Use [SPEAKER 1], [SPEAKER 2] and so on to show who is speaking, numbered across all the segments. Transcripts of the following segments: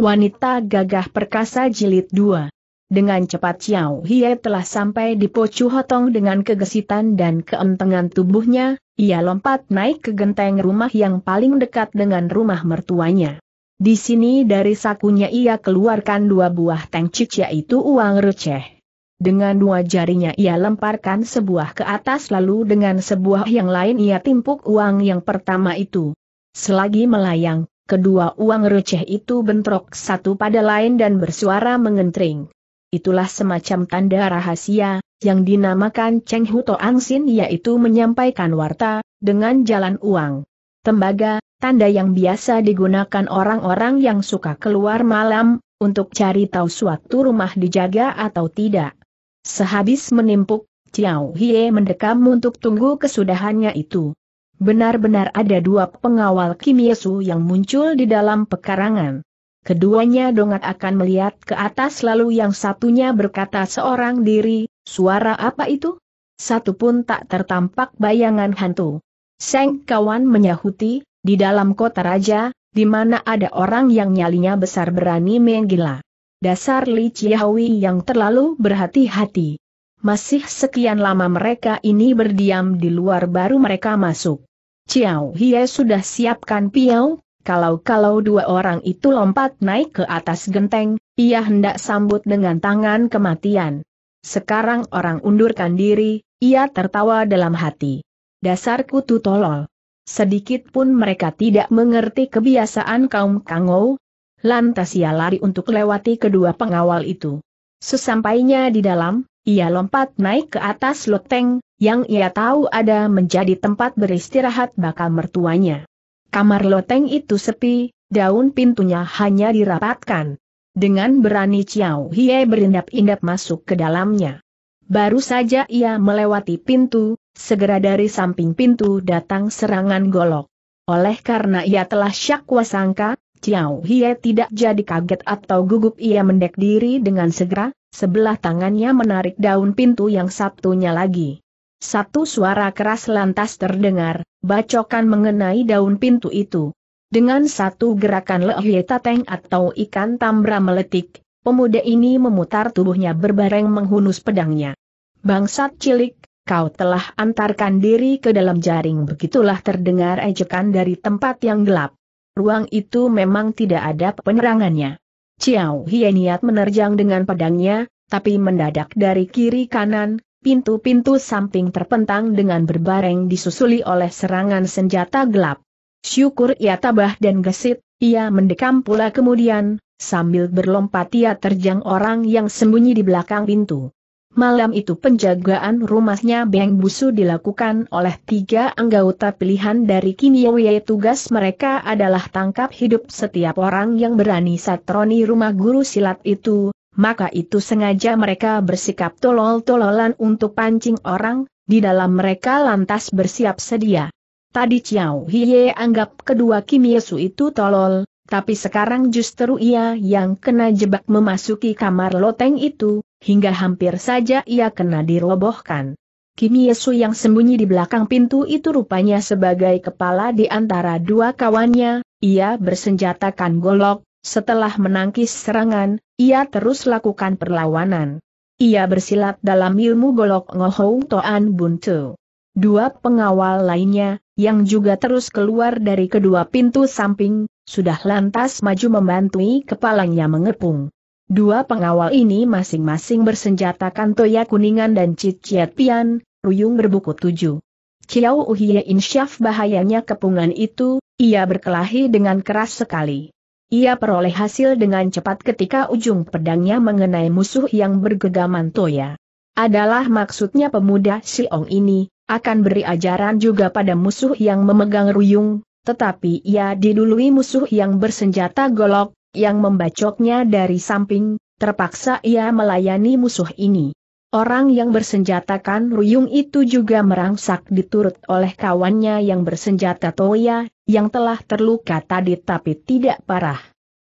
[SPEAKER 1] Wanita Gagah Perkasa Jilid 2 Dengan cepat Xiao Hie telah sampai di Pocu Hotong dengan kegesitan dan keentengan tubuhnya, ia lompat naik ke genteng rumah yang paling dekat dengan rumah mertuanya. Di sini dari sakunya ia keluarkan dua buah tank cik yaitu uang receh. Dengan dua jarinya ia lemparkan sebuah ke atas lalu dengan sebuah yang lain ia timpuk uang yang pertama itu. Selagi melayang, Kedua uang receh itu bentrok satu pada lain dan bersuara mengentring. Itulah semacam tanda rahasia, yang dinamakan Cheng Huto Angsin yaitu menyampaikan warta, dengan jalan uang. Tembaga, tanda yang biasa digunakan orang-orang yang suka keluar malam, untuk cari tahu suatu rumah dijaga atau tidak. Sehabis menimpuk, Ciao Hie mendekam untuk tunggu kesudahannya itu. Benar-benar ada dua pengawal Kim Yesu yang muncul di dalam pekarangan. Keduanya dongat akan melihat ke atas lalu yang satunya berkata seorang diri, suara apa itu? Satu pun tak tertampak bayangan hantu. Seng kawan menyahuti, di dalam kota raja, di mana ada orang yang nyalinya besar berani menggila. Dasar Li Chiawi yang terlalu berhati-hati. Masih sekian lama mereka ini berdiam di luar baru mereka masuk. Ciao Hie sudah siapkan piau, kalau-kalau dua orang itu lompat naik ke atas genteng, ia hendak sambut dengan tangan kematian. Sekarang orang undurkan diri, ia tertawa dalam hati. Dasar kutu tolol. Sedikit pun mereka tidak mengerti kebiasaan kaum kangou. Lantas ia lari untuk lewati kedua pengawal itu. Sesampainya di dalam, ia lompat naik ke atas loteng, yang ia tahu ada menjadi tempat beristirahat bakal mertuanya. Kamar loteng itu sepi, daun pintunya hanya dirapatkan. Dengan berani Chiao Hie berindap-indap masuk ke dalamnya. Baru saja ia melewati pintu, segera dari samping pintu datang serangan golok. Oleh karena ia telah syak sangka, Chiao Hie tidak jadi kaget atau gugup ia mendek diri dengan segera, Sebelah tangannya menarik daun pintu yang satunya lagi. Satu suara keras lantas terdengar, bacokan mengenai daun pintu itu. Dengan satu gerakan lehye tateng atau ikan tambra meletik, pemuda ini memutar tubuhnya berbareng menghunus pedangnya. Bangsat cilik, kau telah antarkan diri ke dalam jaring begitulah terdengar ejekan dari tempat yang gelap. Ruang itu memang tidak ada penerangannya. Ciao ia niat menerjang dengan pedangnya, tapi mendadak dari kiri kanan, pintu-pintu samping terpentang dengan berbareng disusuli oleh serangan senjata gelap. Syukur ia tabah dan gesit, ia mendekam pula kemudian, sambil berlompat ia terjang orang yang sembunyi di belakang pintu. Malam itu penjagaan rumahnya Beng Busu dilakukan oleh tiga anggota pilihan dari Kinyowe. Tugas mereka adalah tangkap hidup setiap orang yang berani satroni rumah guru silat itu, maka itu sengaja mereka bersikap tolol-tololan untuk pancing orang, di dalam mereka lantas bersiap sedia. Tadi Chiao Hiye anggap kedua Kim Yesu itu tolol, tapi sekarang justru ia yang kena jebak memasuki kamar loteng itu, hingga hampir saja ia kena dirobohkan. Kim Yesu yang sembunyi di belakang pintu itu rupanya sebagai kepala di antara dua kawannya, ia bersenjatakan golok, setelah menangkis serangan, ia terus lakukan perlawanan. Ia bersilat dalam ilmu golok Ngohong Toan Buntu. Dua pengawal lainnya, yang juga terus keluar dari kedua pintu samping, sudah lantas maju membantui kepalanya mengepung. Dua pengawal ini masing-masing bersenjatakan toya kuningan dan ciciat pian, ruyung berbuku tujuh. Ciao Uhiye insyaf bahayanya kepungan itu, ia berkelahi dengan keras sekali. Ia peroleh hasil dengan cepat ketika ujung pedangnya mengenai musuh yang bergegaman toya. Adalah maksudnya pemuda Ong ini, akan beri ajaran juga pada musuh yang memegang ruyung, tetapi ia didului musuh yang bersenjata golok, yang membacoknya dari samping, terpaksa ia melayani musuh ini. Orang yang bersenjatakan Ruyung itu juga merangsak diturut oleh kawannya yang bersenjata Toya, yang telah terluka tadi tapi tidak parah.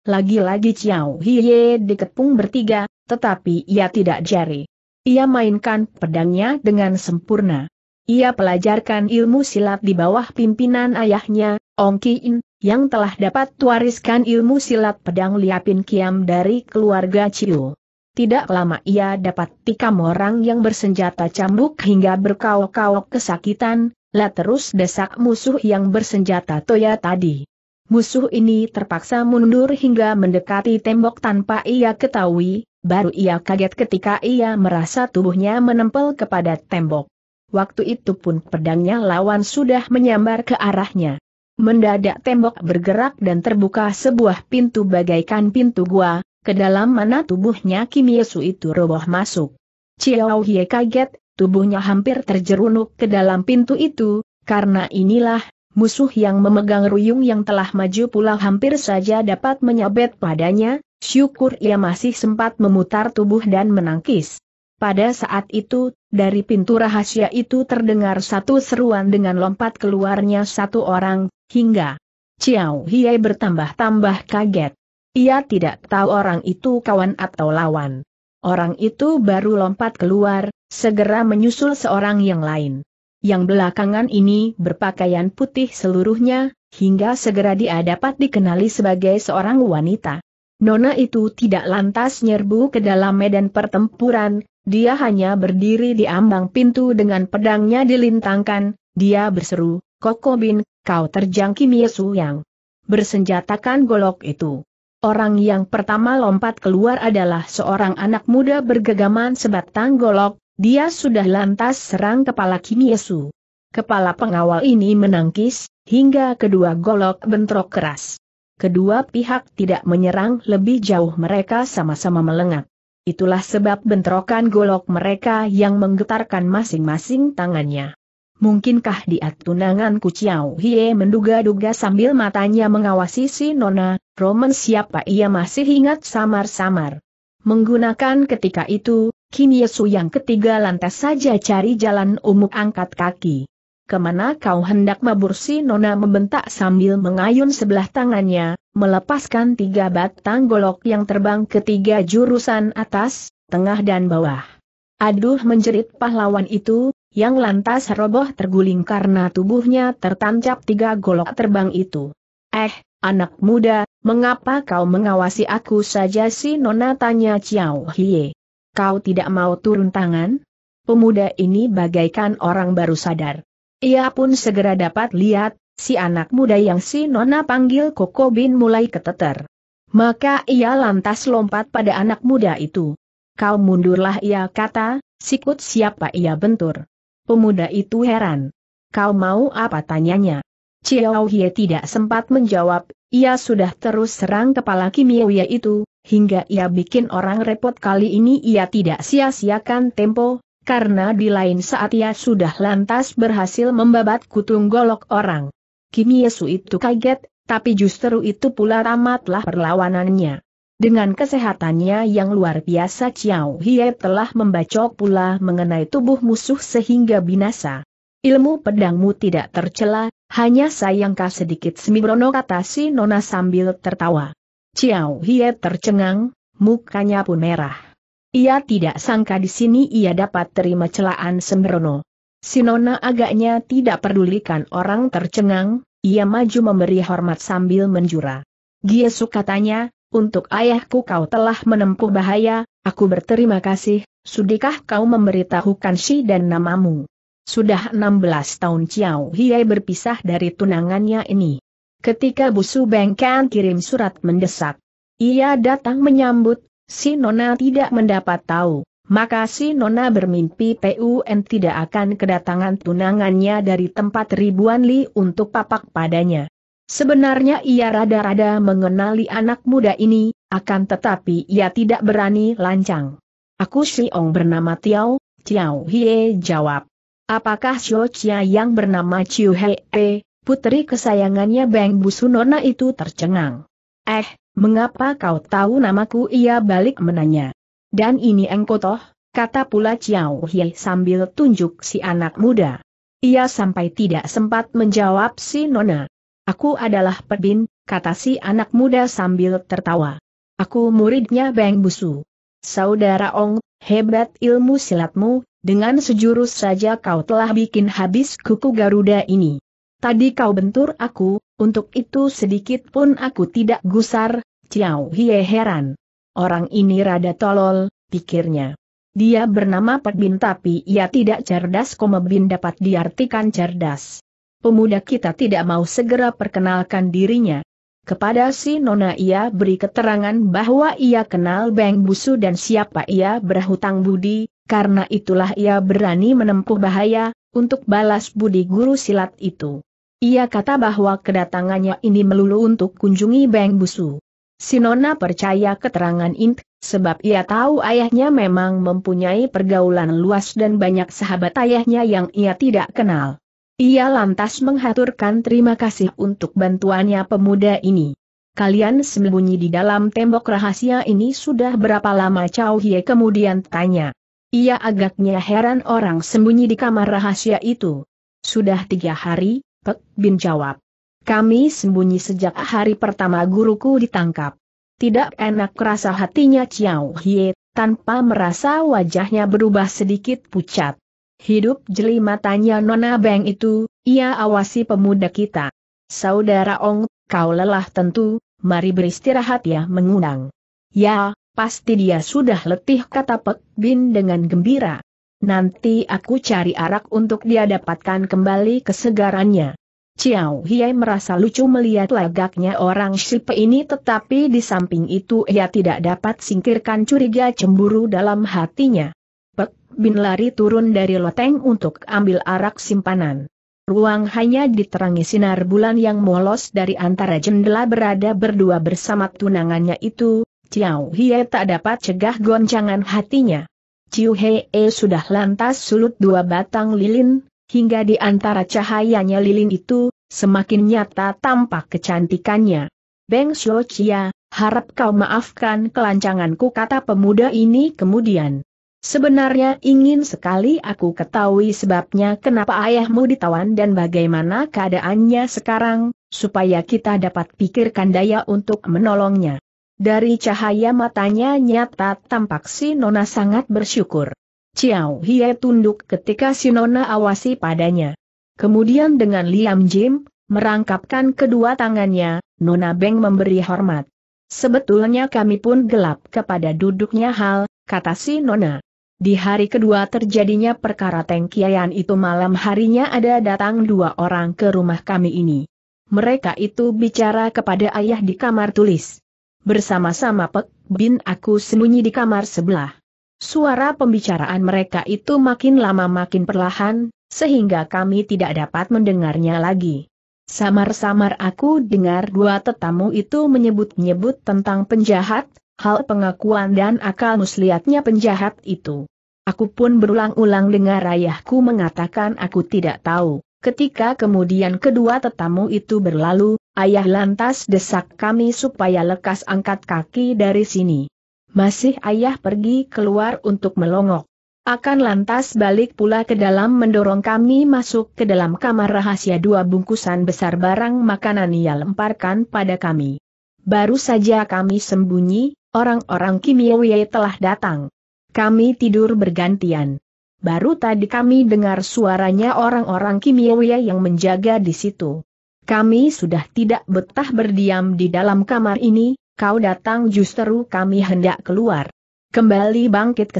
[SPEAKER 1] Lagi-lagi Chiao Hiye dikepung bertiga, tetapi ia tidak jari. Ia mainkan pedangnya dengan sempurna. Ia pelajarkan ilmu silat di bawah pimpinan ayahnya, Ong Kiin, yang telah dapat wariskan ilmu silat pedang liapin kiam dari keluarga Chiu. Tidak lama ia dapat tikam orang yang bersenjata cambuk hingga berkaok-kaok kesakitan, lah terus desak musuh yang bersenjata toya tadi. Musuh ini terpaksa mundur hingga mendekati tembok tanpa ia ketahui, baru ia kaget ketika ia merasa tubuhnya menempel kepada tembok. Waktu itu pun pedangnya lawan sudah menyambar ke arahnya. Mendadak tembok bergerak dan terbuka sebuah pintu bagaikan pintu gua, ke dalam mana tubuhnya Kim Yesu itu roboh masuk. Chiao Hie kaget, tubuhnya hampir terjerunuk ke dalam pintu itu, karena inilah, musuh yang memegang ruyung yang telah maju pula hampir saja dapat menyabet padanya, syukur ia masih sempat memutar tubuh dan menangkis. Pada saat itu, dari pintu rahasia itu terdengar satu seruan dengan lompat keluarnya satu orang, hingga Ciao Hiei bertambah-tambah kaget. Ia tidak tahu orang itu kawan atau lawan. Orang itu baru lompat keluar, segera menyusul seorang yang lain. Yang belakangan ini berpakaian putih seluruhnya, hingga segera dia dapat dikenali sebagai seorang wanita. Nona itu tidak lantas nyerbu ke dalam medan pertempuran, dia hanya berdiri di ambang pintu dengan pedangnya dilintangkan, dia berseru, Kokobin, kau terjang Kim Yesu yang bersenjatakan golok itu. Orang yang pertama lompat keluar adalah seorang anak muda bergegaman sebatang golok, dia sudah lantas serang kepala Kim Yesu. Kepala pengawal ini menangkis, hingga kedua golok bentrok keras. Kedua pihak tidak menyerang lebih jauh mereka sama-sama melengak. Itulah sebab bentrokan golok mereka yang menggetarkan masing-masing tangannya. Mungkinkah diatunangan tunangan Kuciao Hie menduga-duga sambil matanya mengawasi si Nona, Roman siapa ia masih ingat samar-samar. Menggunakan ketika itu, Kim Yesu yang ketiga lantas saja cari jalan umum angkat kaki kemana kau hendak mabur si Nona membentak sambil mengayun sebelah tangannya, melepaskan tiga batang golok yang terbang ke tiga jurusan atas, tengah dan bawah. Aduh menjerit pahlawan itu, yang lantas roboh terguling karena tubuhnya tertancap tiga golok terbang itu. Eh, anak muda, mengapa kau mengawasi aku saja si Nona tanya Ciao Hie. Kau tidak mau turun tangan? Pemuda ini bagaikan orang baru sadar. Ia pun segera dapat lihat, si anak muda yang si Nona panggil Koko Bin mulai keteter. Maka ia lantas lompat pada anak muda itu. Kau mundurlah ia kata, sikut siapa ia bentur. Pemuda itu heran. Kau mau apa tanyanya? Chiao Hie tidak sempat menjawab, ia sudah terus serang kepala kimiawi itu, hingga ia bikin orang repot kali ini ia tidak sia-siakan tempo, karena di lain saat ia sudah lantas berhasil membabat kutung golok orang. Kim Yesu itu kaget, tapi justru itu pula tamatlah perlawanannya. Dengan kesehatannya yang luar biasa Chiao Hie telah membacok pula mengenai tubuh musuh sehingga binasa. Ilmu pedangmu tidak tercela, hanya sayangkah sedikit semibrono kata si Nona sambil tertawa. Chiao Hie tercengang, mukanya pun merah. Ia tidak sangka di sini ia dapat terima celaan sembrono. Sinona agaknya tidak pedulikan orang tercengang, ia maju memberi hormat sambil menjura. Giesu katanya, untuk ayahku kau telah menempuh bahaya, aku berterima kasih, sudikah kau memberitahukan si dan namamu? Sudah 16 tahun Ciao Hiai berpisah dari tunangannya ini. Ketika Busu Bengkan kirim surat mendesak, ia datang menyambut, si Nona tidak mendapat tahu, maka si Nona bermimpi PUN tidak akan kedatangan tunangannya dari tempat ribuan li untuk papak padanya. Sebenarnya ia rada-rada mengenali anak muda ini, akan tetapi ia tidak berani lancang. Aku Ong bernama Tiao, Tiao Hie jawab. Apakah Xiao Chia yang bernama Chiu Hei, putri kesayangannya Beng Nona itu tercengang? Eh, Mengapa kau tahu namaku? Ia balik menanya. Dan ini engkau toh, kata pula Chiao Hie sambil tunjuk si anak muda. Ia sampai tidak sempat menjawab si Nona. Aku adalah Pebin, kata si anak muda sambil tertawa. Aku muridnya Beng Busu. Saudara Ong, hebat ilmu silatmu, dengan sejurus saja kau telah bikin habis kuku Garuda ini. Tadi kau bentur aku, untuk itu sedikit pun aku tidak gusar, Ciao Hie heran. Orang ini rada tolol, pikirnya. Dia bernama Pak Bin tapi ia tidak cerdas koma Bin dapat diartikan cerdas. Pemuda kita tidak mau segera perkenalkan dirinya. Kepada si Nona ia beri keterangan bahwa ia kenal Beng Busu dan siapa ia berhutang budi, karena itulah ia berani menempuh bahaya, untuk balas budi guru silat itu. Ia kata bahwa kedatangannya ini melulu untuk kunjungi Beng Busu. Sinona percaya keterangan Int, sebab ia tahu ayahnya memang mempunyai pergaulan luas dan banyak sahabat ayahnya yang ia tidak kenal. Ia lantas menghaturkan terima kasih untuk bantuannya pemuda ini. Kalian sembunyi di dalam tembok rahasia ini sudah berapa lama Chow Hie kemudian tanya. Ia agaknya heran orang sembunyi di kamar rahasia itu. Sudah tiga hari, Pek Bin jawab. Kami sembunyi sejak hari pertama guruku ditangkap. Tidak enak rasa hatinya Chiao Hie, tanpa merasa wajahnya berubah sedikit pucat. Hidup jeli matanya Nona Beng itu, ia awasi pemuda kita. Saudara Ong, kau lelah tentu, mari beristirahat ya mengundang. Ya, pasti dia sudah letih kata Pek Bin dengan gembira. Nanti aku cari arak untuk dia dapatkan kembali kesegarannya. Ciao Hiei merasa lucu melihat lagaknya orang Shipe ini tetapi di samping itu ia tidak dapat singkirkan curiga cemburu dalam hatinya. Pek Bin lari turun dari loteng untuk ambil arak simpanan. Ruang hanya diterangi sinar bulan yang molos dari antara jendela berada berdua bersama tunangannya itu, Ciao Hiei tak dapat cegah goncangan hatinya. Ciu Hei e sudah lantas sulut dua batang lilin, hingga di antara cahayanya lilin itu, semakin nyata tampak kecantikannya. Beng Xiu Chia, harap kau maafkan kelancanganku kata pemuda ini kemudian. Sebenarnya ingin sekali aku ketahui sebabnya kenapa ayahmu ditawan dan bagaimana keadaannya sekarang, supaya kita dapat pikirkan daya untuk menolongnya. Dari cahaya matanya nyata tampak si Nona sangat bersyukur. Ciao Hie tunduk ketika si Nona awasi padanya. Kemudian dengan Liam Jim, merangkapkan kedua tangannya, Nona Beng memberi hormat. Sebetulnya kami pun gelap kepada duduknya hal, kata si Nona. Di hari kedua terjadinya perkara tengkiayan itu malam harinya ada datang dua orang ke rumah kami ini. Mereka itu bicara kepada ayah di kamar tulis bersama-sama Pek Bin aku sembunyi di kamar sebelah. Suara pembicaraan mereka itu makin lama makin perlahan, sehingga kami tidak dapat mendengarnya lagi. Samar-samar aku dengar dua tetamu itu menyebut-nyebut tentang penjahat, hal pengakuan dan akal muslihatnya penjahat itu. Aku pun berulang-ulang dengar ayahku mengatakan aku tidak tahu. Ketika kemudian kedua tetamu itu berlalu, ayah lantas desak kami supaya lekas angkat kaki dari sini. Masih ayah pergi keluar untuk melongok. Akan lantas balik pula ke dalam mendorong kami masuk ke dalam kamar rahasia dua bungkusan besar barang makanan ia lemparkan pada kami. Baru saja kami sembunyi, orang-orang Kimiawie telah datang. Kami tidur bergantian. Baru tadi kami dengar suaranya orang-orang Kimiwe yang menjaga di situ. Kami sudah tidak betah berdiam di dalam kamar ini, kau datang justru kami hendak keluar. Kembali bangkit ke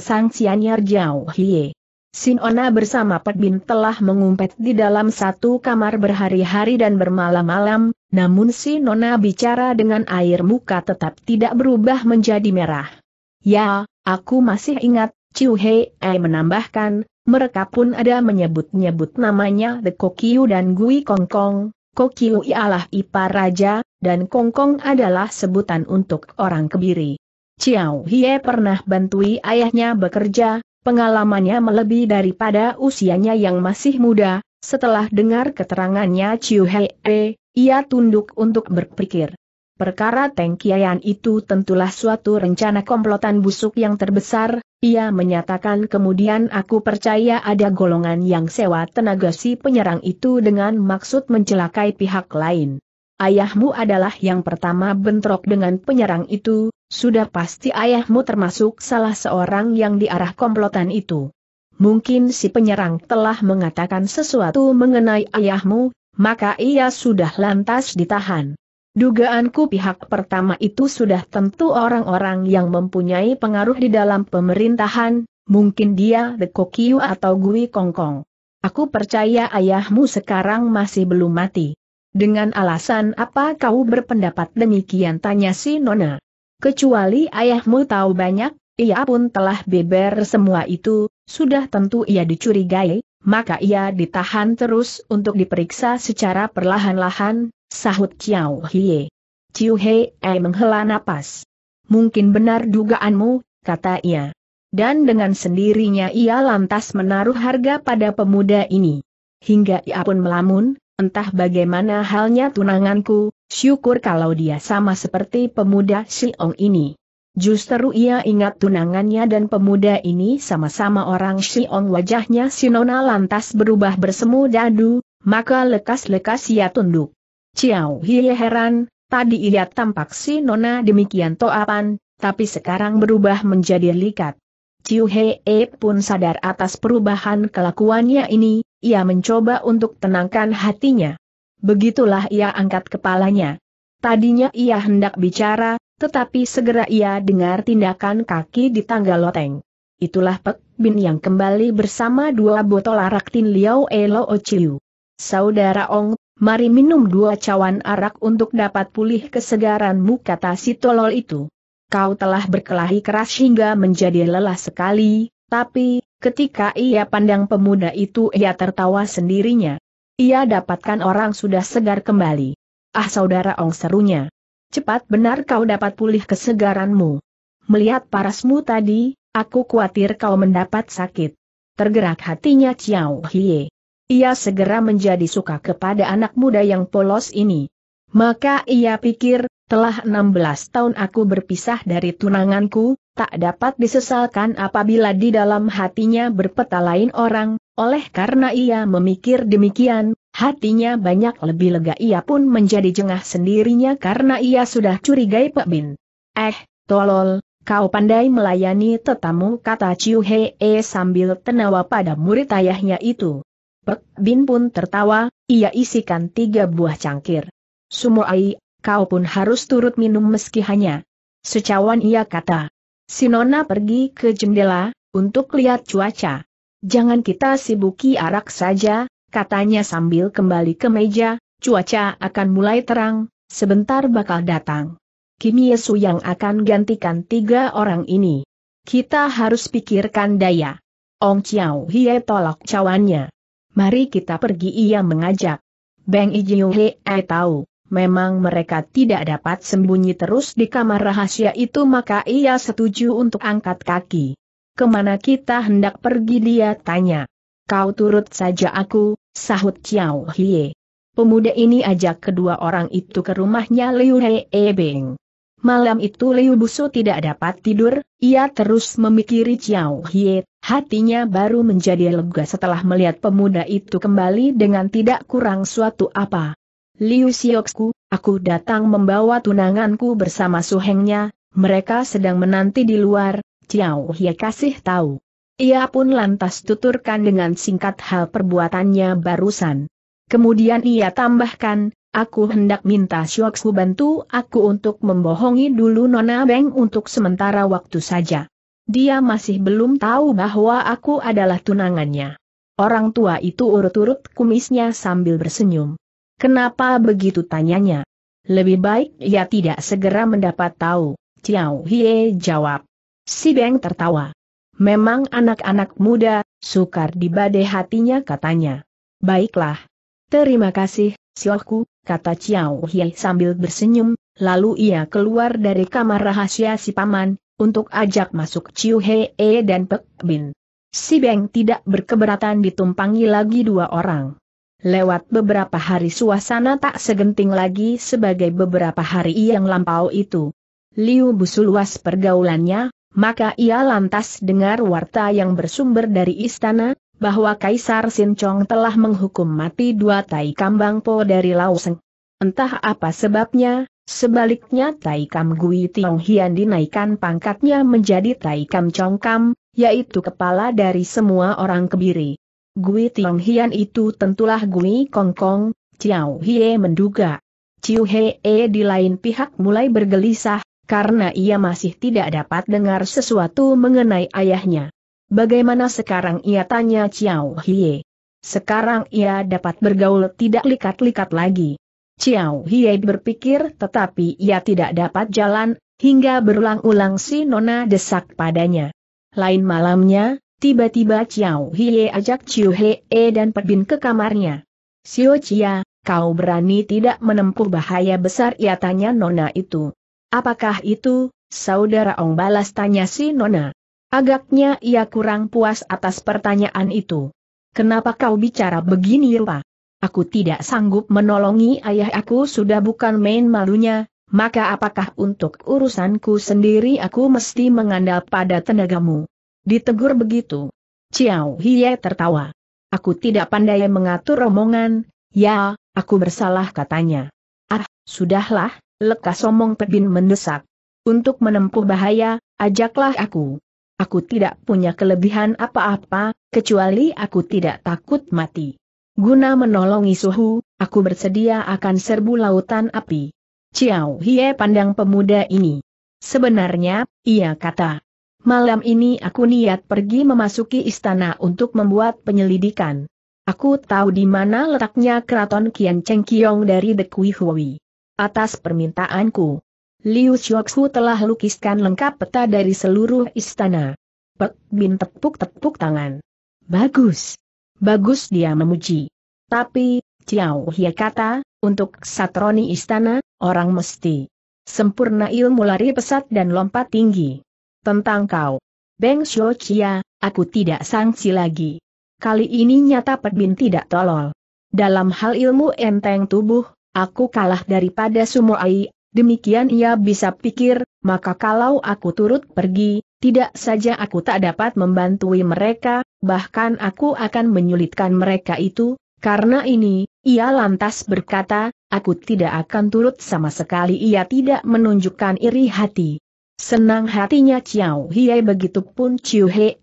[SPEAKER 1] jauh hie. Sinona bersama bin telah mengumpet di dalam satu kamar berhari-hari dan bermalam-malam, namun Sinona bicara dengan air muka tetap tidak berubah menjadi merah. Ya, aku masih ingat, Chiu Hei menambahkan, mereka pun ada menyebut-nyebut namanya The Kokiu dan Gui Kong Kong. Kokiu ialah ipar raja, dan Kong Kong adalah sebutan untuk orang kebiri. Chiao Hie pernah bantui ayahnya bekerja, pengalamannya melebihi daripada usianya yang masih muda. Setelah dengar keterangannya Chiu Hei, ia tunduk untuk berpikir. Perkara Teng itu tentulah suatu rencana komplotan busuk yang terbesar, ia menyatakan kemudian aku percaya ada golongan yang sewa tenaga si penyerang itu dengan maksud mencelakai pihak lain. Ayahmu adalah yang pertama bentrok dengan penyerang itu, sudah pasti ayahmu termasuk salah seorang yang diarah komplotan itu. Mungkin si penyerang telah mengatakan sesuatu mengenai ayahmu, maka ia sudah lantas ditahan. Dugaanku pihak pertama itu sudah tentu orang-orang yang mempunyai pengaruh di dalam pemerintahan, mungkin dia The Kokiu atau Gui Kongkong. Aku percaya ayahmu sekarang masih belum mati. Dengan alasan apa kau berpendapat demikian tanya si Nona. Kecuali ayahmu tahu banyak, ia pun telah beber semua itu, sudah tentu ia dicurigai, maka ia ditahan terus untuk diperiksa secara perlahan-lahan, Sahut Chiao Hie. Chiu Hei menghela napas. Mungkin benar dugaanmu, kata ia. Dan dengan sendirinya ia lantas menaruh harga pada pemuda ini. Hingga ia pun melamun, entah bagaimana halnya tunanganku, syukur kalau dia sama seperti pemuda Siong ini. Justru ia ingat tunangannya dan pemuda ini sama-sama orang Siong wajahnya Sinona lantas berubah bersemu dadu, maka lekas-lekas ia tunduk. Ciao Hie heran, tadi ia tampak si Nona demikian toapan, tapi sekarang berubah menjadi likat. Ciu Hee pun sadar atas perubahan kelakuannya ini, ia mencoba untuk tenangkan hatinya. Begitulah ia angkat kepalanya. Tadinya ia hendak bicara, tetapi segera ia dengar tindakan kaki di tangga loteng. Itulah Pek Bin yang kembali bersama dua botol arak Tin Liao Elo o Ciu. Saudara Ong mari minum dua cawan arak untuk dapat pulih kesegaranmu kata si tolol itu. Kau telah berkelahi keras hingga menjadi lelah sekali, tapi, ketika ia pandang pemuda itu ia tertawa sendirinya. Ia dapatkan orang sudah segar kembali. Ah saudara Ong serunya. Cepat benar kau dapat pulih kesegaranmu. Melihat parasmu tadi, aku khawatir kau mendapat sakit. Tergerak hatinya Chiao Hie. Ia segera menjadi suka kepada anak muda yang polos ini. Maka ia pikir, telah 16 tahun aku berpisah dari tunanganku, tak dapat disesalkan apabila di dalam hatinya berpeta lain orang, oleh karena ia memikir demikian, hatinya banyak lebih lega ia pun menjadi jengah sendirinya karena ia sudah curigai Pak Bin. Eh, tolol, kau pandai melayani tetamu kata Ciu Hee sambil tenawa pada murid ayahnya itu. Pek Bin pun tertawa, ia isikan tiga buah cangkir. Sumoai, kau pun harus turut minum meski hanya. Secawan ia kata. Sinona pergi ke jendela, untuk lihat cuaca. Jangan kita sibuki arak saja, katanya sambil kembali ke meja, cuaca akan mulai terang, sebentar bakal datang. Kim Yesu yang akan gantikan tiga orang ini. Kita harus pikirkan daya. Ong Chiao Hie tolak cawannya. Mari kita pergi ia mengajak. Beng Ijiu Hei eh, tahu, memang mereka tidak dapat sembunyi terus di kamar rahasia itu maka ia setuju untuk angkat kaki. Kemana kita hendak pergi dia tanya. Kau turut saja aku, sahut Chiao Hie. Pemuda ini ajak kedua orang itu ke rumahnya Liu Hei eh, Beng. Malam itu Liu Busu tidak dapat tidur, ia terus memikiri Chiao Hie Hatinya baru menjadi lega setelah melihat pemuda itu kembali dengan tidak kurang suatu apa. Liu Xioxku, aku datang membawa tunanganku bersama suhengnya, mereka sedang menanti di luar, Ciao ya kasih tahu. Ia pun lantas tuturkan dengan singkat hal perbuatannya barusan. Kemudian ia tambahkan, aku hendak minta Xioxku bantu aku untuk membohongi dulu Nona Beng untuk sementara waktu saja. Dia masih belum tahu bahwa aku adalah tunangannya. Orang tua itu urut-urut kumisnya sambil bersenyum. Kenapa begitu tanyanya? Lebih baik ia tidak segera mendapat tahu, Ciao Hie jawab. Si Beng tertawa. Memang anak-anak muda, sukar dibade hatinya katanya. Baiklah. Terima kasih, Sioku, kata Ciao Hie sambil bersenyum, lalu ia keluar dari kamar rahasia si paman, untuk ajak masuk Chiu Hee dan Pek Bin. Si Beng tidak berkeberatan ditumpangi lagi dua orang. Lewat beberapa hari suasana tak segenting lagi sebagai beberapa hari yang lampau itu. Liu Busul luas pergaulannya, maka ia lantas dengar warta yang bersumber dari istana, bahwa Kaisar Sin Chong telah menghukum mati dua tai kambang po dari Lauseng. Entah apa sebabnya, Sebaliknya Taikam Gui Tiong Hian dinaikkan pangkatnya menjadi Taikam Congkam, Chong Kam, yaitu kepala dari semua orang kebiri. Gui Tiong Hian itu tentulah Gui Kong Kong, Chiao Hie menduga. Chiu Hee e, di lain pihak mulai bergelisah, karena ia masih tidak dapat dengar sesuatu mengenai ayahnya. Bagaimana sekarang ia tanya Chiao Hie? Sekarang ia dapat bergaul tidak likat-likat lagi. Ciao Hie berpikir tetapi ia tidak dapat jalan, hingga berulang-ulang si Nona desak padanya. Lain malamnya, tiba-tiba Ciao Hie ajak Chiu Hee dan Pebin ke kamarnya. Sio Chia, kau berani tidak menempuh bahaya besar ia tanya Nona itu. Apakah itu, saudara Ong balas tanya si Nona. Agaknya ia kurang puas atas pertanyaan itu. Kenapa kau bicara begini Pak? Aku tidak sanggup menolongi ayah aku sudah bukan main malunya, maka apakah untuk urusanku sendiri aku mesti mengandal pada tenagamu? Ditegur begitu. Ciao Hiye tertawa. Aku tidak pandai mengatur omongan, ya, aku bersalah katanya. Ah, sudahlah, lekas omong Pebin mendesak. Untuk menempuh bahaya, ajaklah aku. Aku tidak punya kelebihan apa-apa, kecuali aku tidak takut mati. Guna menolong Isuhu, aku bersedia akan serbu lautan api. Ciao Hie pandang pemuda ini. Sebenarnya, ia kata. Malam ini aku niat pergi memasuki istana untuk membuat penyelidikan. Aku tahu di mana letaknya keraton Kian Cheng Kiong dari The Kui Hui. Atas permintaanku, Liu Xiaoxu telah lukiskan lengkap peta dari seluruh istana. Pek Bin tepuk-tepuk tangan. Bagus. Bagus dia memuji. Tapi, Ciao Hia kata, untuk satroni istana, orang mesti sempurna ilmu lari pesat dan lompat tinggi. Tentang kau, Beng Xiao Chia, aku tidak sangsi lagi. Kali ini nyata Pedbin tidak tolol. Dalam hal ilmu enteng tubuh, aku kalah daripada sumo Ai. demikian ia bisa pikir, maka kalau aku turut pergi, tidak saja aku tak dapat membantui mereka, bahkan aku akan menyulitkan mereka itu, karena ini, ia lantas berkata, aku tidak akan turut sama sekali ia tidak menunjukkan iri hati. Senang hatinya Chiao Hiei pun Chiu Hei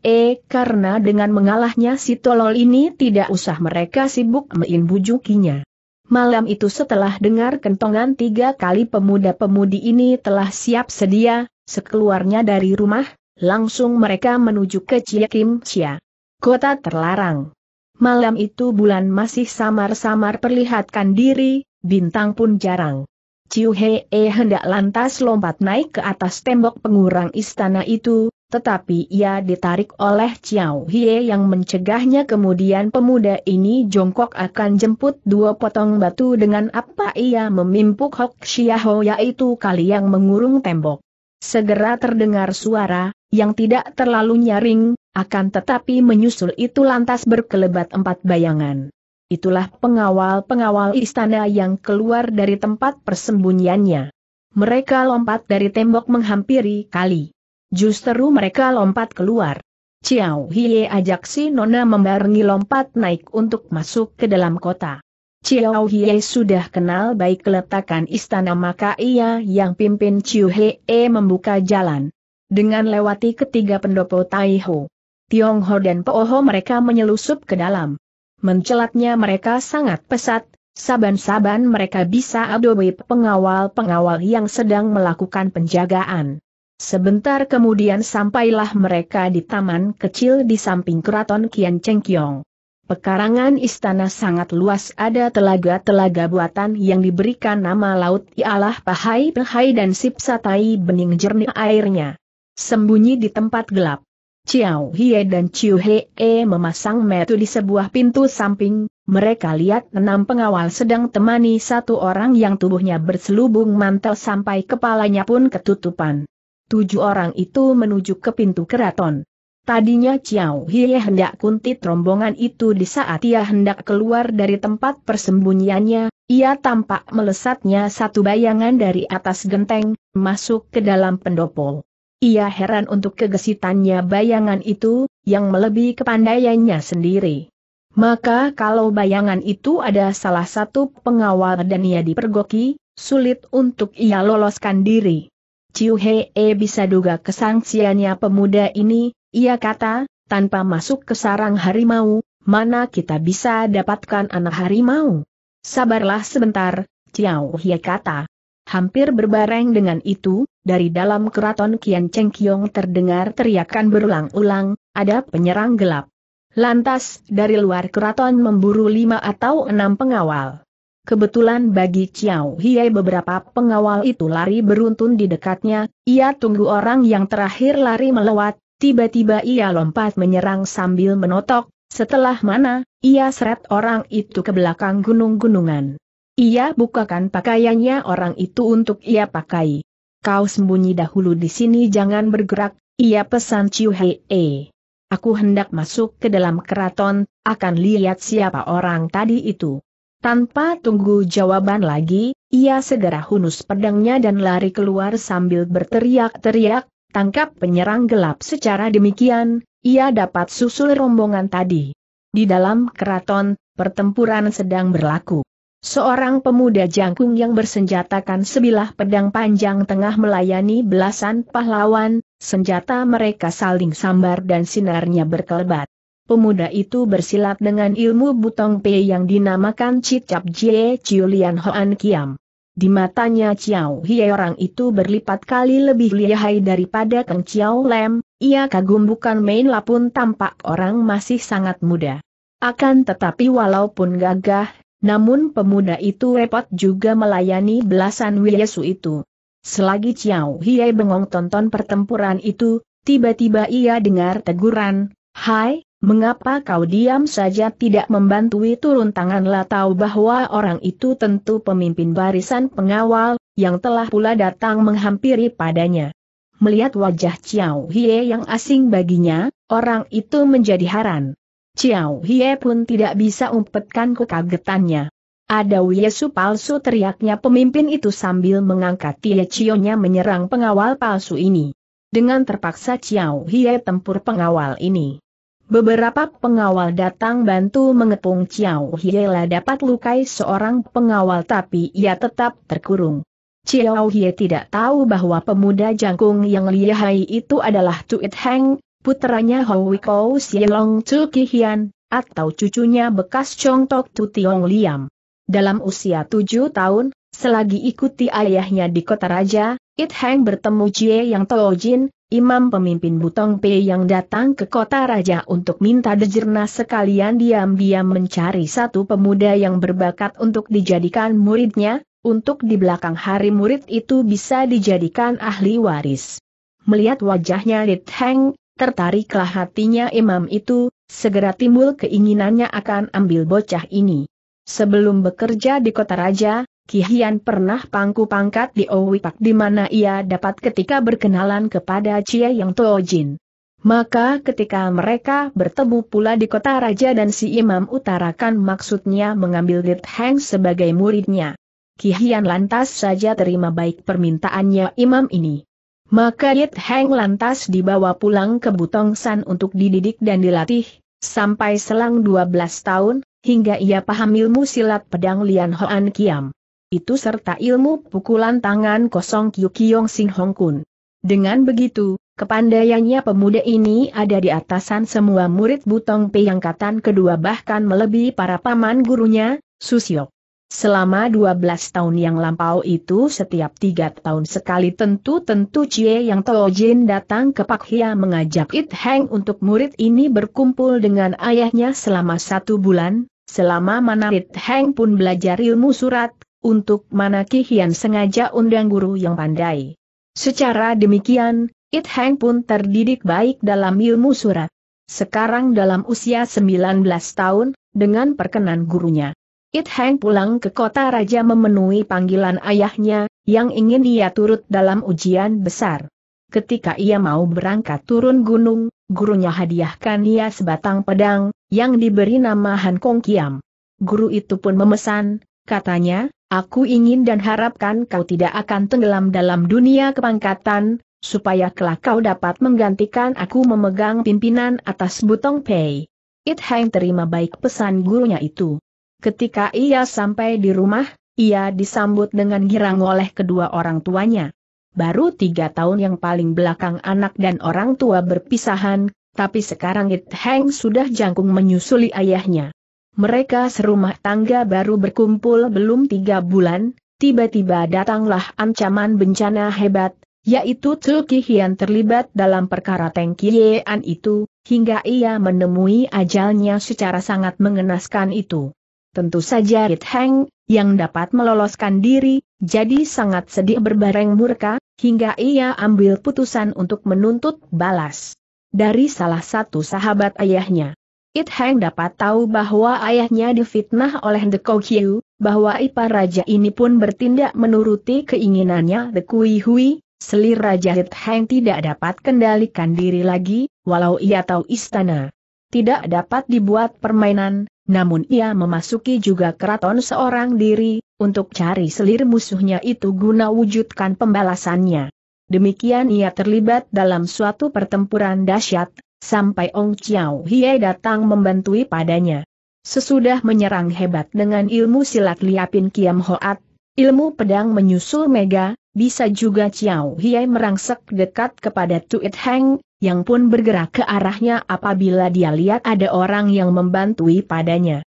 [SPEAKER 1] karena dengan mengalahnya si tolol ini tidak usah mereka sibuk main bujukinya. Malam itu setelah dengar kentongan tiga kali pemuda-pemudi ini telah siap sedia, sekeluarnya dari rumah, Langsung mereka menuju ke Kim Chia. Kota terlarang. Malam itu bulan masih samar-samar perlihatkan diri, bintang pun jarang. Ciu Hee eh, hendak lantas lompat naik ke atas tembok pengurang istana itu, tetapi ia ditarik oleh Ciao Hie yang mencegahnya kemudian pemuda ini jongkok akan jemput dua potong batu dengan apa ia memimpuk Hok Xiaho yaitu kali yang mengurung tembok. Segera terdengar suara, yang tidak terlalu nyaring, akan tetapi menyusul itu lantas berkelebat empat bayangan. Itulah pengawal-pengawal istana yang keluar dari tempat persembunyiannya. Mereka lompat dari tembok menghampiri kali. Justru mereka lompat keluar. Ciao Hiye ajak si Nona membarengi lompat naik untuk masuk ke dalam kota. Chiao Hie sudah kenal baik keletakan istana maka ia yang pimpin Chiu Hee membuka jalan. Dengan lewati ketiga pendopo Taiho, Ho dan Ho mereka menyelusup ke dalam. Mencelatnya mereka sangat pesat, saban-saban mereka bisa adobe pengawal-pengawal yang sedang melakukan penjagaan. Sebentar kemudian sampailah mereka di taman kecil di samping keraton Kian Cheng Kiong. Pekarangan istana sangat luas ada telaga-telaga buatan yang diberikan nama laut ialah Pahai-Pahai dan Sipsatai bening jernih airnya. Sembunyi di tempat gelap. Chiao Hie dan Chiu Hee memasang metu di sebuah pintu samping, mereka lihat enam pengawal sedang temani satu orang yang tubuhnya berselubung mantel sampai kepalanya pun ketutupan. Tujuh orang itu menuju ke pintu keraton. Tadinya Chiao Hie hendak kuntit rombongan itu di saat ia hendak keluar dari tempat persembunyiannya, ia tampak melesatnya satu bayangan dari atas genteng, masuk ke dalam pendopo. Ia heran untuk kegesitannya bayangan itu, yang melebihi kepandaiannya sendiri. Maka kalau bayangan itu ada salah satu pengawal dan ia dipergoki, sulit untuk ia loloskan diri. Ciu Hee bisa duga kesangsiannya pemuda ini, ia kata, tanpa masuk ke sarang harimau, mana kita bisa dapatkan anak harimau? Sabarlah sebentar, Ciao Hia kata. Hampir berbareng dengan itu, dari dalam keraton Kian Cheng Kiong terdengar teriakan berulang-ulang, ada penyerang gelap. Lantas, dari luar keraton memburu lima atau enam pengawal. Kebetulan bagi Ciao Hie beberapa pengawal itu lari beruntun di dekatnya, ia tunggu orang yang terakhir lari melewati. Tiba-tiba ia lompat menyerang sambil menotok, setelah mana, ia seret orang itu ke belakang gunung-gunungan. Ia bukakan pakaiannya orang itu untuk ia pakai. Kau sembunyi dahulu di sini jangan bergerak, ia pesan Ciu Hei. -e. Aku hendak masuk ke dalam keraton, akan lihat siapa orang tadi itu. Tanpa tunggu jawaban lagi, ia segera hunus pedangnya dan lari keluar sambil berteriak-teriak, Tangkap penyerang gelap secara demikian, ia dapat susul rombongan tadi. Di dalam keraton, pertempuran sedang berlaku. Seorang pemuda jangkung yang bersenjatakan sebilah pedang panjang tengah melayani belasan pahlawan, senjata mereka saling sambar dan sinarnya berkelebat. Pemuda itu bersilat dengan ilmu butong P yang dinamakan Cicap Jie Lian Hoan Kiam. Di matanya Chiao Hie orang itu berlipat kali lebih lihai daripada Kang Chiao Lem, ia kagum bukan main lapun tampak orang masih sangat muda. Akan tetapi walaupun gagah, namun pemuda itu repot juga melayani belasan Wiyesu itu. Selagi Chiao Hie bengong tonton pertempuran itu, tiba-tiba ia dengar teguran, Hai, Mengapa kau diam saja tidak membantui turun tanganlah tahu bahwa orang itu tentu pemimpin barisan pengawal, yang telah pula datang menghampiri padanya. Melihat wajah Chiao Hie yang asing baginya, orang itu menjadi heran. Chiao Hie pun tidak bisa umpetkan kekagetannya. Ada Wiesu palsu teriaknya pemimpin itu sambil mengangkat Tie Chionya menyerang pengawal palsu ini. Dengan terpaksa Chiao Hie tempur pengawal ini. Beberapa pengawal datang bantu mengepung Chiao Hiela dapat lukai seorang pengawal tapi ia tetap terkurung. Chiao Hie tidak tahu bahwa pemuda jangkung yang lihai itu adalah Tuit Heng, putranya Hoi Kou Sielong Chu Hian, atau cucunya bekas Chong Tok Tu Tiong Liam. Dalam usia tujuh tahun, selagi ikuti ayahnya di kota raja, It Heng bertemu Jie Yang Jin imam pemimpin Butong P yang datang ke kota raja untuk minta dejernah sekalian diam-diam mencari satu pemuda yang berbakat untuk dijadikan muridnya, untuk di belakang hari murid itu bisa dijadikan ahli waris. Melihat wajahnya Lit Heng, tertariklah hatinya imam itu, segera timbul keinginannya akan ambil bocah ini. Sebelum bekerja di kota raja, Kihian pernah pangku pangkat di Owipak di mana ia dapat ketika berkenalan kepada Cia Yang Toojin. Maka ketika mereka bertemu pula di kota raja dan si imam utarakan maksudnya mengambil Lit Heng sebagai muridnya. Kihian lantas saja terima baik permintaannya imam ini. Maka Lit Heng lantas dibawa pulang ke Butong San untuk dididik dan dilatih, sampai selang 12 tahun, hingga ia paham ilmu silat pedang Lian Hoan Kiam itu serta ilmu pukulan tangan kosong Kyu Kyong Sing Hong Kun. Dengan begitu, kepandaiannya pemuda ini ada di atasan semua murid Butong Pei angkatan kedua bahkan melebihi para paman gurunya, Susyok. Selama 12 tahun yang lampau itu setiap tiga tahun sekali tentu-tentu Cie Yang Jin datang ke Pak Hia mengajak It Heng untuk murid ini berkumpul dengan ayahnya selama satu bulan, selama mana It Heng pun belajar ilmu surat, untuk mana Kihian sengaja undang guru yang pandai. Secara demikian, It Hang pun terdidik baik dalam ilmu surat. Sekarang dalam usia 19 tahun, dengan perkenan gurunya. It Hang pulang ke kota raja memenuhi panggilan ayahnya, yang ingin ia turut dalam ujian besar. Ketika ia mau berangkat turun gunung, gurunya hadiahkan ia sebatang pedang, yang diberi nama Han Kong Kiam. Guru itu pun memesan, katanya, Aku ingin dan harapkan kau tidak akan tenggelam dalam dunia kepangkatan, supaya kelak kau dapat menggantikan aku memegang pimpinan atas Butong Pei. It Hang terima baik pesan gurunya itu. Ketika ia sampai di rumah, ia disambut dengan girang oleh kedua orang tuanya. Baru tiga tahun yang paling belakang anak dan orang tua berpisahan, tapi sekarang It Hang sudah jangkung menyusuli ayahnya. Mereka serumah tangga baru berkumpul belum tiga bulan, tiba-tiba datanglah ancaman bencana hebat, yaitu Tsuki Hian terlibat dalam perkara Teng Kiean itu, hingga ia menemui ajalnya secara sangat mengenaskan itu. Tentu saja Rit Heng, yang dapat meloloskan diri, jadi sangat sedih berbareng murka, hingga ia ambil putusan untuk menuntut balas. Dari salah satu sahabat ayahnya. It Heng dapat tahu bahwa ayahnya difitnah oleh The Kokyu, bahwa ipar Raja ini pun bertindak menuruti keinginannya The Kui Hui, selir Raja It Heng tidak dapat kendalikan diri lagi, walau ia tahu istana. Tidak dapat dibuat permainan, namun ia memasuki juga keraton seorang diri, untuk cari selir musuhnya itu guna wujudkan pembalasannya. Demikian ia terlibat dalam suatu pertempuran dahsyat, sampai Ong Chiao Hie datang membantui padanya. Sesudah menyerang hebat dengan ilmu silat liapin Kiam Hoat, ilmu pedang menyusul Mega, bisa juga Chiao Hie merangsek dekat kepada Tuit Heng, yang pun bergerak ke arahnya apabila dia lihat ada orang yang membantui padanya.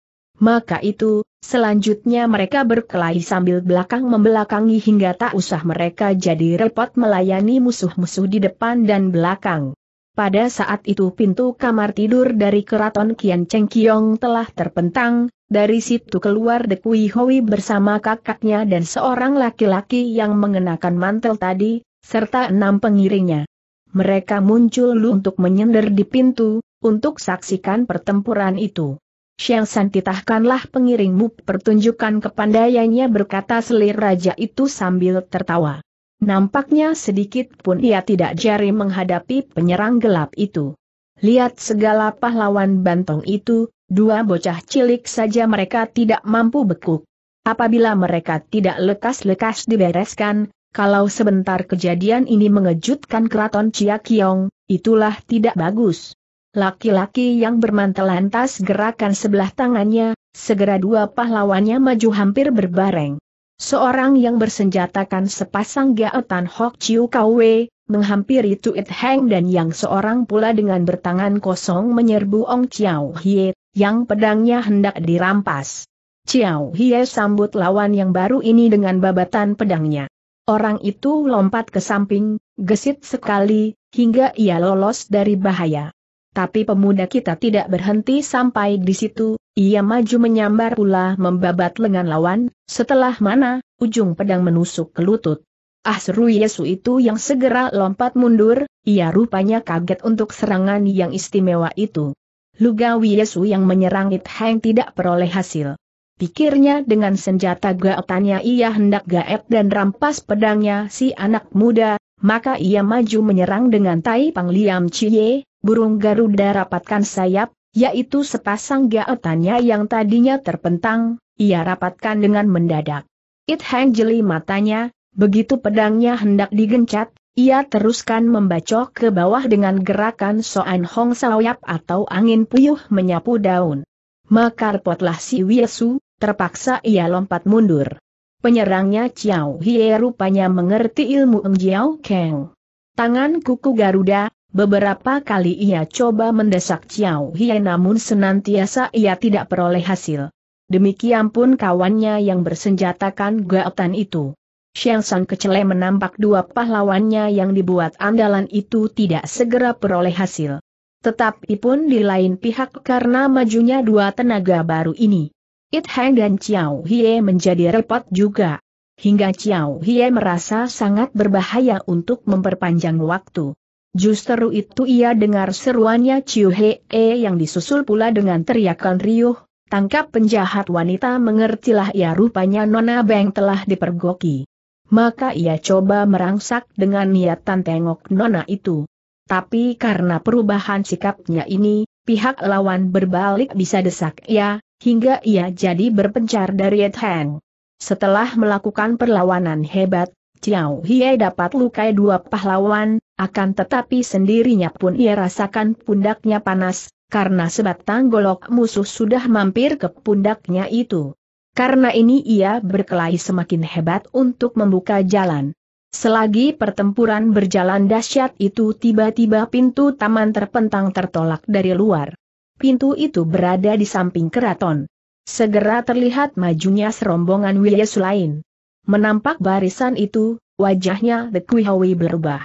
[SPEAKER 1] Maka itu, selanjutnya mereka berkelahi sambil belakang membelakangi hingga tak usah mereka jadi repot melayani musuh-musuh di depan dan belakang. Pada saat itu pintu kamar tidur dari keraton Kian Cheng Kiong telah terpentang, dari situ keluar Dekui Hoi bersama kakaknya dan seorang laki-laki yang mengenakan mantel tadi, serta enam pengiringnya. Mereka muncul lu untuk menyender di pintu, untuk saksikan pertempuran itu. Xiang San titahkanlah pengiringmu pertunjukan kepandaiannya berkata selir raja itu sambil tertawa. Nampaknya sedikit pun ia tidak jari menghadapi penyerang gelap itu. Lihat segala pahlawan bantong itu, dua bocah cilik saja mereka tidak mampu bekuk. Apabila mereka tidak lekas-lekas dibereskan, kalau sebentar kejadian ini mengejutkan keraton Kiong, itulah tidak bagus. Laki-laki yang bermantel lantas gerakan sebelah tangannya, segera dua pahlawannya maju hampir berbareng. Seorang yang bersenjatakan sepasang gaetan Hok Chiu Kwe, menghampiri Tuit Heng dan yang seorang pula dengan bertangan kosong menyerbu Ong Chiao Hie, yang pedangnya hendak dirampas. Chiao Hie sambut lawan yang baru ini dengan babatan pedangnya. Orang itu lompat ke samping, gesit sekali, hingga ia lolos dari bahaya. Tapi pemuda kita tidak berhenti sampai di situ, ia maju menyambar pula membabat lengan lawan, setelah mana, ujung pedang menusuk ke lutut. Ah seru Yesu itu yang segera lompat mundur, ia rupanya kaget untuk serangan yang istimewa itu. Lugawi Yesu yang menyerang It Heng tidak peroleh hasil. Pikirnya dengan senjata gaetannya ia hendak gaet dan rampas pedangnya si anak muda, maka ia maju menyerang dengan tai Pang Liam Chie burung Garuda rapatkan sayap, yaitu sepasang gaetannya yang tadinya terpentang, ia rapatkan dengan mendadak. It Hang jeli matanya, begitu pedangnya hendak digencat, ia teruskan membacok ke bawah dengan gerakan soan hong sayap atau angin puyuh menyapu daun. Makar potlah si Wiesu, terpaksa ia lompat mundur. Penyerangnya Chiao Hie rupanya mengerti ilmu Ng Jiao Kang. Tangan kuku Garuda, Beberapa kali ia coba mendesak Chiao Hie namun senantiasa ia tidak peroleh hasil. Demikian pun kawannya yang bersenjatakan gaotan itu. Xiang Sang kecele menampak dua pahlawannya yang dibuat andalan itu tidak segera peroleh hasil. Tetapi pun di lain pihak karena majunya dua tenaga baru ini. It Hang dan Chiao Hie menjadi repot juga. Hingga Chiao Hie merasa sangat berbahaya untuk memperpanjang waktu. Justru itu ia dengar seruannya Chiu Hee yang disusul pula dengan teriakan riuh, tangkap penjahat wanita mengertilah ia rupanya Nona Beng telah dipergoki. Maka ia coba merangsak dengan niatan tengok Nona itu. Tapi karena perubahan sikapnya ini, pihak lawan berbalik bisa desak ia, hingga ia jadi berpencar dari Ed Heng. Setelah melakukan perlawanan hebat, Chiao Hie dapat lukai dua pahlawan, akan tetapi sendirinya pun ia rasakan pundaknya panas, karena sebatang golok musuh sudah mampir ke pundaknya itu. Karena ini ia berkelahi semakin hebat untuk membuka jalan. Selagi pertempuran berjalan dahsyat itu tiba-tiba pintu taman terpentang tertolak dari luar. Pintu itu berada di samping keraton. Segera terlihat majunya serombongan Wiyes lain. Menampak barisan itu, wajahnya The Kuihawi berubah.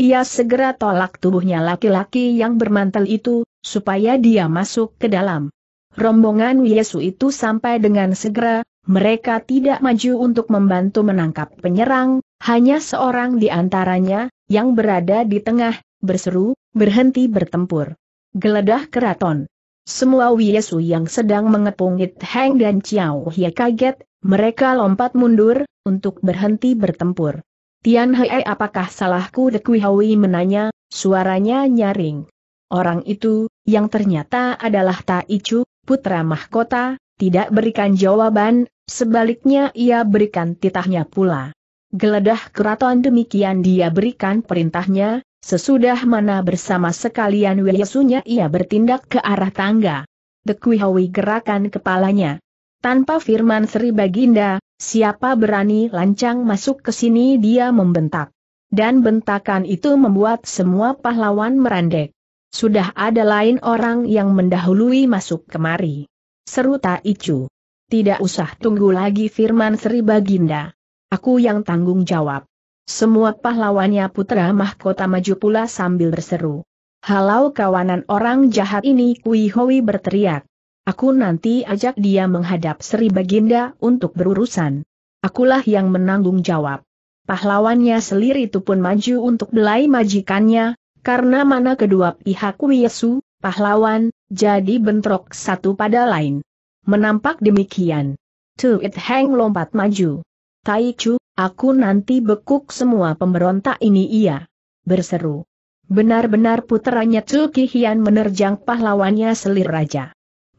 [SPEAKER 1] Ia segera tolak tubuhnya laki-laki yang bermantel itu, supaya dia masuk ke dalam. Rombongan Yesu itu sampai dengan segera, mereka tidak maju untuk membantu menangkap penyerang, hanya seorang di antaranya, yang berada di tengah, berseru, berhenti bertempur. Geledah keraton. Semua Wiesu yang sedang mengepung It Heng dan Chiao Hie kaget, mereka lompat mundur, untuk berhenti bertempur. Tian Hei apakah salahku Dekwi Hawi menanya, suaranya nyaring. Orang itu, yang ternyata adalah Taichu, Chu, putra mahkota, tidak berikan jawaban, sebaliknya ia berikan titahnya pula. Geledah keraton demikian dia berikan perintahnya, sesudah mana bersama sekalian Weyesunya ia bertindak ke arah tangga. Dekwi Hawi gerakan kepalanya. Tanpa firman Sri Baginda, siapa berani lancang masuk ke sini dia membentak. Dan bentakan itu membuat semua pahlawan merandek. Sudah ada lain orang yang mendahului masuk kemari. Seru tak icu. Tidak usah tunggu lagi firman Sri Baginda. Aku yang tanggung jawab. Semua pahlawannya putra mahkota maju pula sambil berseru. Halau kawanan orang jahat ini Kui berteriak. Aku nanti ajak dia menghadap Sri Baginda untuk berurusan. Akulah yang menanggung jawab. Pahlawannya selir itu pun maju untuk belai majikannya, karena mana kedua pihak Wiesu, pahlawan, jadi bentrok satu pada lain. Menampak demikian. It Heng lompat maju. Tai Chu, aku nanti bekuk semua pemberontak ini ia. Berseru. Benar-benar puteranya Chu Kihian menerjang pahlawannya selir raja.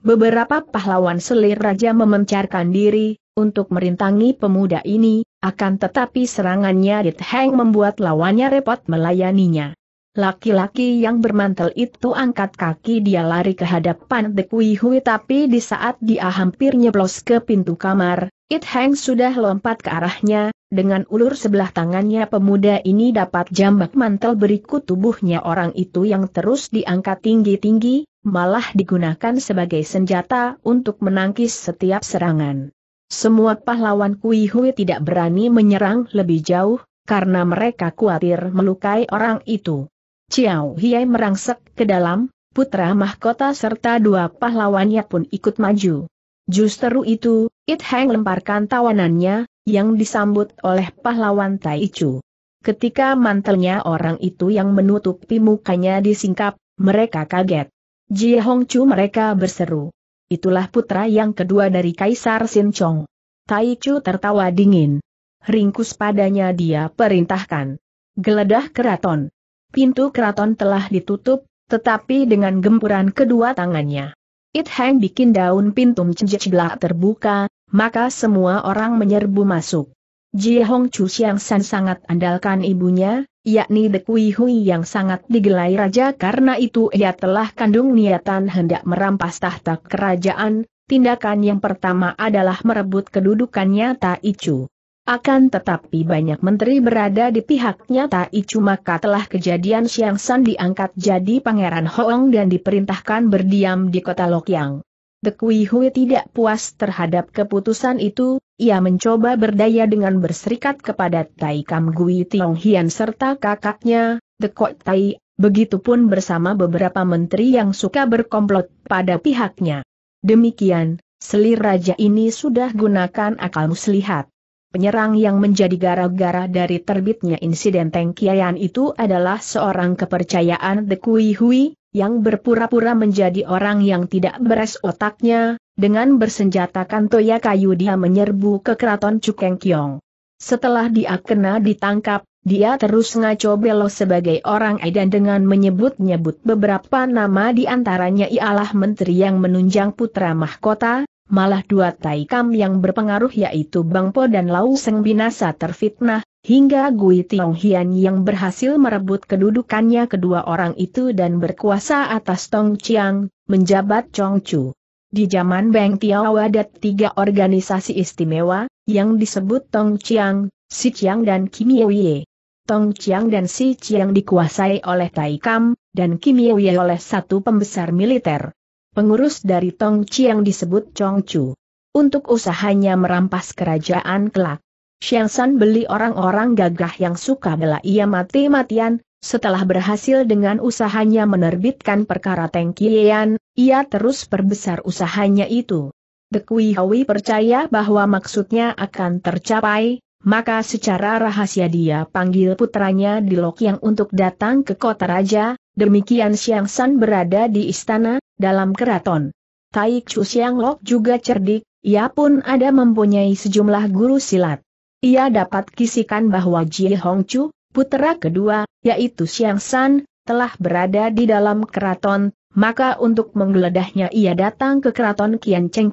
[SPEAKER 1] Beberapa pahlawan selir raja memencarkan diri, untuk merintangi pemuda ini, akan tetapi serangannya Dit Heng membuat lawannya repot melayaninya. Laki-laki yang bermantel itu angkat kaki dia lari ke hadapan The Kui Hui tapi di saat dia hampir nyeblos ke pintu kamar, It Heng sudah lompat ke arahnya, dengan ulur sebelah tangannya pemuda ini dapat jambak mantel berikut tubuhnya orang itu yang terus diangkat tinggi-tinggi, malah digunakan sebagai senjata untuk menangkis setiap serangan. Semua pahlawan Kui Hui tidak berani menyerang lebih jauh, karena mereka khawatir melukai orang itu. Ciao Hiai merangsek ke dalam, putra mahkota serta dua pahlawannya pun ikut maju. Justru itu, It Heng lemparkan tawanannya, yang disambut oleh pahlawan Tai Chu. Ketika mantelnya orang itu yang menutupi mukanya disingkap, mereka kaget. Ji Hong mereka berseru. Itulah putra yang kedua dari Kaisar Sin Chong. Tai Chu tertawa dingin. Ringkus padanya dia perintahkan. Geledah keraton. Pintu keraton telah ditutup, tetapi dengan gempuran kedua tangannya. It Hang bikin daun pintu mencejelak terbuka, maka semua orang menyerbu masuk. Ji Hong Chu Xiang San sangat andalkan ibunya, yakni De Kui Hui yang sangat digelai raja karena itu ia telah kandung niatan hendak merampas tahta kerajaan, tindakan yang pertama adalah merebut kedudukannya Tai Chu. Akan tetapi banyak menteri berada di pihaknya Tai Chu maka telah kejadian Xiang San diangkat jadi pangeran Hoang dan diperintahkan berdiam di kota Lokyang. The Kui Hui tidak puas terhadap keputusan itu, ia mencoba berdaya dengan berserikat kepada Tai Kam Gui Tiong Hian serta kakaknya, The Kok Tai, begitupun bersama beberapa menteri yang suka berkomplot pada pihaknya. Demikian, selir raja ini sudah gunakan akal muslihat. Penyerang yang menjadi gara-gara dari terbitnya insiden Teng itu adalah seorang kepercayaan The Kui Hui, yang berpura-pura menjadi orang yang tidak beres otaknya, dengan bersenjatakan toya kayu dia menyerbu ke keraton Cukeng Kiong. Setelah dia kena ditangkap, dia terus ngaco belo sebagai orang edan dengan menyebut-nyebut beberapa nama di antaranya ialah menteri yang menunjang putra mahkota, malah dua taikam yang berpengaruh yaitu Bangpo dan Lau Seng Binasa terfitnah, Hingga Gui Tiong Hian yang berhasil merebut kedudukannya kedua orang itu dan berkuasa atas Tong Chiang, menjabat Chong Chu. Di zaman Beng Tiao ada tiga organisasi istimewa, yang disebut Tong Chiang, Si Chiang dan Kim Yewie. Tong Chiang dan Si Chiang dikuasai oleh Tai Kam, dan Kim Yewie oleh satu pembesar militer. Pengurus dari Tong Chiang disebut Chong Chu. Untuk usahanya merampas kerajaan kelak, Shang San beli orang-orang gagah yang suka bela ia mati-matian, setelah berhasil dengan usahanya menerbitkan perkara Tengkian, ia terus perbesar usahanya itu. The Kui Hawi percaya bahwa maksudnya akan tercapai, maka secara rahasia dia panggil putranya di Lok Yang untuk datang ke kota raja, demikian Xiang San berada di istana, dalam keraton. Tai Chu Yang Lok juga cerdik, ia pun ada mempunyai sejumlah guru silat. Ia dapat kisikan bahwa Ji Hongchu, putera kedua, yaitu Xiang San, telah berada di dalam keraton, maka untuk menggeledahnya ia datang ke keraton Kian Cheng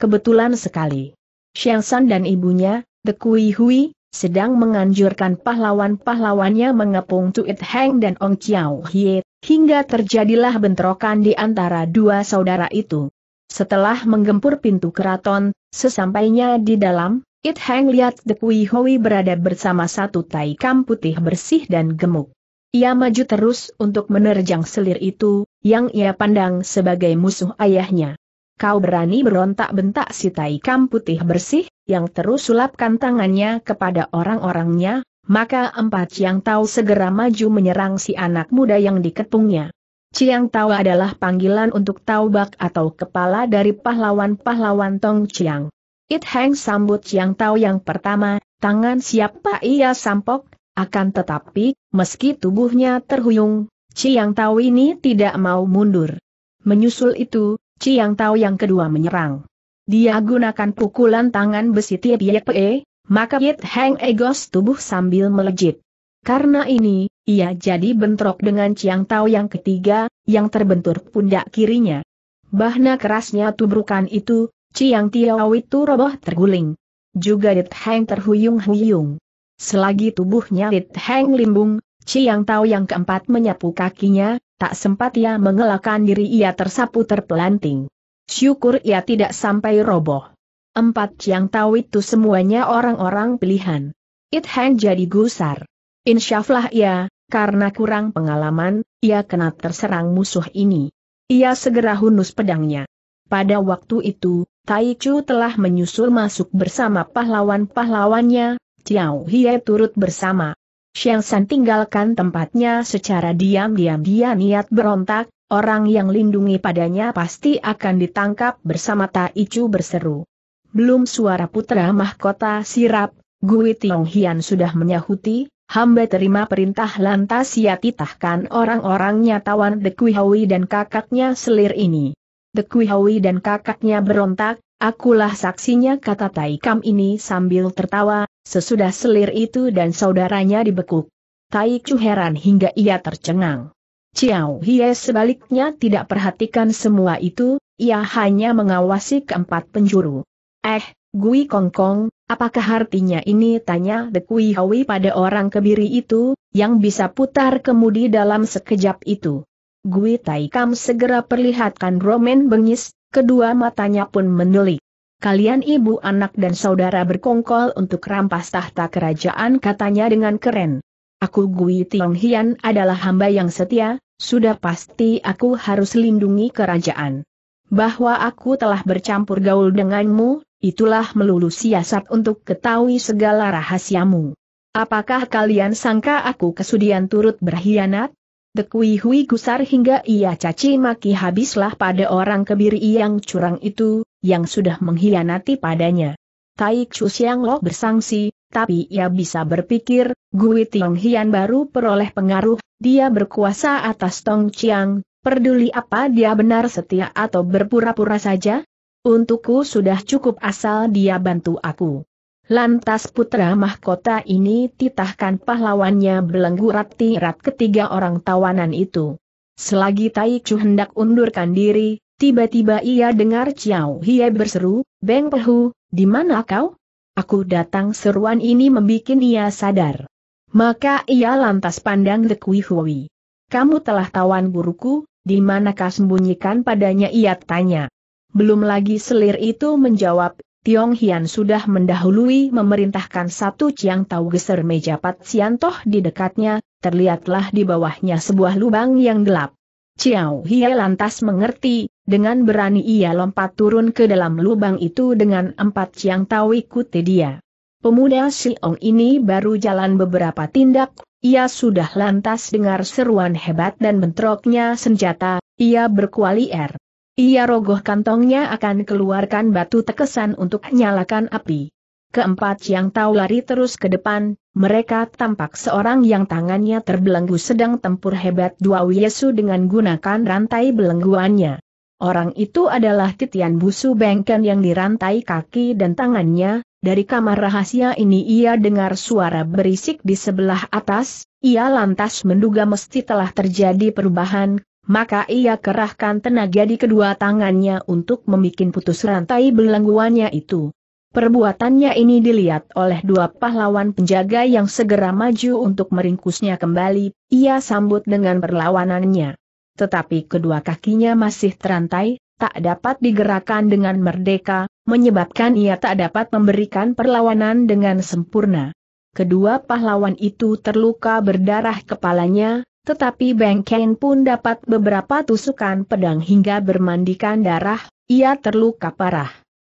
[SPEAKER 1] kebetulan sekali. Xiang San dan ibunya, The Kui Hui, sedang menganjurkan pahlawan-pahlawannya mengepung Tuit Heng dan Ong Chiao Hie, hingga terjadilah bentrokan di antara dua saudara itu. Setelah menggempur pintu keraton, sesampainya di dalam, It Hang lihat The Kui Hoi berada bersama satu taikam putih bersih dan gemuk. Ia maju terus untuk menerjang selir itu, yang ia pandang sebagai musuh ayahnya. Kau berani berontak-bentak si taikam putih bersih, yang terus sulapkan tangannya kepada orang-orangnya, maka empat Ciang Tao segera maju menyerang si anak muda yang dikepungnya. Ciang Tao adalah panggilan untuk taubak atau kepala dari pahlawan-pahlawan Tong Ciang. It Heng sambut yang Tao yang pertama, tangan siapa ia sampok, akan tetapi, meski tubuhnya terhuyung, Yang Tao ini tidak mau mundur. Menyusul itu, Yang Tao yang kedua menyerang. Dia gunakan pukulan tangan besi Tiep pe, maka It Heng egos tubuh sambil melejit. Karena ini, ia jadi bentrok dengan Ciang Tao yang ketiga, yang terbentur pundak kirinya. Bahna kerasnya tubrukan itu, Ciang Tiao itu roboh terguling. Juga Dit Heng terhuyung-huyung. Selagi tubuhnya Dit Heng limbung, Ciang Tao yang keempat menyapu kakinya, tak sempat ia mengelakkan diri ia tersapu terpelanting. Syukur ia tidak sampai roboh. Empat Ciang Tao itu semuanya orang-orang pilihan. It Heng jadi gusar. Insyaflah ia, karena kurang pengalaman, ia kena terserang musuh ini. Ia segera hunus pedangnya. Pada waktu itu, Tai Chu telah menyusul masuk bersama pahlawan-pahlawannya, Xiao Hie turut bersama. Xiang San tinggalkan tempatnya secara diam-diam dia niat berontak, orang yang lindungi padanya pasti akan ditangkap bersama Tai Chu berseru. Belum suara putra mahkota sirap, Gui Tiong Hian sudah menyahuti, hamba terima perintah lantas ia titahkan orang-orangnya tawan Dekuihawi dan kakaknya selir ini. The Hawi dan kakaknya berontak, akulah saksinya kata Taikam ini sambil tertawa, sesudah selir itu dan saudaranya dibekuk. Taik heran hingga ia tercengang. Ciao Hie sebaliknya tidak perhatikan semua itu, ia hanya mengawasi keempat penjuru. Eh, Gui Kongkong, apakah artinya ini tanya The Kui Hawi pada orang kebiri itu, yang bisa putar kemudi dalam sekejap itu. Gui Tai Kam segera perlihatkan romen bengis, kedua matanya pun menelik. Kalian ibu anak dan saudara berkongkol untuk rampas tahta kerajaan katanya dengan keren. Aku Gui Tiong Hian adalah hamba yang setia, sudah pasti aku harus lindungi kerajaan. Bahwa aku telah bercampur gaul denganmu, itulah melulu siasat untuk ketahui segala rahasiamu. Apakah kalian sangka aku kesudian turut berkhianat? Dekui Hui gusar hingga ia caci maki habislah pada orang kebiri yang curang itu, yang sudah mengkhianati padanya. Tai Chu Siang Lo bersangsi, tapi ia bisa berpikir, Gui Tiong Hian baru peroleh pengaruh, dia berkuasa atas Tong Chiang, peduli apa dia benar setia atau berpura-pura saja? Untukku sudah cukup asal dia bantu aku. Lantas putra mahkota ini titahkan pahlawannya belenggu rat ketiga orang tawanan itu. Selagi Tai Chu hendak undurkan diri, tiba-tiba ia dengar Chiao Hie berseru, Beng Pehu, di mana kau? Aku datang seruan ini membuat ia sadar. Maka ia lantas pandang The Kui Hui. Kamu telah tawan guruku, di manakah sembunyikan padanya ia tanya. Belum lagi selir itu menjawab, Tiong Hian sudah mendahului memerintahkan satu Ciang Tau geser meja Pat Siantoh di dekatnya, terlihatlah di bawahnya sebuah lubang yang gelap. Ciao Hie lantas mengerti, dengan berani ia lompat turun ke dalam lubang itu dengan empat Ciang Tau ikuti dia. Pemuda Siong ini baru jalan beberapa tindak, ia sudah lantas dengar seruan hebat dan bentroknya senjata, ia berkuali er. Ia rogoh kantongnya akan keluarkan batu tekesan untuk nyalakan api. Keempat yang tahu lari terus ke depan, mereka tampak seorang yang tangannya terbelenggu sedang tempur hebat dua Yesu dengan gunakan rantai belengguannya. Orang itu adalah Titian Busu Bengken yang dirantai kaki dan tangannya, dari kamar rahasia ini ia dengar suara berisik di sebelah atas, ia lantas menduga mesti telah terjadi perubahan, maka ia kerahkan tenaga di kedua tangannya untuk membuat putus rantai belengguannya itu. Perbuatannya ini dilihat oleh dua pahlawan penjaga yang segera maju untuk meringkusnya kembali, ia sambut dengan perlawanannya. Tetapi kedua kakinya masih terantai, tak dapat digerakkan dengan merdeka, menyebabkan ia tak dapat memberikan perlawanan dengan sempurna. Kedua pahlawan itu terluka berdarah kepalanya, tetapi Beng Ken pun dapat beberapa tusukan pedang hingga bermandikan darah, ia terluka parah.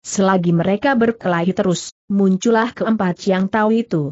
[SPEAKER 1] Selagi mereka berkelahi terus, muncullah keempat yang tahu itu.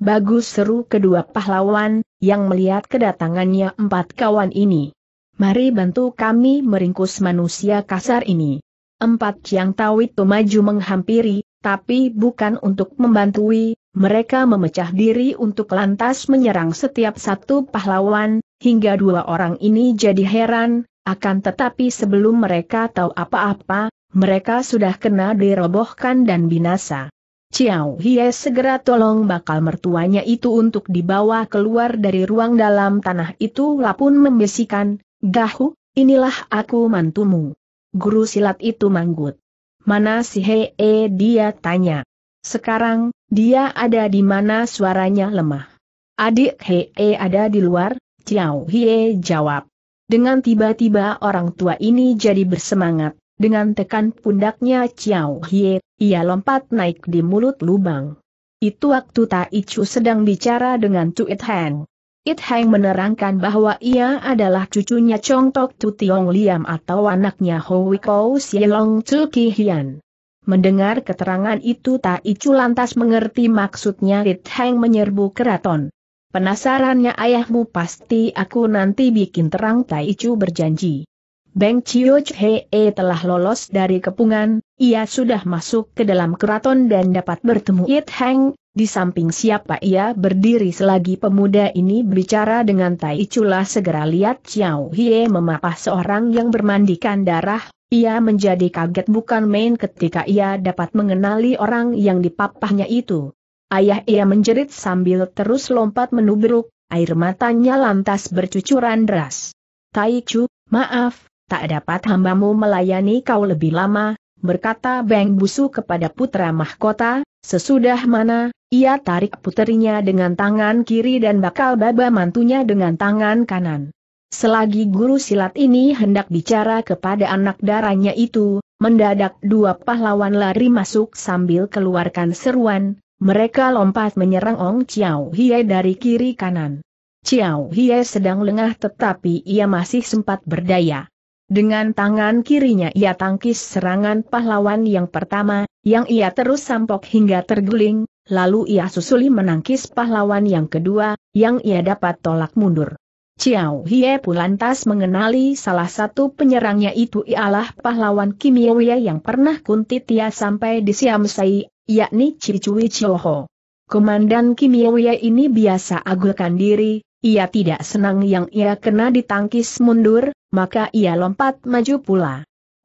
[SPEAKER 1] Bagus seru kedua pahlawan, yang melihat kedatangannya empat kawan ini. Mari bantu kami meringkus manusia kasar ini. Empat yang tahu itu maju menghampiri, tapi bukan untuk membantui, mereka memecah diri untuk lantas menyerang setiap satu pahlawan, hingga dua orang ini jadi heran, akan tetapi sebelum mereka tahu apa-apa, mereka sudah kena dirobohkan dan binasa. Ciao Hie segera tolong bakal mertuanya itu untuk dibawa keluar dari ruang dalam tanah itu lapun membisikkan, Gahu, inilah aku mantumu. Guru silat itu manggut. Mana si Hee dia tanya. Sekarang, dia ada di mana suaranya lemah. Adik Hee ada di luar, Ciao Hie jawab. Dengan tiba-tiba orang tua ini jadi bersemangat, dengan tekan pundaknya Ciao Hie, ia lompat naik di mulut lubang. Itu waktu Tai Chu sedang bicara dengan It Hang. It Hang menerangkan bahwa ia adalah cucunya Chong Tok Tu Tiong Liam atau anaknya Hui Kou Sielong Chu Ki Hian. Mendengar keterangan itu Tai Chu lantas mengerti maksudnya Rit Heng menyerbu keraton. Penasarannya ayahmu pasti aku nanti bikin terang Tai Chu berjanji. Beng Chiu Chee e telah lolos dari kepungan, ia sudah masuk ke dalam keraton dan dapat bertemu It Heng, di samping siapa ia berdiri selagi pemuda ini berbicara dengan Tai Chu lah segera lihat Xiao Hie memapah seorang yang bermandikan darah, ia menjadi kaget bukan main ketika ia dapat mengenali orang yang dipapahnya itu. Ayah ia menjerit sambil terus lompat menubruk, air matanya lantas bercucuran deras. Taichu, maaf, tak dapat hambamu melayani kau lebih lama, berkata Beng Busu kepada putra mahkota, sesudah mana, ia tarik puterinya dengan tangan kiri dan bakal baba mantunya dengan tangan kanan. Selagi guru silat ini hendak bicara kepada anak darahnya itu, mendadak dua pahlawan lari masuk sambil keluarkan seruan, mereka lompat menyerang Ong Chiao Hie dari kiri kanan. Chiao Hie sedang lengah tetapi ia masih sempat berdaya. Dengan tangan kirinya ia tangkis serangan pahlawan yang pertama, yang ia terus sampok hingga terguling, lalu ia susuli menangkis pahlawan yang kedua, yang ia dapat tolak mundur. Chiao Hiepu lantas mengenali salah satu penyerangnya itu ialah pahlawan Kimia yang pernah tia sampai di Siamsai, yakni Cicui Chioho. Komandan Kimia ini biasa agulkan diri, ia tidak senang yang ia kena ditangkis mundur, maka ia lompat maju pula.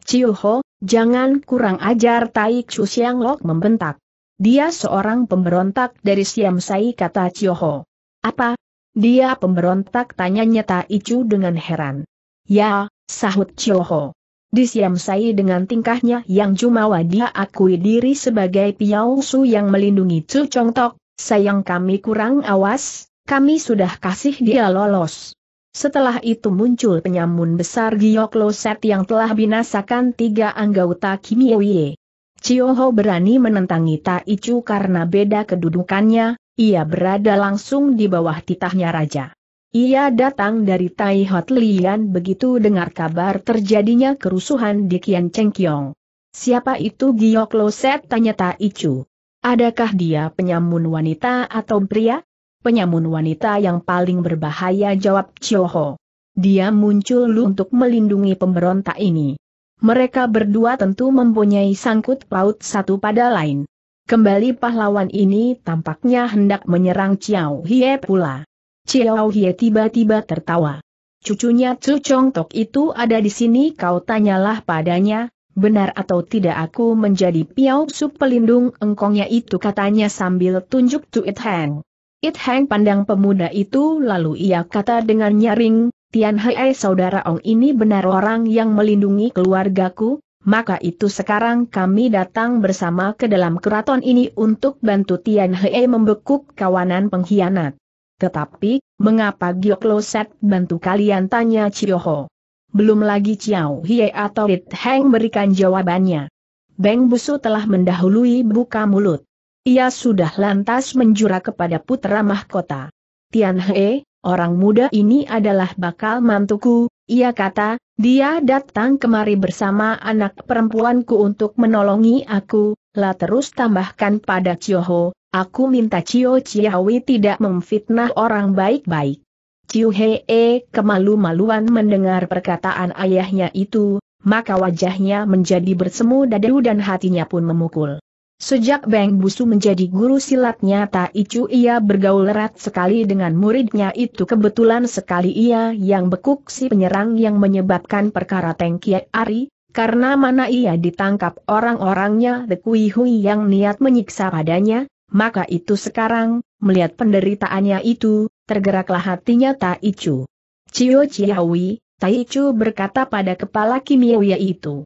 [SPEAKER 1] Chioho, jangan kurang ajar Taik Siang Lok membentak. Dia seorang pemberontak dari Siamsai kata Chioho. Apa, dia pemberontak tanya Nyata Icu dengan heran. Ya, sahut Chioho. Disiamsai dengan tingkahnya yang jumawa dia akui diri sebagai Piao yang melindungi Chu Chongtok, sayang kami kurang awas, kami sudah kasih dia lolos. Setelah itu muncul penyamun besar Gioklo Set yang telah binasakan tiga anggota Kimioye. Chioho berani menentangi Icu karena beda kedudukannya, ia berada langsung di bawah titahnya raja. Ia datang dari Tai Hot Lian begitu dengar kabar terjadinya kerusuhan di Kian Chengkyong. Siapa itu Giok Set tanya Tai Chu. Adakah dia penyamun wanita atau pria? Penyamun wanita yang paling berbahaya jawab Chioho. Dia muncul lu untuk melindungi pemberontak ini. Mereka berdua tentu mempunyai sangkut paut satu pada lain. Kembali pahlawan ini tampaknya hendak menyerang Chiao Hie pula. Chiao Hie tiba-tiba tertawa. Cucunya Chu Chong Tok itu ada di sini kau tanyalah padanya, benar atau tidak aku menjadi piau sup pelindung engkongnya itu katanya sambil tunjuk Tu It Hang. It Hang pandang pemuda itu lalu ia kata dengan nyaring, Tian Hai saudara Ong ini benar orang yang melindungi keluargaku, maka itu sekarang kami datang bersama ke dalam keraton ini untuk bantu Tian Hei membekuk kawanan pengkhianat. Tetapi, mengapa Giok Loset bantu kalian tanya Cioho? Belum lagi Ciao Hie atau Rit Heng berikan jawabannya. Beng Busu telah mendahului buka mulut. Ia sudah lantas menjura kepada putra mahkota. Tian He, orang muda ini adalah bakal mantuku, ia kata, dia datang kemari bersama anak perempuanku untuk menolongi aku, lah terus tambahkan pada Cioho, aku minta Cio Ciawi tidak memfitnah orang baik-baik. Cio Hee kemalu-maluan mendengar perkataan ayahnya itu, maka wajahnya menjadi bersemu dadu dan hatinya pun memukul. Sejak Beng Busu menjadi guru silatnya Tai Chu ia bergaul erat sekali dengan muridnya itu kebetulan sekali ia yang bekuk si penyerang yang menyebabkan perkara Teng Kie Ari, karena mana ia ditangkap orang-orangnya The Kui Hui yang niat menyiksa padanya, maka itu sekarang, melihat penderitaannya itu, tergeraklah hatinya Tai Chu. Cio Ciawi, Tai Chu berkata pada kepala kimiawi itu.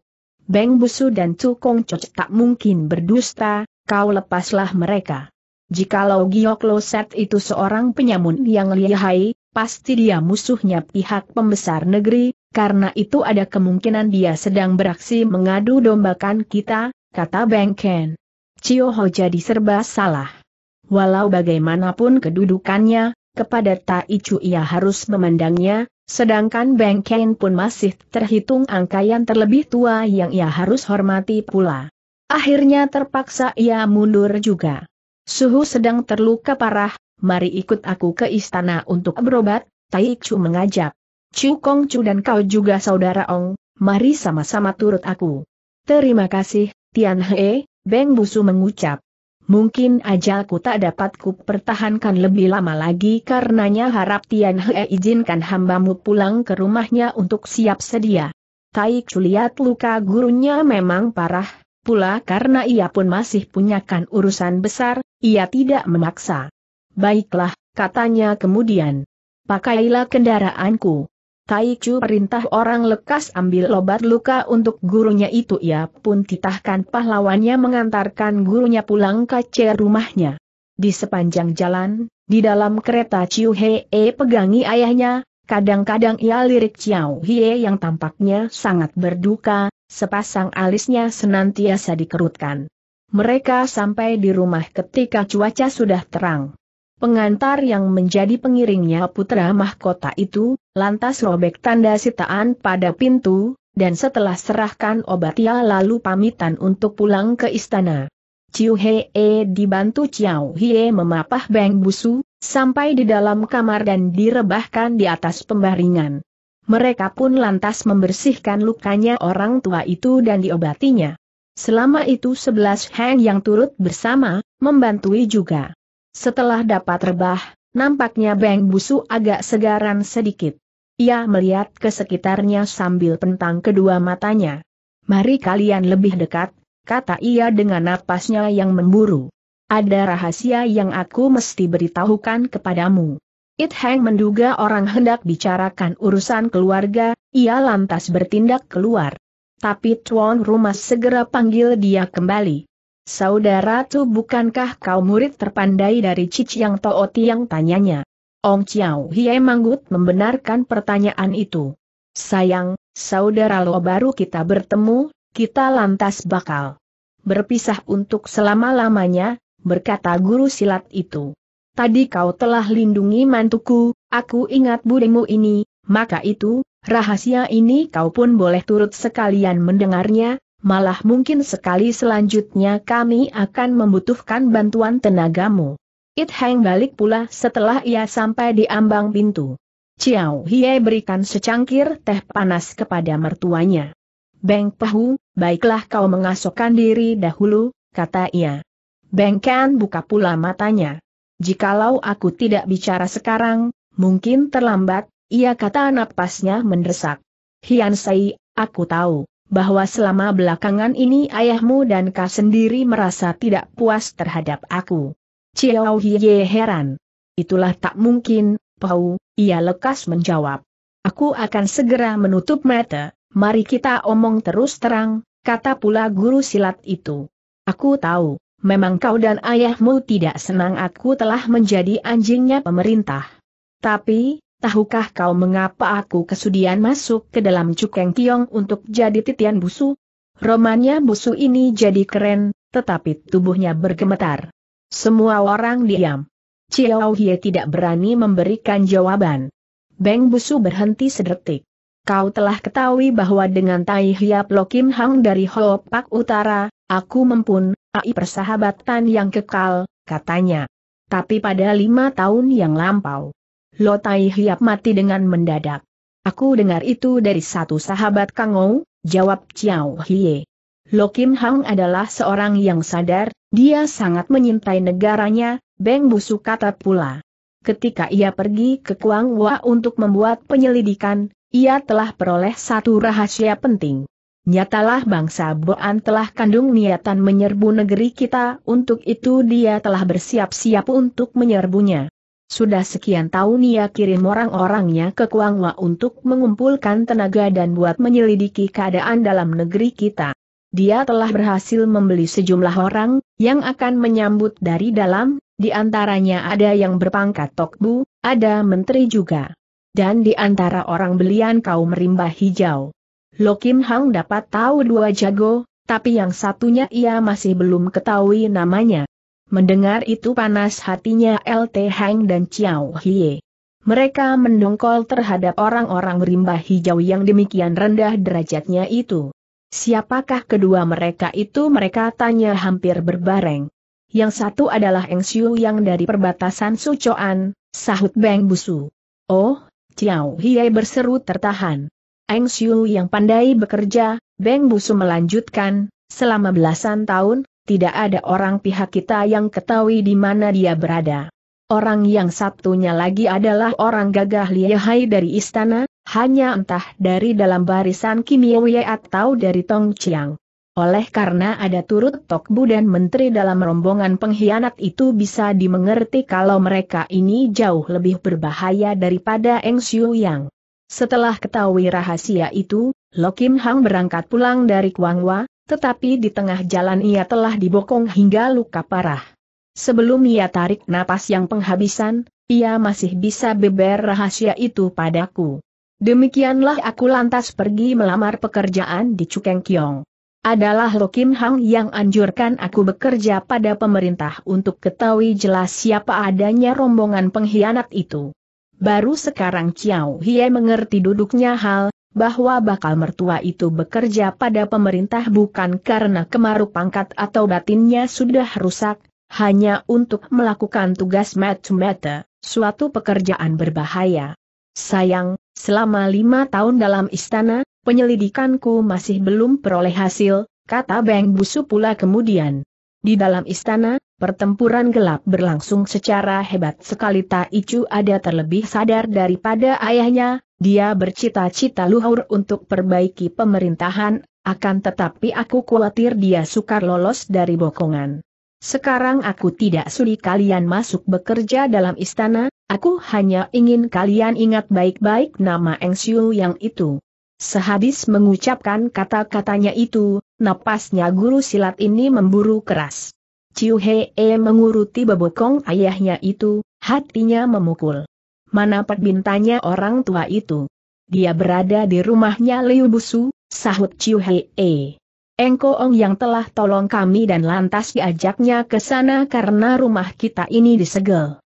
[SPEAKER 1] Beng Busu dan cukong Cocok tak mungkin berdusta, kau lepaslah mereka. Jikalau Giok Set itu seorang penyamun yang lihai, pasti dia musuhnya pihak pembesar negeri, karena itu ada kemungkinan dia sedang beraksi mengadu dombakan kita, kata Beng Ken. Cio Ho jadi serba salah. Walau bagaimanapun kedudukannya, kepada Tai Chu ia harus memandangnya, sedangkan Beng Ken pun masih terhitung angkaian terlebih tua yang ia harus hormati pula. Akhirnya terpaksa ia mundur juga. Suhu sedang terluka parah, mari ikut aku ke istana untuk berobat, Tai Chu mengajak. Chu Kong Chu dan kau juga saudara Ong, mari sama-sama turut aku. Terima kasih, Tian He, Beng Busu mengucap. Mungkin ajalku tak dapat ku pertahankan lebih lama lagi karenanya harap Tian He izinkan hambamu pulang ke rumahnya untuk siap sedia. Taik lihat luka gurunya memang parah, pula karena ia pun masih punyakan urusan besar, ia tidak memaksa. Baiklah, katanya kemudian. Pakailah kendaraanku. Chu perintah orang lekas ambil lobat luka untuk gurunya itu ia pun titahkan pahlawannya mengantarkan gurunya pulang ke cer rumahnya. Di sepanjang jalan, di dalam kereta Chiu Hee pegangi ayahnya, kadang-kadang ia lirik Chiao Hee yang tampaknya sangat berduka, sepasang alisnya senantiasa dikerutkan. Mereka sampai di rumah ketika cuaca sudah terang. Pengantar yang menjadi pengiringnya putra mahkota itu, lantas robek tanda sitaan pada pintu, dan setelah serahkan obat ia lalu pamitan untuk pulang ke istana. Ciu Hee dibantu Ciao Hie memapah Beng Busu, sampai di dalam kamar dan direbahkan di atas pembaringan. Mereka pun lantas membersihkan lukanya orang tua itu dan diobatinya. Selama itu sebelas Heng yang turut bersama, membantui juga. Setelah dapat rebah, nampaknya Beng Busu agak segaran sedikit. Ia melihat ke sekitarnya sambil pentang kedua matanya. Mari kalian lebih dekat, kata ia dengan napasnya yang memburu. Ada rahasia yang aku mesti beritahukan kepadamu. It Hang menduga orang hendak bicarakan urusan keluarga, ia lantas bertindak keluar. Tapi tuan rumah segera panggil dia kembali. Saudara tuh bukankah kau murid terpandai dari Cici yang Tooti Tiang tanyanya? Ong Chiao Hie Manggut membenarkan pertanyaan itu. Sayang, saudara lo baru kita bertemu, kita lantas bakal berpisah untuk selama-lamanya, berkata guru silat itu. Tadi kau telah lindungi mantuku, aku ingat budemu ini, maka itu, rahasia ini kau pun boleh turut sekalian mendengarnya, malah mungkin sekali selanjutnya kami akan membutuhkan bantuan tenagamu. It Heng balik pula setelah ia sampai di ambang pintu. Ciao Hie berikan secangkir teh panas kepada mertuanya. Beng Pahu, baiklah kau mengasokkan diri dahulu, kata ia. Beng Kan buka pula matanya. Jikalau aku tidak bicara sekarang, mungkin terlambat, ia kata napasnya mendesak. Hian Sai, aku tahu bahwa selama belakangan ini ayahmu dan kau sendiri merasa tidak puas terhadap aku. Chiao Hiye heran. Itulah tak mungkin, Pau, ia lekas menjawab. Aku akan segera menutup mata, mari kita omong terus terang, kata pula guru silat itu. Aku tahu, memang kau dan ayahmu tidak senang aku telah menjadi anjingnya pemerintah. Tapi, tahukah kau mengapa aku kesudian masuk ke dalam cukeng tiong untuk jadi titian busu? Romanya busu ini jadi keren, tetapi tubuhnya bergemetar. Semua orang diam. Chiao Hie tidak berani memberikan jawaban. Beng Busu berhenti sedetik. Kau telah ketahui bahwa dengan Tai Hiap Lo Kim Hang dari Ho Pak Utara, aku mempun, ai persahabatan yang kekal, katanya. Tapi pada lima tahun yang lampau, Lo Tai Hiap mati dengan mendadak. Aku dengar itu dari satu sahabat Kangou, jawab Chiao Hie. Lo Kim Hang adalah seorang yang sadar, dia sangat menyintai negaranya, Beng Busu kata pula. Ketika ia pergi ke Kuang Wa untuk membuat penyelidikan, ia telah peroleh satu rahasia penting. Nyatalah bangsa Boan telah kandung niatan menyerbu negeri kita, untuk itu dia telah bersiap-siap untuk menyerbunya. Sudah sekian tahun ia kirim orang-orangnya ke Kuangwa untuk mengumpulkan tenaga dan buat menyelidiki keadaan dalam negeri kita. Dia telah berhasil membeli sejumlah orang, yang akan menyambut dari dalam, di antaranya ada yang berpangkat tokbu, ada menteri juga. Dan di antara orang belian kau rimba hijau. Lokim Hang dapat tahu dua jago, tapi yang satunya ia masih belum ketahui namanya. Mendengar itu panas hatinya LT Hang dan Chiao Hie. Mereka mendongkol terhadap orang-orang rimba hijau yang demikian rendah derajatnya itu. Siapakah kedua mereka itu mereka tanya hampir berbareng. Yang satu adalah Eng Xiu yang dari perbatasan Sucoan, sahut Beng Busu. Oh, Chiao Hie berseru tertahan. Eng Xiu yang pandai bekerja, Beng Busu melanjutkan, selama belasan tahun, tidak ada orang pihak kita yang ketahui di mana dia berada. Orang yang satunya lagi adalah orang gagah lihai dari istana, hanya entah dari dalam barisan Kim atau dari Tong Chiang. Oleh karena ada turut Tokbu dan menteri dalam rombongan pengkhianat itu bisa dimengerti kalau mereka ini jauh lebih berbahaya daripada Eng Xiu Yang. Setelah ketahui rahasia itu, Lokim Hang berangkat pulang dari Kuangwa, tetapi di tengah jalan ia telah dibokong hingga luka parah. Sebelum ia tarik napas yang penghabisan, ia masih bisa beber rahasia itu padaku. Demikianlah aku lantas pergi melamar pekerjaan di Cukeng Kiong. Adalah Lo Kim Hang yang anjurkan aku bekerja pada pemerintah untuk ketahui jelas siapa adanya rombongan pengkhianat itu. Baru sekarang Chiao Hie mengerti duduknya hal bahwa bakal mertua itu bekerja pada pemerintah bukan karena kemaruk pangkat atau batinnya sudah rusak, hanya untuk melakukan tugas mata suatu pekerjaan berbahaya. Sayang, selama lima tahun dalam istana, penyelidikanku masih belum peroleh hasil, kata Beng Busu pula kemudian. Di dalam istana, pertempuran gelap berlangsung secara hebat sekali Taichu ada terlebih sadar daripada ayahnya, dia bercita-cita luhur untuk perbaiki pemerintahan, akan tetapi aku khawatir dia sukar lolos dari bokongan. Sekarang aku tidak sudi kalian masuk bekerja dalam istana, aku hanya ingin kalian ingat baik-baik nama Eng Siu yang itu. Sehabis mengucapkan kata-katanya itu, napasnya guru silat ini memburu keras. Ciu Hee menguruti bebokong ayahnya itu, hatinya memukul mana bintanya orang tua itu. Dia berada di rumahnya Liu Busu, sahut Chiu Hei. -e. Engko Ong yang telah tolong kami dan lantas diajaknya ke sana karena rumah kita ini disegel.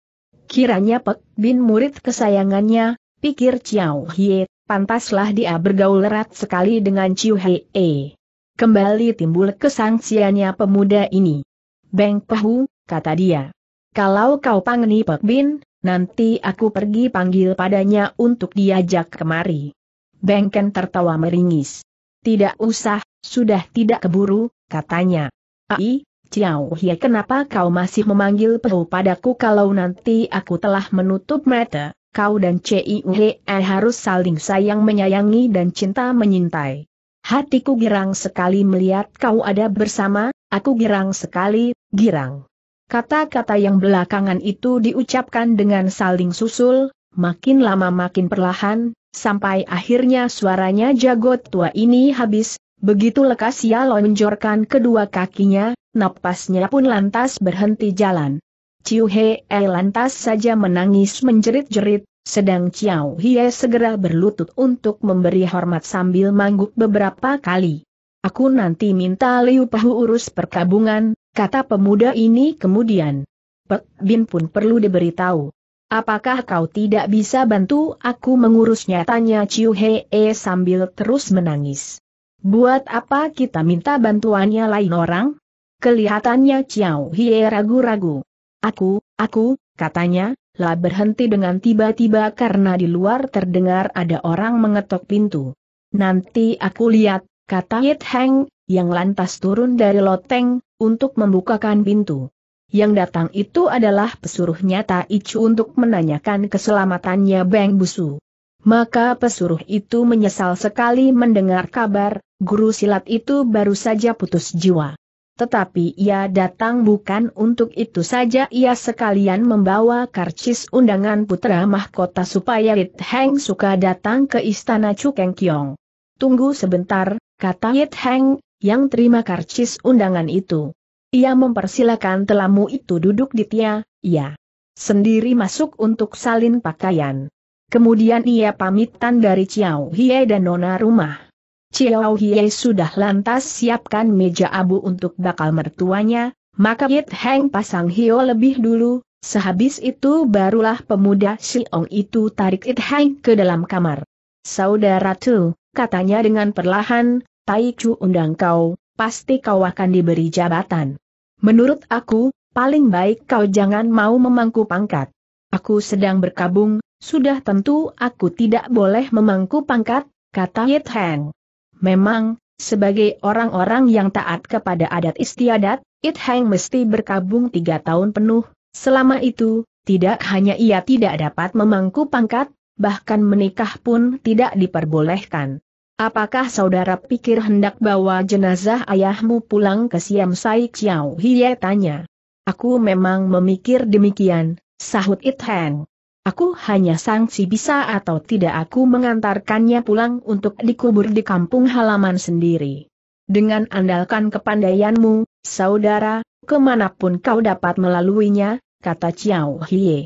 [SPEAKER 1] Kiranya Pek Bin murid kesayangannya, pikir Chiao Hie, pantaslah dia bergaul erat sekali dengan Chiu Hei. -e. Kembali timbul kesangsiannya pemuda ini. Beng Pehu, kata dia. Kalau kau pangeni Pek Bin, Nanti aku pergi panggil padanya untuk diajak kemari. Bengken tertawa meringis. Tidak usah, sudah tidak keburu, katanya. Ai, Ciao Hia kenapa kau masih memanggil pehu padaku kalau nanti aku telah menutup mata, kau dan Ciue eh, harus saling sayang menyayangi dan cinta menyintai. Hatiku girang sekali melihat kau ada bersama, aku girang sekali, girang. Kata-kata yang belakangan itu diucapkan dengan saling susul, makin lama makin perlahan, sampai akhirnya suaranya jago tua ini habis, begitu lekas ia lonjorkan kedua kakinya, napasnya pun lantas berhenti jalan. Ciu He eh, lantas saja menangis menjerit-jerit, sedang Ciao Hie segera berlutut untuk memberi hormat sambil mangguk beberapa kali. Aku nanti minta Liu Pahu urus perkabungan, Kata pemuda ini kemudian. Pek Bin pun perlu diberitahu. Apakah kau tidak bisa bantu aku mengurusnya? Tanya Chiu -e sambil terus menangis. Buat apa kita minta bantuannya lain orang? Kelihatannya Chiao Hie ragu-ragu. Aku, aku, katanya, lah berhenti dengan tiba-tiba karena di luar terdengar ada orang mengetok pintu. Nanti aku lihat, kata Yit Heng, yang lantas turun dari loteng, untuk membukakan pintu. Yang datang itu adalah pesuruh nyata Icu untuk menanyakan keselamatannya Beng Busu. Maka pesuruh itu menyesal sekali mendengar kabar, guru silat itu baru saja putus jiwa. Tetapi ia datang bukan untuk itu saja ia sekalian membawa karcis undangan putra mahkota supaya Yit Heng suka datang ke istana Chu Kiong. Tunggu sebentar, kata Yit Heng, yang terima karcis undangan itu. Ia mempersilakan telamu itu duduk di Tia, ya. Sendiri masuk untuk salin pakaian. Kemudian ia pamitan dari Chiao Hie dan Nona rumah. Chiao Hie sudah lantas siapkan meja abu untuk bakal mertuanya, maka Yit Heng pasang Hio lebih dulu, Sehabis itu barulah pemuda Siong itu tarik It Heng ke dalam kamar. Saudara Tu, katanya dengan perlahan, Tai Chu undang kau, pasti kau akan diberi jabatan. Menurut aku, paling baik kau jangan mau memangku pangkat. Aku sedang berkabung, sudah tentu aku tidak boleh memangku pangkat, kata Yit Heng. Memang, sebagai orang-orang yang taat kepada adat istiadat, Yit Heng mesti berkabung tiga tahun penuh, selama itu, tidak hanya ia tidak dapat memangku pangkat, bahkan menikah pun tidak diperbolehkan. Apakah saudara pikir hendak bawa jenazah ayahmu pulang ke Siam Sai Chiao Hie tanya. Aku memang memikir demikian, sahut It Heng. Aku hanya sangsi bisa atau tidak aku mengantarkannya pulang untuk dikubur di kampung halaman sendiri. Dengan andalkan kepandaianmu, saudara, kemanapun kau dapat melaluinya, kata Chiao Hie.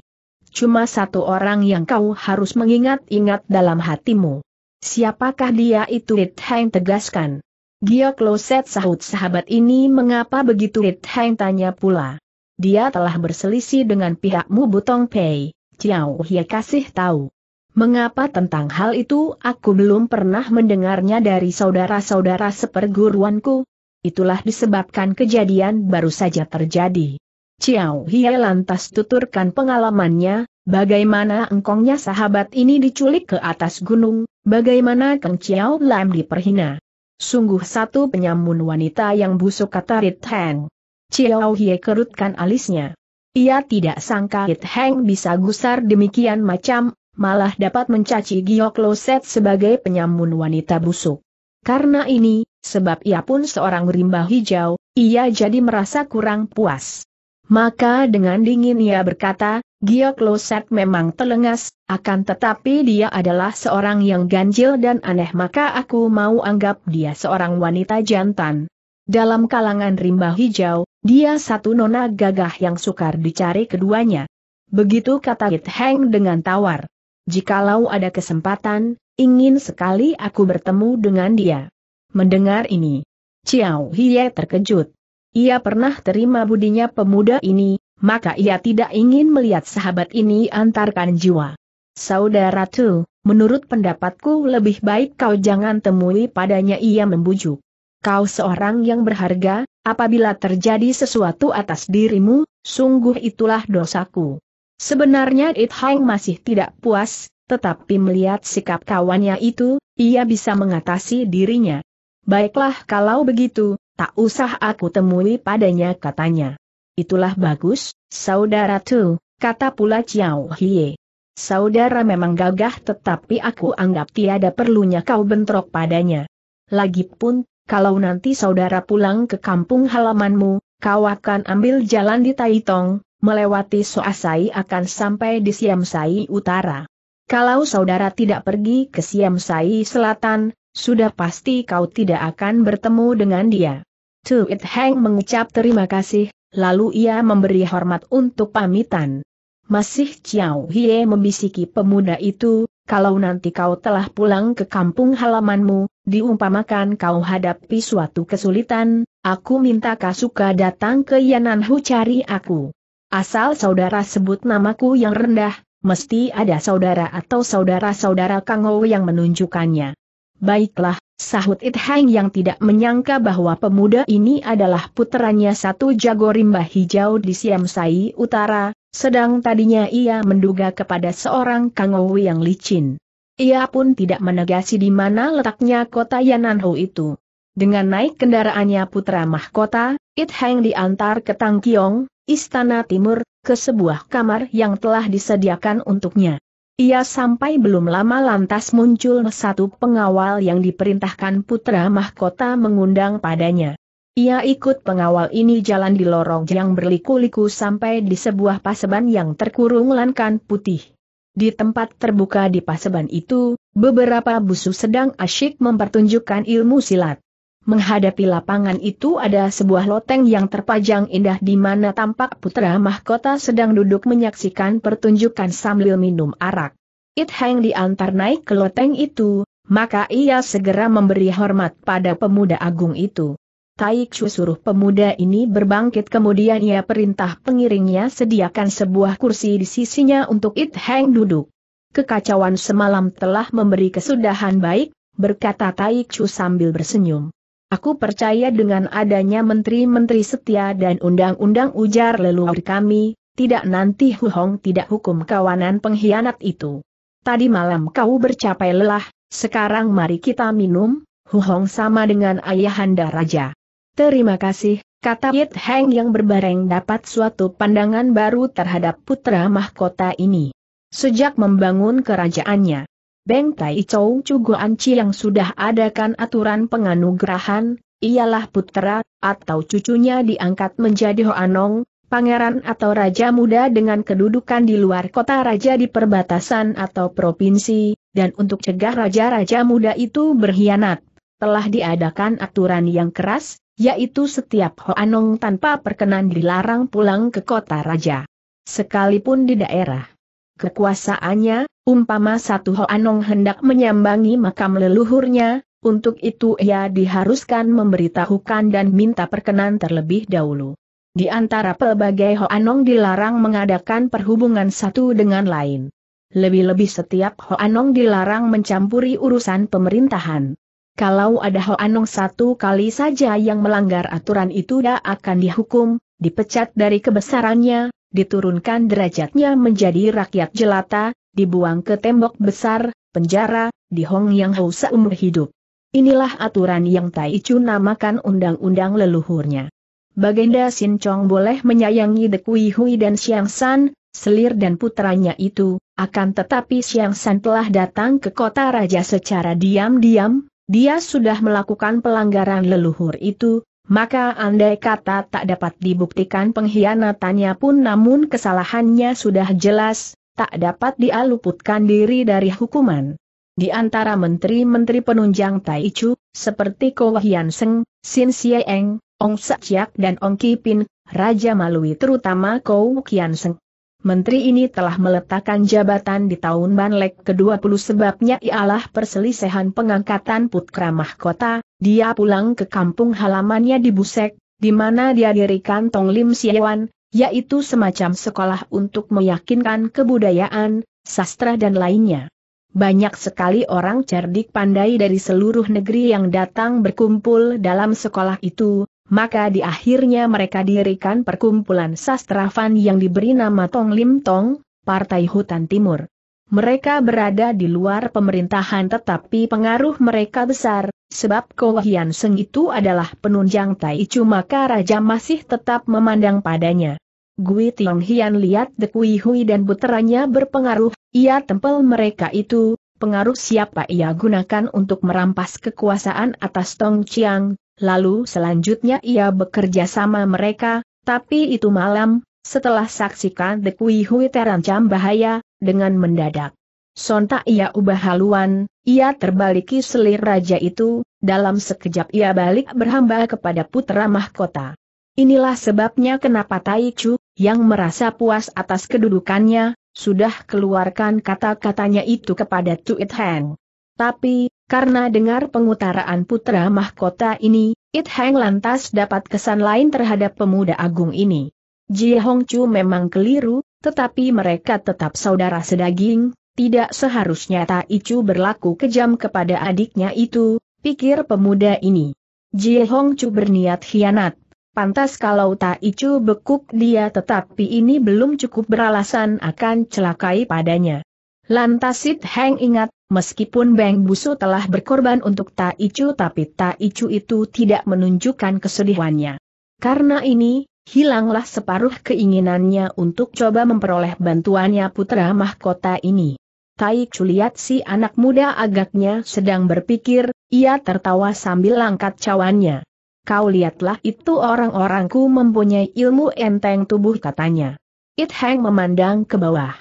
[SPEAKER 1] Cuma satu orang yang kau harus mengingat-ingat dalam hatimu. Siapakah dia itu It Heng tegaskan. Gio Kloset sahut sahabat ini mengapa begitu It Heng tanya pula. Dia telah berselisih dengan pihakmu Butong Pei, Ciao Hia kasih tahu. Mengapa tentang hal itu aku belum pernah mendengarnya dari saudara-saudara seperguruanku? Itulah disebabkan kejadian baru saja terjadi. Ciao Hie lantas tuturkan pengalamannya, Bagaimana engkongnya sahabat ini diculik ke atas gunung, bagaimana Keng Chiao Lam diperhina. Sungguh satu penyamun wanita yang busuk kata Rit Heng. Chiao Hie kerutkan alisnya. Ia tidak sangka Rit Heng bisa gusar demikian macam, malah dapat mencaci Giok Lo Set sebagai penyamun wanita busuk. Karena ini, sebab ia pun seorang rimba hijau, ia jadi merasa kurang puas. Maka dengan dingin ia berkata, Gio Kloset memang telengas, akan tetapi dia adalah seorang yang ganjil dan aneh maka aku mau anggap dia seorang wanita jantan. Dalam kalangan rimba hijau, dia satu nona gagah yang sukar dicari keduanya. Begitu kata Git Heng dengan tawar. Jikalau ada kesempatan, ingin sekali aku bertemu dengan dia. Mendengar ini, Ciao Hie terkejut. Ia pernah terima budinya pemuda ini, maka ia tidak ingin melihat sahabat ini antarkan jiwa. Saudara Tu, menurut pendapatku lebih baik kau jangan temui padanya ia membujuk. Kau seorang yang berharga, apabila terjadi sesuatu atas dirimu, sungguh itulah dosaku. Sebenarnya It Hang masih tidak puas, tetapi melihat sikap kawannya itu, ia bisa mengatasi dirinya. Baiklah kalau begitu, tak usah aku temui padanya katanya. Itulah bagus, saudara tu, kata pula Chiao Hie. Saudara memang gagah tetapi aku anggap tiada perlunya kau bentrok padanya. Lagipun, kalau nanti saudara pulang ke kampung halamanmu, kau akan ambil jalan di Taitong, melewati Soasai akan sampai di Siamsai Utara. Kalau saudara tidak pergi ke Siamsai Selatan, sudah pasti kau tidak akan bertemu dengan dia. It Heng mengucap terima kasih, Lalu ia memberi hormat untuk pamitan. Masih Chiao Hie membisiki pemuda itu, kalau nanti kau telah pulang ke kampung halamanmu, diumpamakan kau hadapi suatu kesulitan, aku minta Kasuka datang ke Yananhu cari aku. Asal saudara sebut namaku yang rendah, mesti ada saudara atau saudara-saudara Kangou yang menunjukkannya. Baiklah, sahut It Hang yang tidak menyangka bahwa pemuda ini adalah puterannya satu jago rimba hijau di Siam Sai Utara, sedang tadinya ia menduga kepada seorang Kangowi yang licin. Ia pun tidak menegasi di mana letaknya kota Yananho itu. Dengan naik kendaraannya putra mahkota, It Hang diantar ke Tangkiong, istana timur, ke sebuah kamar yang telah disediakan untuknya. Ia sampai belum lama lantas muncul satu pengawal yang diperintahkan putra mahkota mengundang padanya. Ia ikut pengawal ini jalan di lorong yang berliku-liku sampai di sebuah paseban yang terkurung lankan putih. Di tempat terbuka di paseban itu, beberapa busu sedang asyik mempertunjukkan ilmu silat. Menghadapi lapangan itu ada sebuah loteng yang terpajang indah di mana tampak putra mahkota sedang duduk menyaksikan pertunjukan sambil minum arak. It Hang diantar naik ke loteng itu, maka ia segera memberi hormat pada pemuda agung itu. Taik Chu suruh pemuda ini berbangkit kemudian ia perintah pengiringnya sediakan sebuah kursi di sisinya untuk It Hang duduk. Kekacauan semalam telah memberi kesudahan baik, berkata Taik Chu sambil bersenyum. Aku percaya dengan adanya menteri-menteri setia dan undang-undang ujar leluhur kami, tidak nanti Hu Hong tidak hukum kawanan pengkhianat itu. Tadi malam kau bercapai lelah, sekarang mari kita minum, Hu Hong sama dengan ayahanda raja. Terima kasih, kata Yit Heng yang berbareng dapat suatu pandangan baru terhadap putra mahkota ini. Sejak membangun kerajaannya, Beng Tai Chou Chi yang sudah adakan aturan penganugerahan, ialah putera, atau cucunya diangkat menjadi Hoanong, pangeran atau raja muda dengan kedudukan di luar kota raja di perbatasan atau provinsi, dan untuk cegah raja-raja muda itu berkhianat, telah diadakan aturan yang keras, yaitu setiap Hoanong tanpa perkenan dilarang pulang ke kota raja. Sekalipun di daerah kekuasaannya, Umpama satu Hoanong hendak menyambangi makam leluhurnya, untuk itu ia diharuskan memberitahukan dan minta perkenan terlebih dahulu. Di antara pelbagai Hoanong dilarang mengadakan perhubungan satu dengan lain. Lebih-lebih setiap Hoanong dilarang mencampuri urusan pemerintahan. Kalau ada Hoanong satu kali saja yang melanggar aturan itu dia akan dihukum, dipecat dari kebesarannya, diturunkan derajatnya menjadi rakyat jelata, dibuang ke tembok besar, penjara, di Hong Yang Hou seumur hidup. Inilah aturan yang Tai Chu namakan undang-undang leluhurnya. Baginda Sin Chong boleh menyayangi De Kui Hui dan Xiang San, selir dan putranya itu, akan tetapi Xiang San telah datang ke kota raja secara diam-diam, dia sudah melakukan pelanggaran leluhur itu, maka andai kata tak dapat dibuktikan pengkhianatannya pun namun kesalahannya sudah jelas, tak dapat dialuputkan diri dari hukuman. Di antara menteri-menteri penunjang Tai Chu, seperti Ko Hian Seng, Sin Xie Eng, Ong Sakyak dan Ong Kipin, Raja Malui terutama Ko Hian Seng. Menteri ini telah meletakkan jabatan di tahun Banlek ke-20 sebabnya ialah perselisihan pengangkatan putra mahkota, dia pulang ke kampung halamannya di Busek, di mana dia dirikan Tong Lim Siewan, yaitu semacam sekolah untuk meyakinkan kebudayaan, sastra dan lainnya. Banyak sekali orang cerdik pandai dari seluruh negeri yang datang berkumpul dalam sekolah itu, maka di akhirnya mereka dirikan perkumpulan sastravan yang diberi nama Tong Lim Tong, Partai Hutan Timur. Mereka berada di luar pemerintahan tetapi pengaruh mereka besar, sebab Kou Hian Seng itu adalah penunjang Tai Chu maka Raja masih tetap memandang padanya. Gui Tiong Hian lihat De Kui Hui dan puteranya berpengaruh, ia tempel mereka itu, pengaruh siapa ia gunakan untuk merampas kekuasaan atas Tong Chiang, lalu selanjutnya ia bekerja sama mereka, tapi itu malam, setelah saksikan De Kui Hui terancam bahaya, dengan mendadak. Sontak ia ubah haluan, ia terbaliki selir raja itu, dalam sekejap ia balik berhamba kepada putra mahkota. Inilah sebabnya kenapa Tai Chu, yang merasa puas atas kedudukannya, sudah keluarkan kata-katanya itu kepada It Heng. Tapi, karena dengar pengutaraan putra mahkota ini, It Heng lantas dapat kesan lain terhadap pemuda agung ini. Ji Hong Chu memang keliru, tetapi mereka tetap saudara sedaging, tidak seharusnya Taichu berlaku kejam kepada adiknya itu, pikir pemuda ini. Jie Hongchu berniat hianat. Pantas kalau Taichu bekuk dia tetapi ini belum cukup beralasan akan celakai padanya. Lantas Sid Heng ingat, meskipun Beng Busu telah berkorban untuk Taichu tapi Taichu itu tidak menunjukkan kesedihannya. Karena ini, hilanglah separuh keinginannya untuk coba memperoleh bantuannya putra mahkota ini. Tai Culiat si anak muda agaknya sedang berpikir, ia tertawa sambil angkat cawannya. Kau lihatlah itu orang-orangku mempunyai ilmu enteng tubuh katanya. It Hang memandang ke bawah.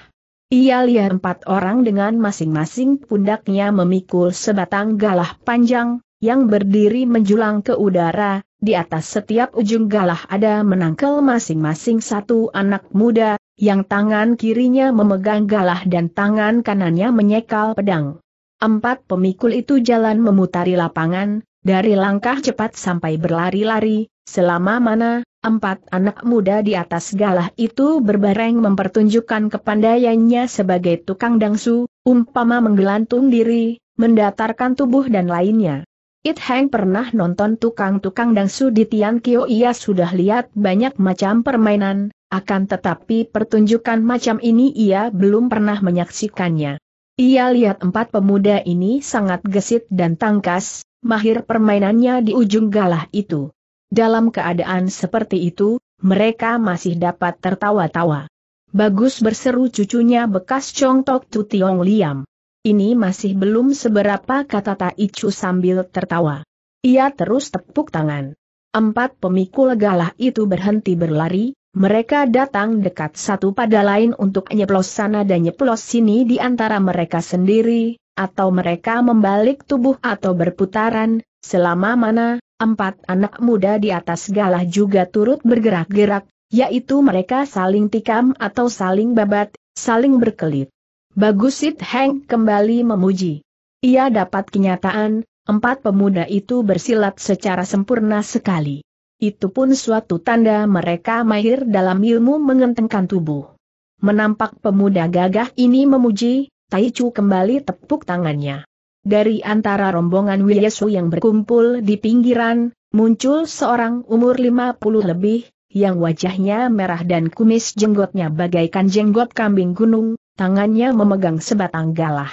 [SPEAKER 1] Ia lihat empat orang dengan masing-masing pundaknya memikul sebatang galah panjang, yang berdiri menjulang ke udara, di atas setiap ujung galah ada menangkel masing-masing satu anak muda, yang tangan kirinya memegang galah dan tangan kanannya menyekal pedang. Empat pemikul itu jalan memutari lapangan, dari langkah cepat sampai berlari-lari, selama mana, empat anak muda di atas galah itu berbareng mempertunjukkan kepandaiannya sebagai tukang dangsu, umpama menggelantung diri, mendatarkan tubuh dan lainnya. It Heng pernah nonton tukang-tukang dangsu di Tian ia sudah lihat banyak macam permainan, akan tetapi pertunjukan macam ini ia belum pernah menyaksikannya. Ia lihat empat pemuda ini sangat gesit dan tangkas, mahir permainannya di ujung galah itu. Dalam keadaan seperti itu, mereka masih dapat tertawa-tawa. Bagus berseru cucunya bekas Chong Tok Tu Tiong Liam. Ini masih belum seberapa kata Taichu sambil tertawa. Ia terus tepuk tangan. Empat pemikul galah itu berhenti berlari, mereka datang dekat satu pada lain untuk nyeplos sana dan nyeplos sini di antara mereka sendiri, atau mereka membalik tubuh atau berputaran, selama mana, empat anak muda di atas galah juga turut bergerak-gerak, yaitu mereka saling tikam atau saling babat, saling berkelit. Bagus It Heng kembali memuji. Ia dapat kenyataan, empat pemuda itu bersilat secara sempurna sekali. Itu pun suatu tanda mereka mahir dalam ilmu mengentengkan tubuh. Menampak pemuda gagah ini memuji, Taichu kembali tepuk tangannya. Dari antara rombongan Wiesu yang berkumpul di pinggiran, muncul seorang umur 50 lebih, yang wajahnya merah dan kumis jenggotnya bagaikan jenggot kambing gunung, tangannya memegang sebatang galah.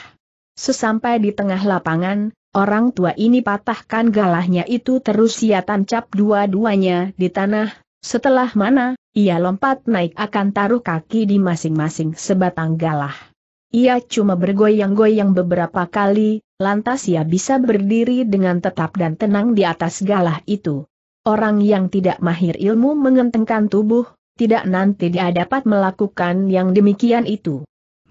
[SPEAKER 1] Sesampai di tengah lapangan, orang tua ini patahkan galahnya itu terus ia tancap dua-duanya di tanah, setelah mana, ia lompat naik akan taruh kaki di masing-masing sebatang galah. Ia cuma bergoyang-goyang beberapa kali, lantas ia bisa berdiri dengan tetap dan tenang di atas galah itu. Orang yang tidak mahir ilmu mengentengkan tubuh, tidak nanti dia dapat melakukan yang demikian itu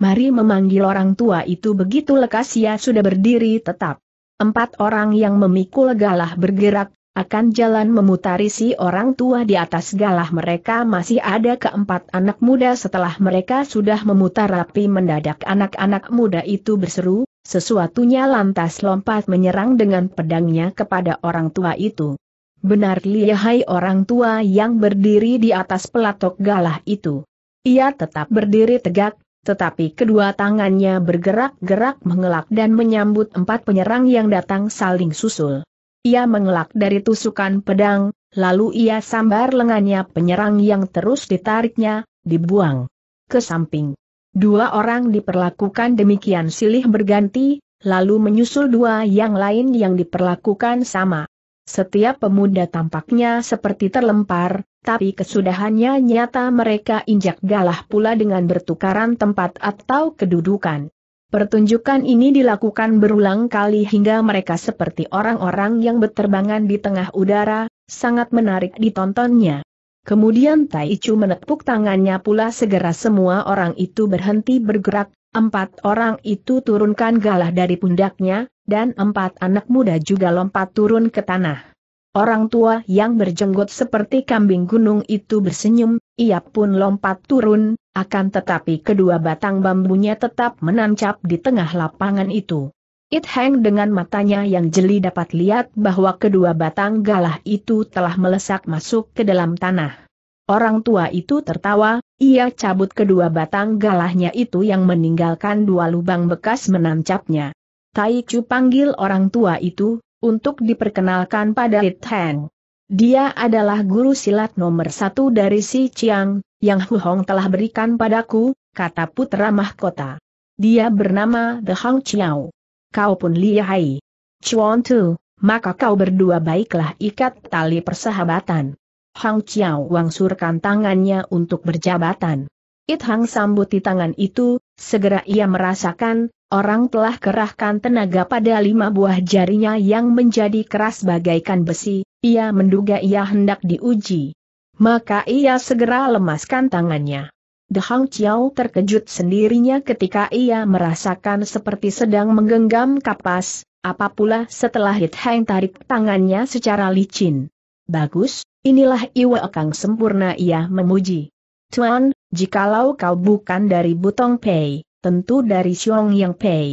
[SPEAKER 1] mari memanggil orang tua itu begitu lekas ia sudah berdiri tetap. Empat orang yang memikul galah bergerak, akan jalan memutari si orang tua di atas galah mereka masih ada keempat anak muda setelah mereka sudah memutar rapi mendadak anak-anak muda itu berseru, sesuatunya lantas lompat menyerang dengan pedangnya kepada orang tua itu. Benar lihai orang tua yang berdiri di atas pelatok galah itu. Ia tetap berdiri tegak, tetapi kedua tangannya bergerak-gerak mengelak dan menyambut empat penyerang yang datang saling susul. Ia mengelak dari tusukan pedang, lalu ia sambar lengannya penyerang yang terus ditariknya, dibuang ke samping. Dua orang diperlakukan demikian silih berganti, lalu menyusul dua yang lain yang diperlakukan sama. Setiap pemuda tampaknya seperti terlempar, tapi kesudahannya nyata mereka injak galah pula dengan bertukaran tempat atau kedudukan. Pertunjukan ini dilakukan berulang kali hingga mereka seperti orang-orang yang berterbangan di tengah udara, sangat menarik ditontonnya. Kemudian Tai Chu menepuk tangannya pula segera semua orang itu berhenti bergerak, empat orang itu turunkan galah dari pundaknya, dan empat anak muda juga lompat turun ke tanah. Orang tua yang berjenggot seperti kambing gunung itu bersenyum, ia pun lompat turun, akan tetapi kedua batang bambunya tetap menancap di tengah lapangan itu. It Hang dengan matanya yang jeli dapat lihat bahwa kedua batang galah itu telah melesak masuk ke dalam tanah. Orang tua itu tertawa, ia cabut kedua batang galahnya itu yang meninggalkan dua lubang bekas menancapnya. Tai Chu panggil orang tua itu, untuk diperkenalkan pada It Hang. Dia adalah guru silat nomor satu dari Si Chiang, yang Hu Hong telah berikan padaku, kata putra mahkota. Dia bernama The Hang Chiao. Kau pun lihai. Chuan Tu, maka kau berdua baiklah ikat tali persahabatan. Hang Chiao wangsurkan tangannya untuk berjabatan. It Hang sambut di tangan itu, segera ia merasakan, Orang telah kerahkan tenaga pada lima buah jarinya yang menjadi keras bagaikan besi, ia menduga ia hendak diuji. Maka ia segera lemaskan tangannya. Dehang Chiao terkejut sendirinya ketika ia merasakan seperti sedang menggenggam kapas, apa setelah Hit hang tarik tangannya secara licin. Bagus, inilah Iwa Kang sempurna ia memuji. Tuan, jikalau kau bukan dari Butong Pei, tentu dari Xiong Yang Pei.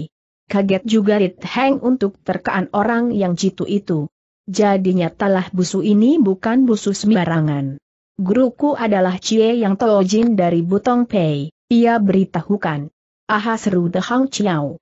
[SPEAKER 1] Kaget juga Rit Heng untuk terkaan orang yang jitu itu. Jadinya nyatalah busu ini bukan busu sembarangan. Guruku adalah Cie Yang Tojin dari Butong Pei, ia beritahukan. Aha seru Hang Chiao.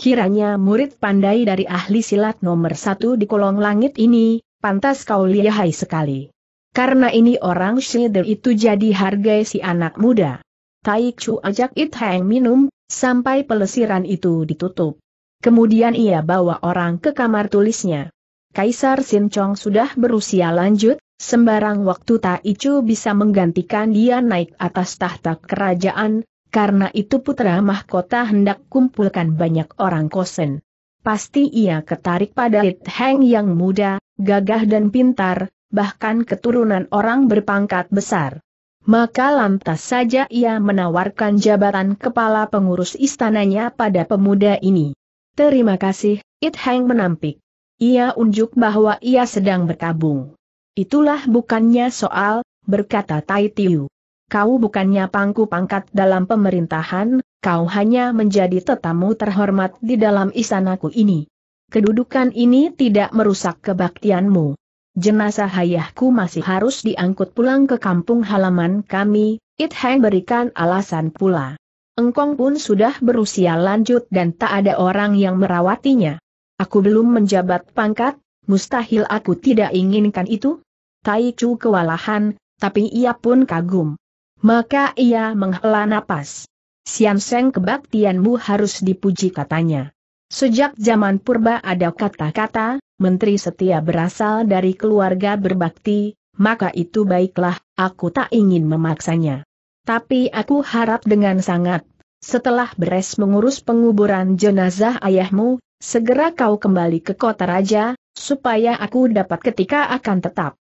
[SPEAKER 1] Kiranya murid pandai dari ahli silat nomor satu di kolong langit ini, pantas kau lihai sekali. Karena ini orang Shider itu jadi hargai si anak muda. Tai Chu ajak It Heng minum, sampai pelesiran itu ditutup. Kemudian ia bawa orang ke kamar tulisnya. Kaisar Sin Chong sudah berusia lanjut, sembarang waktu Tai Chu bisa menggantikan dia naik atas tahta kerajaan, karena itu putra mahkota hendak kumpulkan banyak orang kosen. Pasti ia ketarik pada It Heng yang muda, gagah dan pintar, bahkan keturunan orang berpangkat besar maka lantas saja ia menawarkan jabatan kepala pengurus istananya pada pemuda ini. Terima kasih, It Hang menampik. Ia unjuk bahwa ia sedang berkabung. Itulah bukannya soal, berkata Tai Tiu. Kau bukannya pangku pangkat dalam pemerintahan, kau hanya menjadi tetamu terhormat di dalam istanaku ini. Kedudukan ini tidak merusak kebaktianmu. Jenazah ayahku masih harus diangkut pulang ke kampung halaman kami, It Hang berikan alasan pula. Engkong pun sudah berusia lanjut dan tak ada orang yang merawatinya. Aku belum menjabat pangkat, mustahil aku tidak inginkan itu. Tai Chu kewalahan, tapi ia pun kagum. Maka ia menghela napas. Sian Seng kebaktianmu harus dipuji katanya. Sejak zaman purba ada kata-kata, menteri setia berasal dari keluarga berbakti, maka itu baiklah, aku tak ingin memaksanya. Tapi aku harap dengan sangat, setelah beres mengurus penguburan jenazah ayahmu, segera kau kembali ke kota raja, supaya aku dapat ketika akan tetap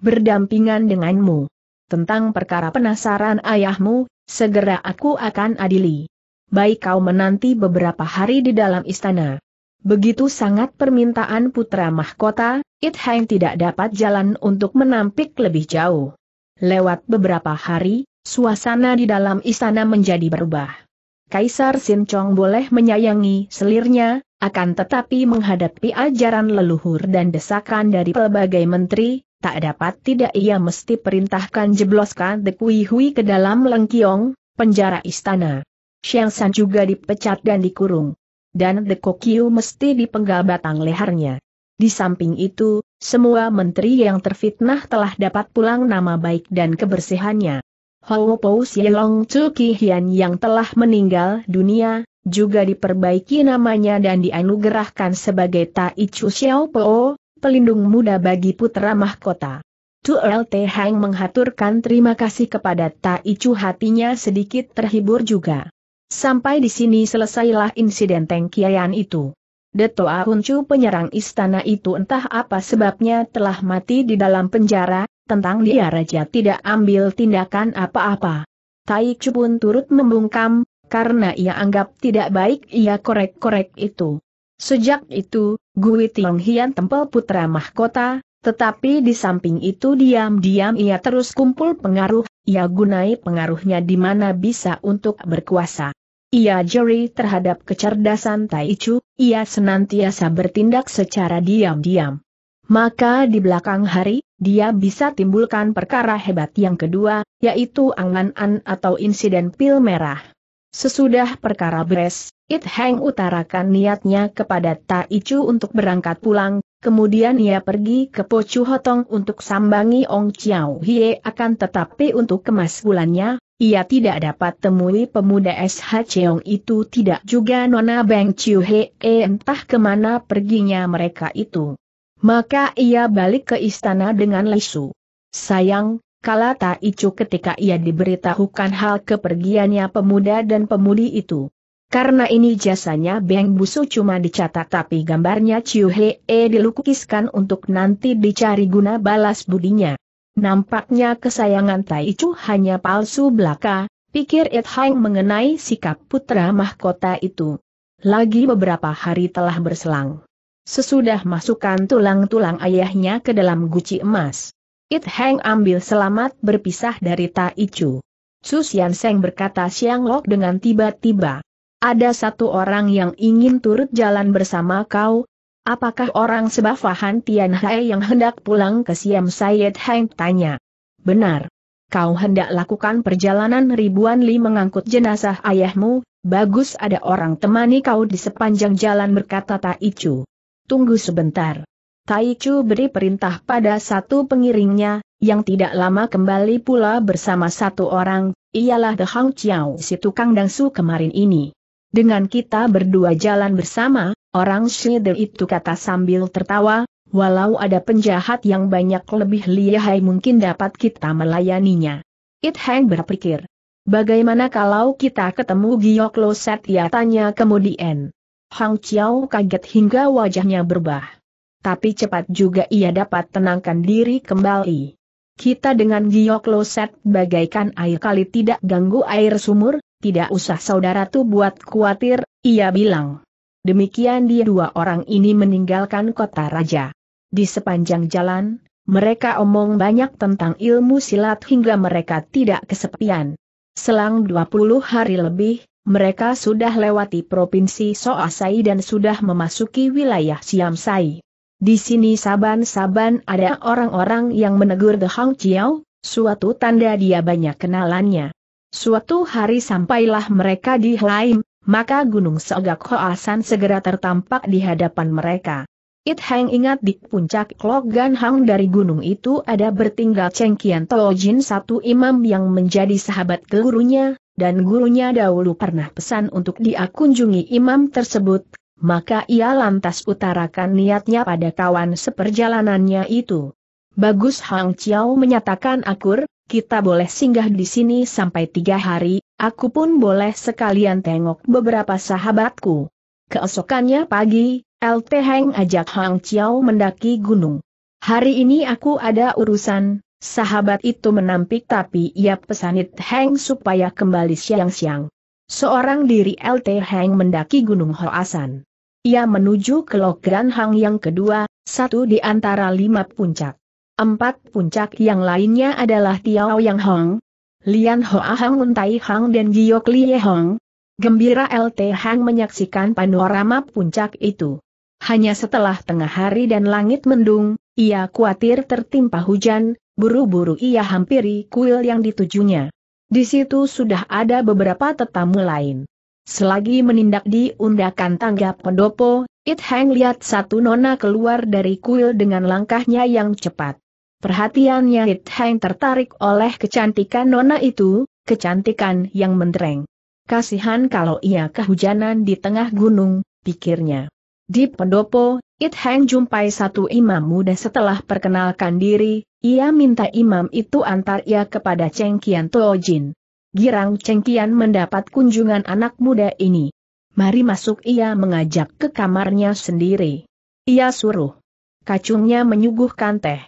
[SPEAKER 1] berdampingan denganmu. Tentang perkara penasaran ayahmu, segera aku akan adili. Baik kau menanti beberapa hari di dalam istana. Begitu sangat permintaan putra mahkota, It Hang tidak dapat jalan untuk menampik lebih jauh. Lewat beberapa hari, suasana di dalam istana menjadi berubah. Kaisar Sin Chong boleh menyayangi selirnya, akan tetapi menghadapi ajaran leluhur dan desakan dari pelbagai menteri, tak dapat tidak ia mesti perintahkan jebloskan The Kui Hui ke dalam Lengkiong, penjara istana. Xiang San juga dipecat dan dikurung dan Dekokyu mesti dipenggal batang lehernya. Di samping itu, semua menteri yang terfitnah telah dapat pulang nama baik dan kebersihannya. Hou Pou Sielong Chu Hian yang telah meninggal dunia, juga diperbaiki namanya dan dianugerahkan sebagai Tai Chu Xiao Po, pelindung muda bagi putra mahkota. Tu LT Hang menghaturkan terima kasih kepada Tai Chu hatinya sedikit terhibur juga. Sampai di sini selesailah insiden tengkiayan itu. Deto Ahuncu penyerang istana itu entah apa sebabnya telah mati di dalam penjara, tentang dia raja tidak ambil tindakan apa-apa. Taichu pun turut membungkam, karena ia anggap tidak baik ia korek-korek itu. Sejak itu, Gui Tiong Hian tempel putra mahkota, tetapi di samping itu diam-diam ia terus kumpul pengaruh, ia gunai pengaruhnya di mana bisa untuk berkuasa. Ia jeri terhadap kecerdasan Tai Taichu, ia senantiasa bertindak secara diam-diam. Maka di belakang hari, dia bisa timbulkan perkara hebat yang kedua, yaitu angan-an atau insiden pil merah. Sesudah perkara beres, It Heng utarakan niatnya kepada Tai Chu untuk berangkat pulang, kemudian ia pergi ke Pocu Hotong untuk sambangi Ong Chiao Hie akan tetapi untuk kemas bulannya, ia tidak dapat temui pemuda SH Cheong itu tidak juga Nona Beng Chiu He eh, entah kemana perginya mereka itu. Maka ia balik ke istana dengan lesu. Sayang, kalau tak icu ketika ia diberitahukan hal kepergiannya pemuda dan pemudi itu. Karena ini jasanya Beng Busu cuma dicatat tapi gambarnya Chiu -e dilukiskan untuk nanti dicari guna balas budinya. Nampaknya kesayangan Tai Chu hanya palsu belaka, pikir It Hang mengenai sikap putra mahkota itu. Lagi beberapa hari telah berselang. Sesudah masukkan tulang-tulang ayahnya ke dalam guci emas. It Hang ambil selamat berpisah dari Tai Chu. Su Xian Seng berkata Siang Lok dengan tiba-tiba. Ada satu orang yang ingin turut jalan bersama kau, Apakah orang sebafahan Tian Hai yang hendak pulang ke Siam Sayed Heng tanya? Benar. Kau hendak lakukan perjalanan ribuan li mengangkut jenazah ayahmu, bagus ada orang temani kau di sepanjang jalan berkata Tai Chu. Tunggu sebentar. Tai Chu beri perintah pada satu pengiringnya, yang tidak lama kembali pula bersama satu orang, ialah The Hang Chiao si tukang dangsu kemarin ini. Dengan kita berdua jalan bersama, Orang Shide itu kata sambil tertawa, walau ada penjahat yang banyak lebih lihai mungkin dapat kita melayaninya. It Hang berpikir. Bagaimana kalau kita ketemu Giyok Lo ia tanya kemudian. Hang Chiao kaget hingga wajahnya berubah. Tapi cepat juga ia dapat tenangkan diri kembali. Kita dengan Giyok Lo Set bagaikan air kali tidak ganggu air sumur, tidak usah saudara tuh buat khawatir, ia bilang. Demikian dia dua orang ini meninggalkan kota raja. Di sepanjang jalan, mereka omong banyak tentang ilmu silat hingga mereka tidak kesepian. Selang 20 hari lebih, mereka sudah lewati provinsi Soasai dan sudah memasuki wilayah Siamsai. Di sini saban-saban ada orang-orang yang menegur The Hang Chiao, suatu tanda dia banyak kenalannya. Suatu hari sampailah mereka di Hlaim, maka Gunung Seogak Hoasan segera tertampak di hadapan mereka. It Hang ingat di puncak Logan Hang dari gunung itu ada bertinggal Cheng Kian Tojin satu imam yang menjadi sahabat gurunya, dan gurunya dahulu pernah pesan untuk dia kunjungi imam tersebut, maka ia lantas utarakan niatnya pada kawan seperjalanannya itu. Bagus Hang Chiao menyatakan akur, kita boleh singgah di sini sampai tiga hari, aku pun boleh sekalian tengok beberapa sahabatku. Keesokannya pagi, LT Heng ajak Hang Chiao mendaki gunung. Hari ini aku ada urusan, sahabat itu menampik tapi ia pesanit Heng supaya kembali siang-siang. Seorang diri LT Heng mendaki gunung Hoasan. Ia menuju ke Logran Hang yang kedua, satu di antara lima puncak. Empat puncak yang lainnya adalah Tiao Yang Hong, Lian Hoa Hang Untai Hang dan Giok Liye Hong. Gembira LT Hang menyaksikan panorama puncak itu. Hanya setelah tengah hari dan langit mendung, ia khawatir tertimpa hujan, buru-buru ia hampiri kuil yang ditujunya. Di situ sudah ada beberapa tetamu lain. Selagi menindak di undakan tangga pendopo, It Hang lihat satu nona keluar dari kuil dengan langkahnya yang cepat. Perhatiannya It Heng tertarik oleh kecantikan nona itu, kecantikan yang mendreng. Kasihan kalau ia kehujanan di tengah gunung, pikirnya. Di pendopo, It Heng jumpai satu imam muda setelah perkenalkan diri, ia minta imam itu antar ia kepada Cheng Kian Jin. Girang Cheng Kian mendapat kunjungan anak muda ini. Mari masuk ia mengajak ke kamarnya sendiri. Ia suruh. Kacungnya menyuguhkan teh.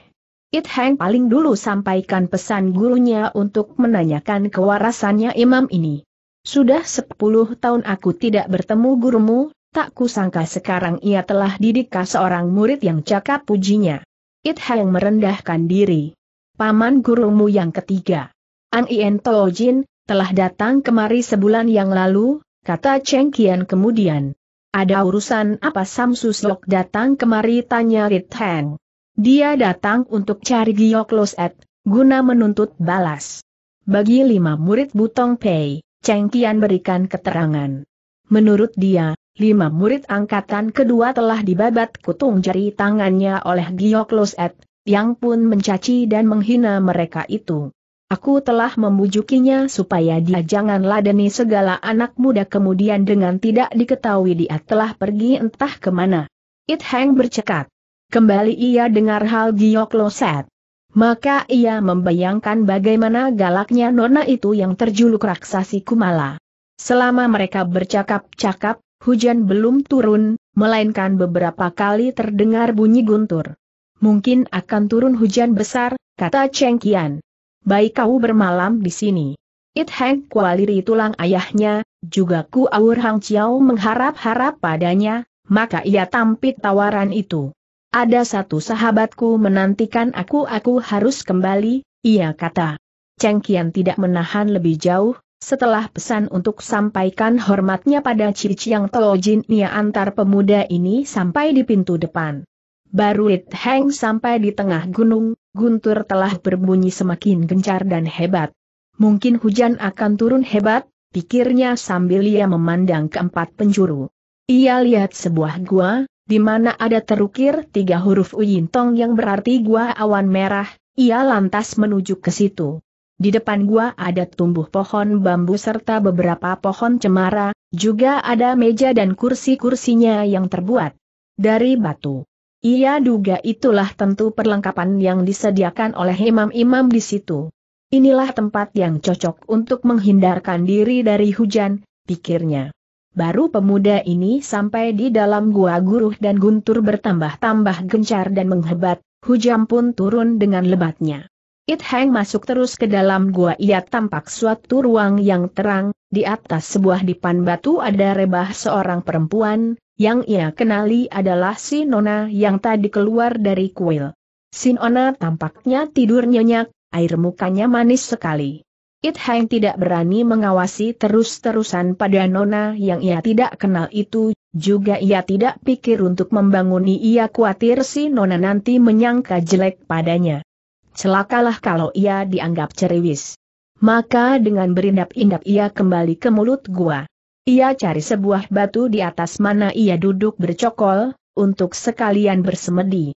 [SPEAKER 1] It Heng paling dulu sampaikan pesan gurunya untuk menanyakan kewarasannya imam ini. Sudah sepuluh tahun aku tidak bertemu gurumu, tak kusangka sekarang ia telah didika seorang murid yang cakap pujinya. It Heng merendahkan diri. Paman gurumu yang ketiga. An Ien Jin, telah datang kemari sebulan yang lalu, kata Cheng Kian kemudian. Ada urusan apa Samsusok datang kemari tanya Rit Heng. Dia datang untuk cari Giok Loset, guna menuntut balas. Bagi lima murid Butong Pei, Cheng Tian berikan keterangan. Menurut dia, lima murid angkatan kedua telah dibabat kutung jari tangannya oleh Giok Loset, yang pun mencaci dan menghina mereka itu. Aku telah memujukinya supaya dia jangan ladeni segala anak muda kemudian dengan tidak diketahui dia telah pergi entah kemana. It Heng bercekat. Kembali ia dengar hal giok loset. Maka ia membayangkan bagaimana galaknya nona itu yang terjuluk raksasi Kumala. Selama mereka bercakap-cakap, hujan belum turun, melainkan beberapa kali terdengar bunyi guntur. Mungkin akan turun hujan besar, kata Cheng Kian. Baik kau bermalam di sini. It Heng Kualiri tulang ayahnya, juga Ku Aur Hang Chiao mengharap-harap padanya, maka ia tampit tawaran itu. Ada satu sahabatku menantikan aku aku harus kembali, ia kata. Cheng Kian tidak menahan lebih jauh, setelah pesan untuk sampaikan hormatnya pada Ci yang Tojin ia antar pemuda ini sampai di pintu depan. Baru It Heng sampai di tengah gunung, guntur telah berbunyi semakin gencar dan hebat. Mungkin hujan akan turun hebat, pikirnya sambil ia memandang keempat penjuru. Ia lihat sebuah gua, di mana ada terukir tiga huruf Uyintong yang berarti gua awan merah, ia lantas menuju ke situ. Di depan gua ada tumbuh pohon bambu serta beberapa pohon cemara, juga ada meja dan kursi-kursinya yang terbuat dari batu. Ia duga itulah tentu perlengkapan yang disediakan oleh imam-imam di situ. Inilah tempat yang cocok untuk menghindarkan diri dari hujan, pikirnya. Baru pemuda ini sampai di dalam gua guruh dan guntur bertambah-tambah gencar dan menghebat, hujam pun turun dengan lebatnya. It Hang masuk terus ke dalam gua ia tampak suatu ruang yang terang, di atas sebuah dipan batu ada rebah seorang perempuan, yang ia kenali adalah si Nona yang tadi keluar dari kuil. Si Nona tampaknya tidur nyenyak, air mukanya manis sekali. It Hang tidak berani mengawasi terus-terusan pada Nona yang ia tidak kenal itu, juga ia tidak pikir untuk membanguni ia khawatir si Nona nanti menyangka jelek padanya. Celakalah kalau ia dianggap ceriwis. Maka dengan berindap-indap ia kembali ke mulut gua. Ia cari sebuah batu di atas mana ia duduk bercokol, untuk sekalian bersemedi.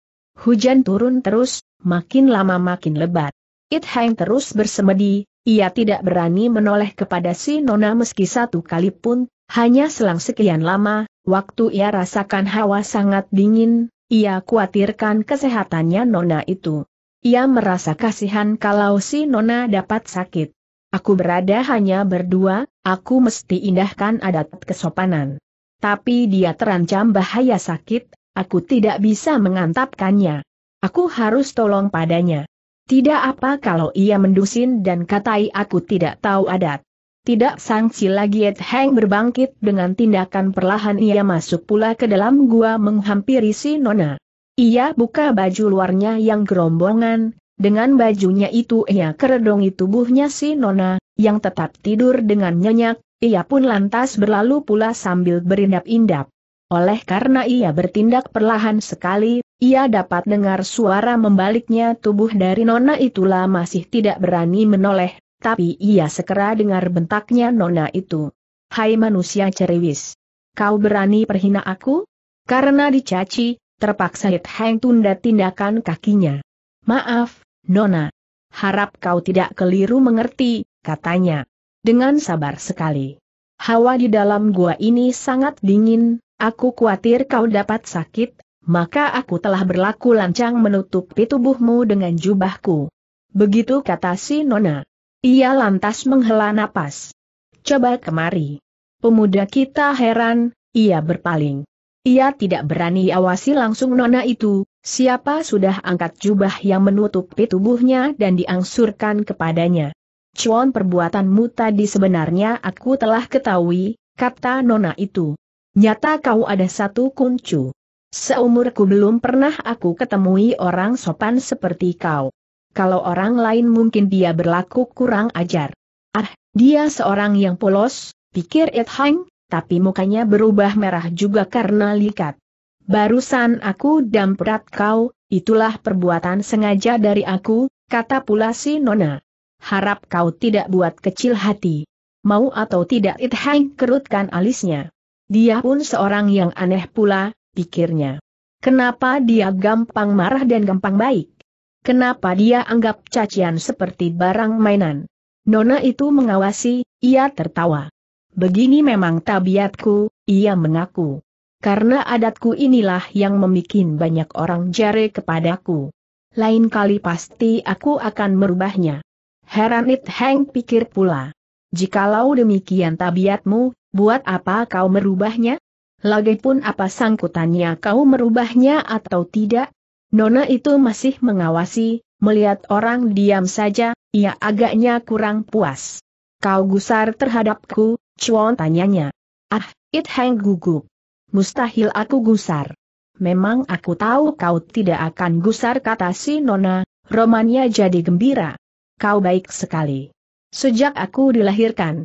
[SPEAKER 1] Hujan turun terus, makin lama makin lebat. It Hang terus bersemedi, ia tidak berani menoleh kepada si Nona meski satu kali pun, hanya selang sekian lama, waktu ia rasakan hawa sangat dingin, ia khawatirkan kesehatannya Nona itu. Ia merasa kasihan kalau si Nona dapat sakit. Aku berada hanya berdua, aku mesti indahkan adat kesopanan. Tapi dia terancam bahaya sakit, aku tidak bisa mengantapkannya. Aku harus tolong padanya. Tidak apa kalau ia mendusin dan katai aku tidak tahu adat. Tidak sangsi lagi Ed Heng berbangkit dengan tindakan perlahan ia masuk pula ke dalam gua menghampiri si Nona. Ia buka baju luarnya yang gerombongan, dengan bajunya itu ia keredongi tubuhnya si Nona, yang tetap tidur dengan nyenyak, ia pun lantas berlalu pula sambil berindap-indap. Oleh karena ia bertindak perlahan sekali, ia dapat dengar suara membaliknya tubuh dari Nona itulah masih tidak berani menoleh, tapi ia segera dengar bentaknya Nona itu. Hai manusia ceriwis! Kau berani perhina aku? Karena dicaci, terpaksa Hit Heng tunda tindakan kakinya. Maaf, Nona. Harap kau tidak keliru mengerti, katanya. Dengan sabar sekali. Hawa di dalam gua ini sangat dingin, aku khawatir kau dapat sakit, maka aku telah berlaku lancang menutupi tubuhmu dengan jubahku. Begitu kata si Nona. Ia lantas menghela napas. Coba kemari. Pemuda kita heran, ia berpaling. Ia tidak berani awasi langsung Nona itu, siapa sudah angkat jubah yang menutupi tubuhnya dan diangsurkan kepadanya. Cuan perbuatanmu tadi sebenarnya aku telah ketahui, kata Nona itu. Nyata kau ada satu kuncu. Seumurku belum pernah aku ketemui orang sopan seperti kau. Kalau orang lain mungkin dia berlaku kurang ajar. Ah, dia seorang yang polos, pikir It Hang, tapi mukanya berubah merah juga karena likat. Barusan aku damprat kau, itulah perbuatan sengaja dari aku, kata pula si Nona. Harap kau tidak buat kecil hati. Mau atau tidak It Hang kerutkan alisnya. Dia pun seorang yang aneh pula, pikirnya. Kenapa dia gampang marah dan gampang baik? Kenapa dia anggap cacian seperti barang mainan? Nona itu mengawasi, ia tertawa. Begini memang tabiatku, ia mengaku. Karena adatku inilah yang memikin banyak orang jare kepadaku. Lain kali pasti aku akan merubahnya. Heran It Heng pikir pula. Jikalau demikian tabiatmu, buat apa kau merubahnya? Lagipun apa sangkutannya kau merubahnya atau tidak? Nona itu masih mengawasi, melihat orang diam saja, ia agaknya kurang puas. Kau gusar terhadapku, Chuan tanyanya. Ah, It Heng gugup. Mustahil aku gusar. Memang aku tahu kau tidak akan gusar kata si Nona, romannya jadi gembira. Kau baik sekali. Sejak aku dilahirkan,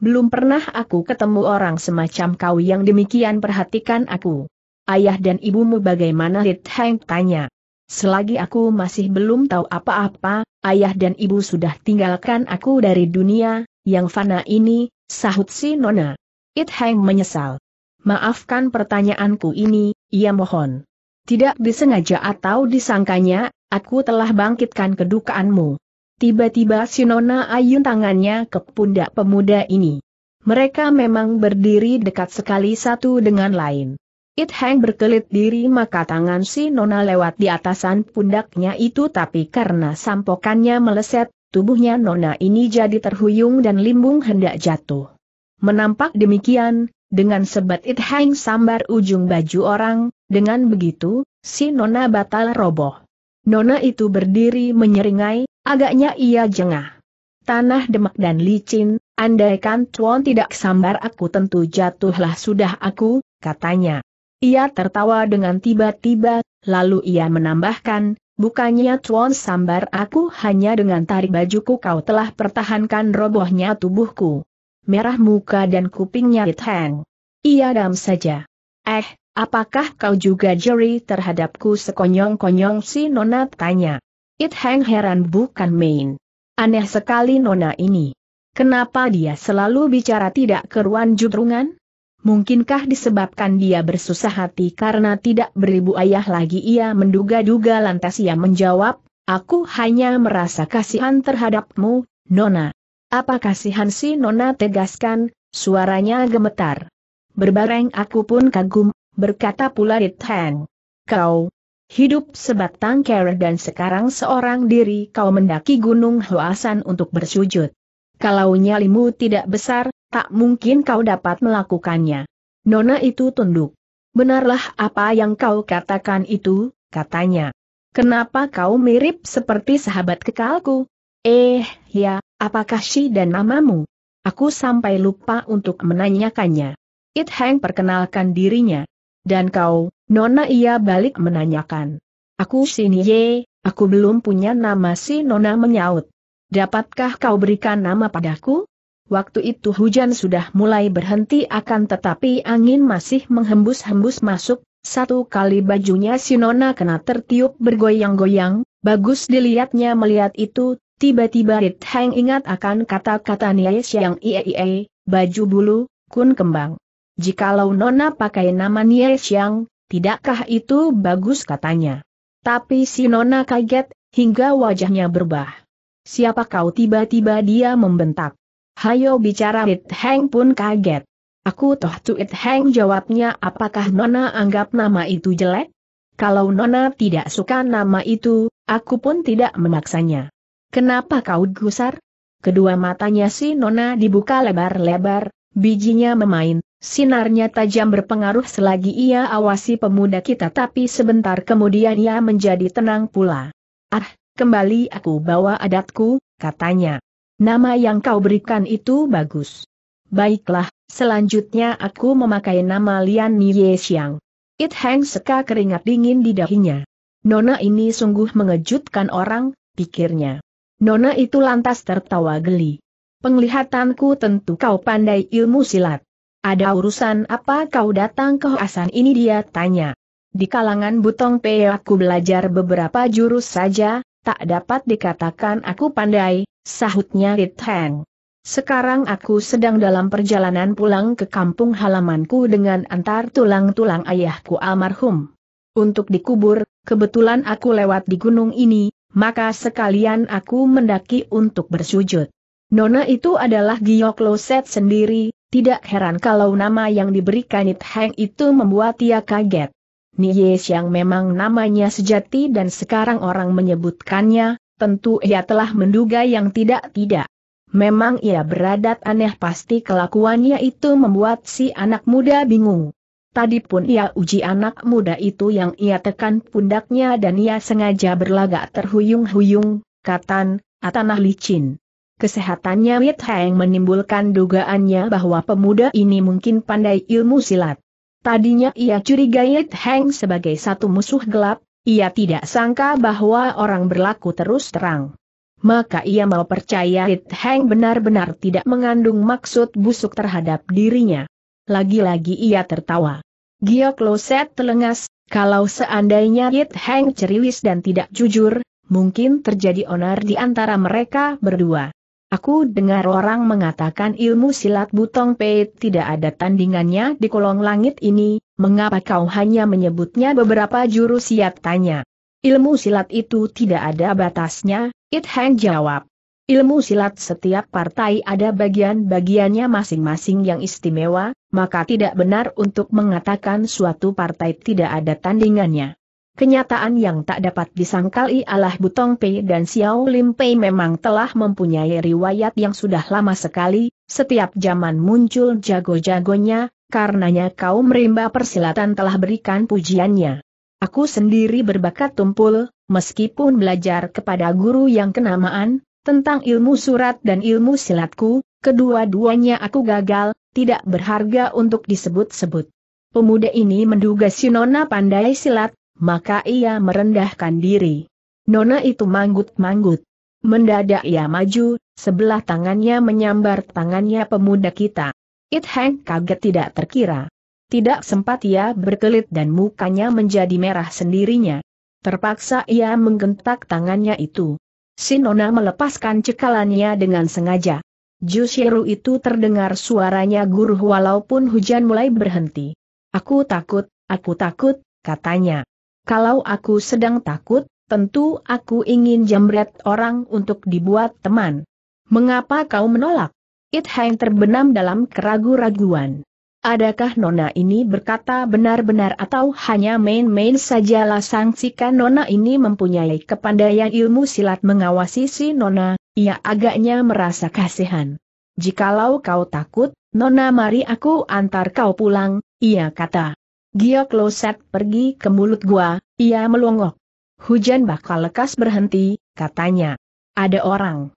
[SPEAKER 1] belum pernah aku ketemu orang semacam kau yang demikian perhatikan aku. Ayah dan ibumu bagaimana Lit Heng tanya. Selagi aku masih belum tahu apa-apa, ayah dan ibu sudah tinggalkan aku dari dunia, yang fana ini, sahut si Nona. It Heng menyesal. Maafkan pertanyaanku ini, ia mohon. Tidak disengaja atau disangkanya, aku telah bangkitkan kedukaanmu. Tiba-tiba si Nona ayun tangannya ke pundak pemuda ini. Mereka memang berdiri dekat sekali satu dengan lain. It Hang berkelit diri maka tangan si Nona lewat di atasan pundaknya itu tapi karena sampokannya meleset, tubuhnya Nona ini jadi terhuyung dan limbung hendak jatuh. Menampak demikian, dengan sebat It Hang sambar ujung baju orang, dengan begitu, si Nona batal roboh. Nona itu berdiri menyeringai, Agaknya ia jengah. Tanah demak dan licin, andaikan Tuan tidak sambar aku tentu jatuhlah sudah aku, katanya. Ia tertawa dengan tiba-tiba, lalu ia menambahkan, bukannya Tuan sambar aku hanya dengan tarik bajuku kau telah pertahankan robohnya tubuhku. Merah muka dan kupingnya Hang. Ia dam saja. Eh, apakah kau juga jeri terhadapku sekonyong-konyong si Nona tanya. It Hang heran bukan main. Aneh sekali nona ini. Kenapa dia selalu bicara tidak keruan jutrungan? Mungkinkah disebabkan dia bersusah hati karena tidak beribu ayah lagi ia menduga-duga lantas ia menjawab, aku hanya merasa kasihan terhadapmu, Nona. Apa kasihan si Nona tegaskan, suaranya gemetar. Berbareng aku pun kagum, berkata pula hang, Kau, Hidup sebatang kera dan sekarang seorang diri kau mendaki gunung luasan untuk bersujud. Kalau nyalimu tidak besar, tak mungkin kau dapat melakukannya. Nona itu tunduk. Benarlah apa yang kau katakan itu, katanya. Kenapa kau mirip seperti sahabat kekalku? Eh, ya, apakah si dan namamu? Aku sampai lupa untuk menanyakannya. It Heng perkenalkan dirinya. Dan kau, Nona ia balik menanyakan. Aku Sini Ye, aku belum punya nama si Nona menyaut. Dapatkah kau berikan nama padaku? Waktu itu hujan sudah mulai berhenti akan tetapi angin masih menghembus-hembus masuk, satu kali bajunya si Nona kena tertiup bergoyang-goyang, bagus dilihatnya melihat itu, tiba-tiba Rit Heng ingat akan kata-kata Niai Siang iei baju bulu, kun kembang. Jikalau Nona pakai nama Nie Xiang, tidakkah itu bagus katanya. Tapi si Nona kaget, hingga wajahnya berubah. Siapa kau tiba-tiba dia membentak. Hayo bicara It Heng pun kaget. Aku toh It Heng jawabnya apakah Nona anggap nama itu jelek? Kalau Nona tidak suka nama itu, aku pun tidak memaksanya. Kenapa kau gusar? Kedua matanya si Nona dibuka lebar-lebar, bijinya memain, Sinarnya tajam berpengaruh selagi ia awasi pemuda kita tapi sebentar kemudian ia menjadi tenang pula. Ah, kembali aku bawa adatku, katanya. Nama yang kau berikan itu bagus. Baiklah, selanjutnya aku memakai nama Lian Nye Xiang. It Heng Seka keringat dingin di dahinya. Nona ini sungguh mengejutkan orang, pikirnya. Nona itu lantas tertawa geli. Penglihatanku tentu kau pandai ilmu silat. Ada urusan apa kau datang ke Hoasan ini dia tanya. Di kalangan Butong Pei aku belajar beberapa jurus saja, tak dapat dikatakan aku pandai, sahutnya Rit Heng. Sekarang aku sedang dalam perjalanan pulang ke kampung halamanku dengan antar tulang-tulang ayahku almarhum. Untuk dikubur, kebetulan aku lewat di gunung ini, maka sekalian aku mendaki untuk bersujud. Nona itu adalah Giok Loset sendiri, tidak heran kalau nama yang diberikan It Heng itu membuat ia kaget. Nie yang memang namanya sejati dan sekarang orang menyebutkannya, tentu ia telah menduga yang tidak-tidak. Memang ia beradat aneh pasti kelakuannya itu membuat si anak muda bingung. Tadi pun ia uji anak muda itu yang ia tekan pundaknya dan ia sengaja berlagak terhuyung-huyung, katan, atanah licin. Kesehatannya Wit Heng menimbulkan dugaannya bahwa pemuda ini mungkin pandai ilmu silat. Tadinya ia curiga Wit Heng sebagai satu musuh gelap, ia tidak sangka bahwa orang berlaku terus terang. Maka ia mau percaya Wit Heng benar-benar tidak mengandung maksud busuk terhadap dirinya. Lagi-lagi ia tertawa. Giok Loset telengas, kalau seandainya Yit Heng ceriwis dan tidak jujur, mungkin terjadi onar di antara mereka berdua. Aku dengar orang mengatakan ilmu silat butong pei tidak ada tandingannya di kolong langit ini, mengapa kau hanya menyebutnya beberapa jurus siat tanya. Ilmu silat itu tidak ada batasnya, It Hang jawab. Ilmu silat setiap partai ada bagian-bagiannya masing-masing yang istimewa, maka tidak benar untuk mengatakan suatu partai tidak ada tandingannya. Kenyataan yang tak dapat disangkal ialah Butong Pei dan Xiao Lim Pei memang telah mempunyai riwayat yang sudah lama sekali, setiap zaman muncul jago-jagonya, karenanya kaum rimba persilatan telah berikan pujiannya. Aku sendiri berbakat tumpul, meskipun belajar kepada guru yang kenamaan, tentang ilmu surat dan ilmu silatku, kedua-duanya aku gagal, tidak berharga untuk disebut-sebut. Pemuda ini menduga Sinona pandai silat, maka ia merendahkan diri. Nona itu manggut-manggut. Mendadak ia maju, sebelah tangannya menyambar tangannya pemuda kita. It Hank kaget tidak terkira. Tidak sempat ia berkelit dan mukanya menjadi merah sendirinya. Terpaksa ia menggentak tangannya itu. Si Nona melepaskan cekalannya dengan sengaja. Jusiru itu terdengar suaranya guruh walaupun hujan mulai berhenti. Aku takut, aku takut, katanya. Kalau aku sedang takut, tentu aku ingin jamret orang untuk dibuat teman. Mengapa kau menolak? It Hang terbenam dalam keragu-raguan. Adakah Nona ini berkata benar-benar atau hanya main-main sajalah sangsikan Nona ini mempunyai kepandaian ilmu silat mengawasi si Nona, ia agaknya merasa kasihan. Jikalau kau takut, Nona mari aku antar kau pulang, ia kata. Giok Loset pergi ke mulut gua, ia melongok. Hujan bakal lekas berhenti, katanya. Ada orang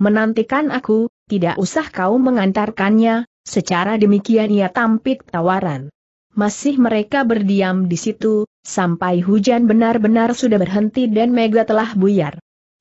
[SPEAKER 1] menantikan aku, tidak usah kau mengantarkannya, secara demikian ia tampik tawaran. Masih mereka berdiam di situ, sampai hujan benar-benar sudah berhenti dan Mega telah buyar.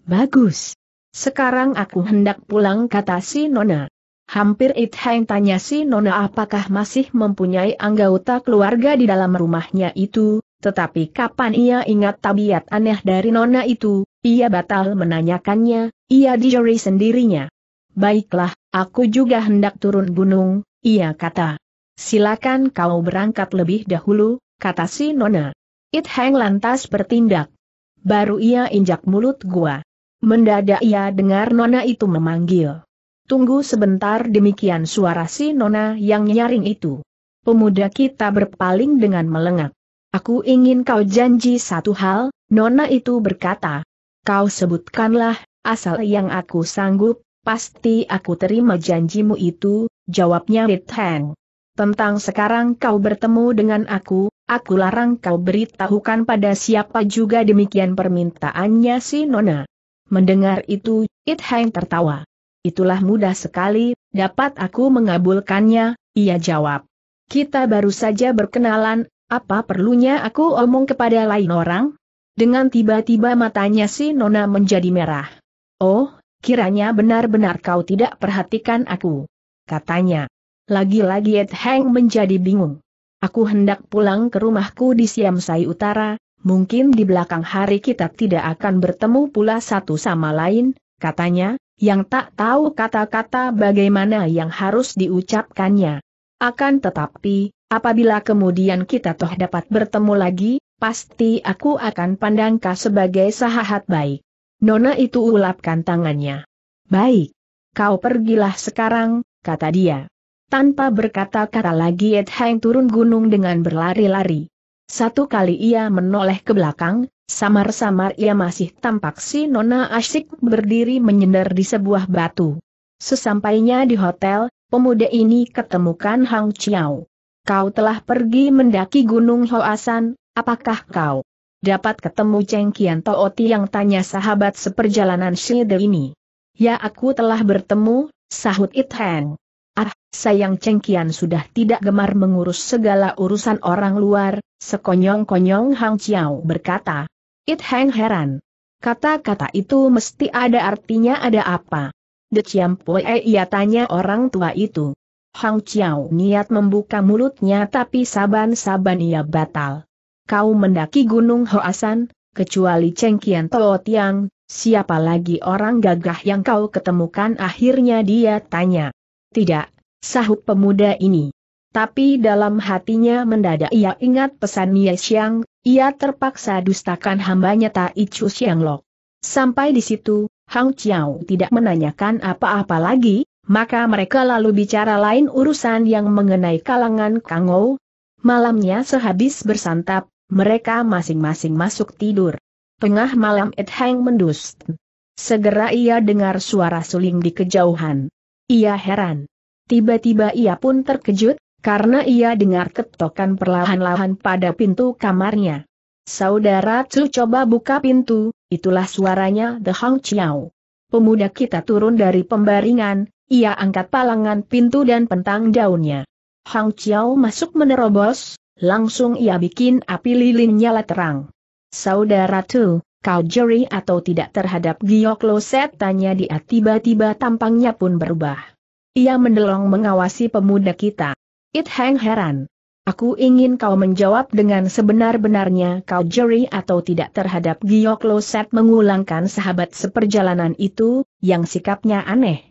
[SPEAKER 1] Bagus. Sekarang aku hendak pulang kata si Nona. Hampir It Hang tanya si Nona apakah masih mempunyai anggota keluarga di dalam rumahnya itu, tetapi kapan ia ingat tabiat aneh dari Nona itu, ia batal menanyakannya, ia dijeri sendirinya. Baiklah, aku juga hendak turun gunung, ia kata. Silakan kau berangkat lebih dahulu, kata si Nona. It Hang lantas bertindak. Baru ia injak mulut gua. Mendadak ia dengar Nona itu memanggil. Tunggu sebentar demikian suara si Nona yang nyaring itu. Pemuda kita berpaling dengan melengak. Aku ingin kau janji satu hal, Nona itu berkata. Kau sebutkanlah, asal yang aku sanggup, pasti aku terima janjimu itu, jawabnya Hang. Tentang sekarang kau bertemu dengan aku, aku larang kau beritahukan pada siapa juga demikian permintaannya si Nona. Mendengar itu, It Hang tertawa. Itulah mudah sekali, dapat aku mengabulkannya, ia jawab. Kita baru saja berkenalan, apa perlunya aku omong kepada lain orang? Dengan tiba-tiba matanya si Nona menjadi merah. Oh, kiranya benar-benar kau tidak perhatikan aku. Katanya. Lagi-lagi Ed Heng menjadi bingung. Aku hendak pulang ke rumahku di Siamsai Utara, mungkin di belakang hari kita tidak akan bertemu pula satu sama lain, katanya, yang tak tahu kata-kata bagaimana yang harus diucapkannya. Akan tetapi, apabila kemudian kita toh dapat bertemu lagi, pasti aku akan pandang kau sebagai sahabat baik. Nona itu ulapkan tangannya. Baik. Kau pergilah sekarang, kata dia. Tanpa berkata-kata lagi Ed Heng turun gunung dengan berlari-lari. Satu kali ia menoleh ke belakang, samar-samar ia masih tampak si Nona asyik berdiri menyender di sebuah batu. Sesampainya di hotel, pemuda ini ketemukan Hang Chiao. Kau telah pergi mendaki Gunung Hoasan, apakah kau dapat ketemu Cheng Kian Tooti yang tanya sahabat seperjalanan Shide ini? Ya aku telah bertemu, sahut It Heng. Ah, sayang cengkian sudah tidak gemar mengurus segala urusan orang luar, sekonyong-konyong Hang Chiao berkata. It Heng heran. Kata-kata itu mesti ada artinya ada apa. De Chiam Poe ia tanya orang tua itu. Hang Chiao niat membuka mulutnya tapi saban-saban ia batal. Kau mendaki gunung Hoasan, kecuali cengkian Tao Tiang, siapa lagi orang gagah yang kau ketemukan akhirnya dia tanya. Tidak, sahut pemuda ini. Tapi dalam hatinya mendadak ia ingat pesan Ye Xiang, ia terpaksa dustakan hambanya Tai Chu Xiang Lok. Sampai di situ, Hang Chiao tidak menanyakan apa-apa lagi, maka mereka lalu bicara lain urusan yang mengenai kalangan Kangou. Malamnya sehabis bersantap, mereka masing-masing masuk tidur. Tengah malam Ed Hang mendust. Segera ia dengar suara suling di kejauhan. Ia heran. Tiba-tiba ia pun terkejut, karena ia dengar ketokan perlahan-lahan pada pintu kamarnya. Saudara Chu coba buka pintu, itulah suaranya The Hong Chiao. Pemuda kita turun dari pembaringan, ia angkat palangan pintu dan pentang daunnya. Hang Chiao masuk menerobos, langsung ia bikin api lilin nyala terang. Saudara Tu, kau juri atau tidak terhadap Giyok Loset? Tanya dia tiba-tiba tampangnya pun berubah. Ia mendelong mengawasi pemuda kita. It Hang heran. Aku ingin kau menjawab dengan sebenar-benarnya kau juri atau tidak terhadap Giyok Loset mengulangkan sahabat seperjalanan itu, yang sikapnya aneh.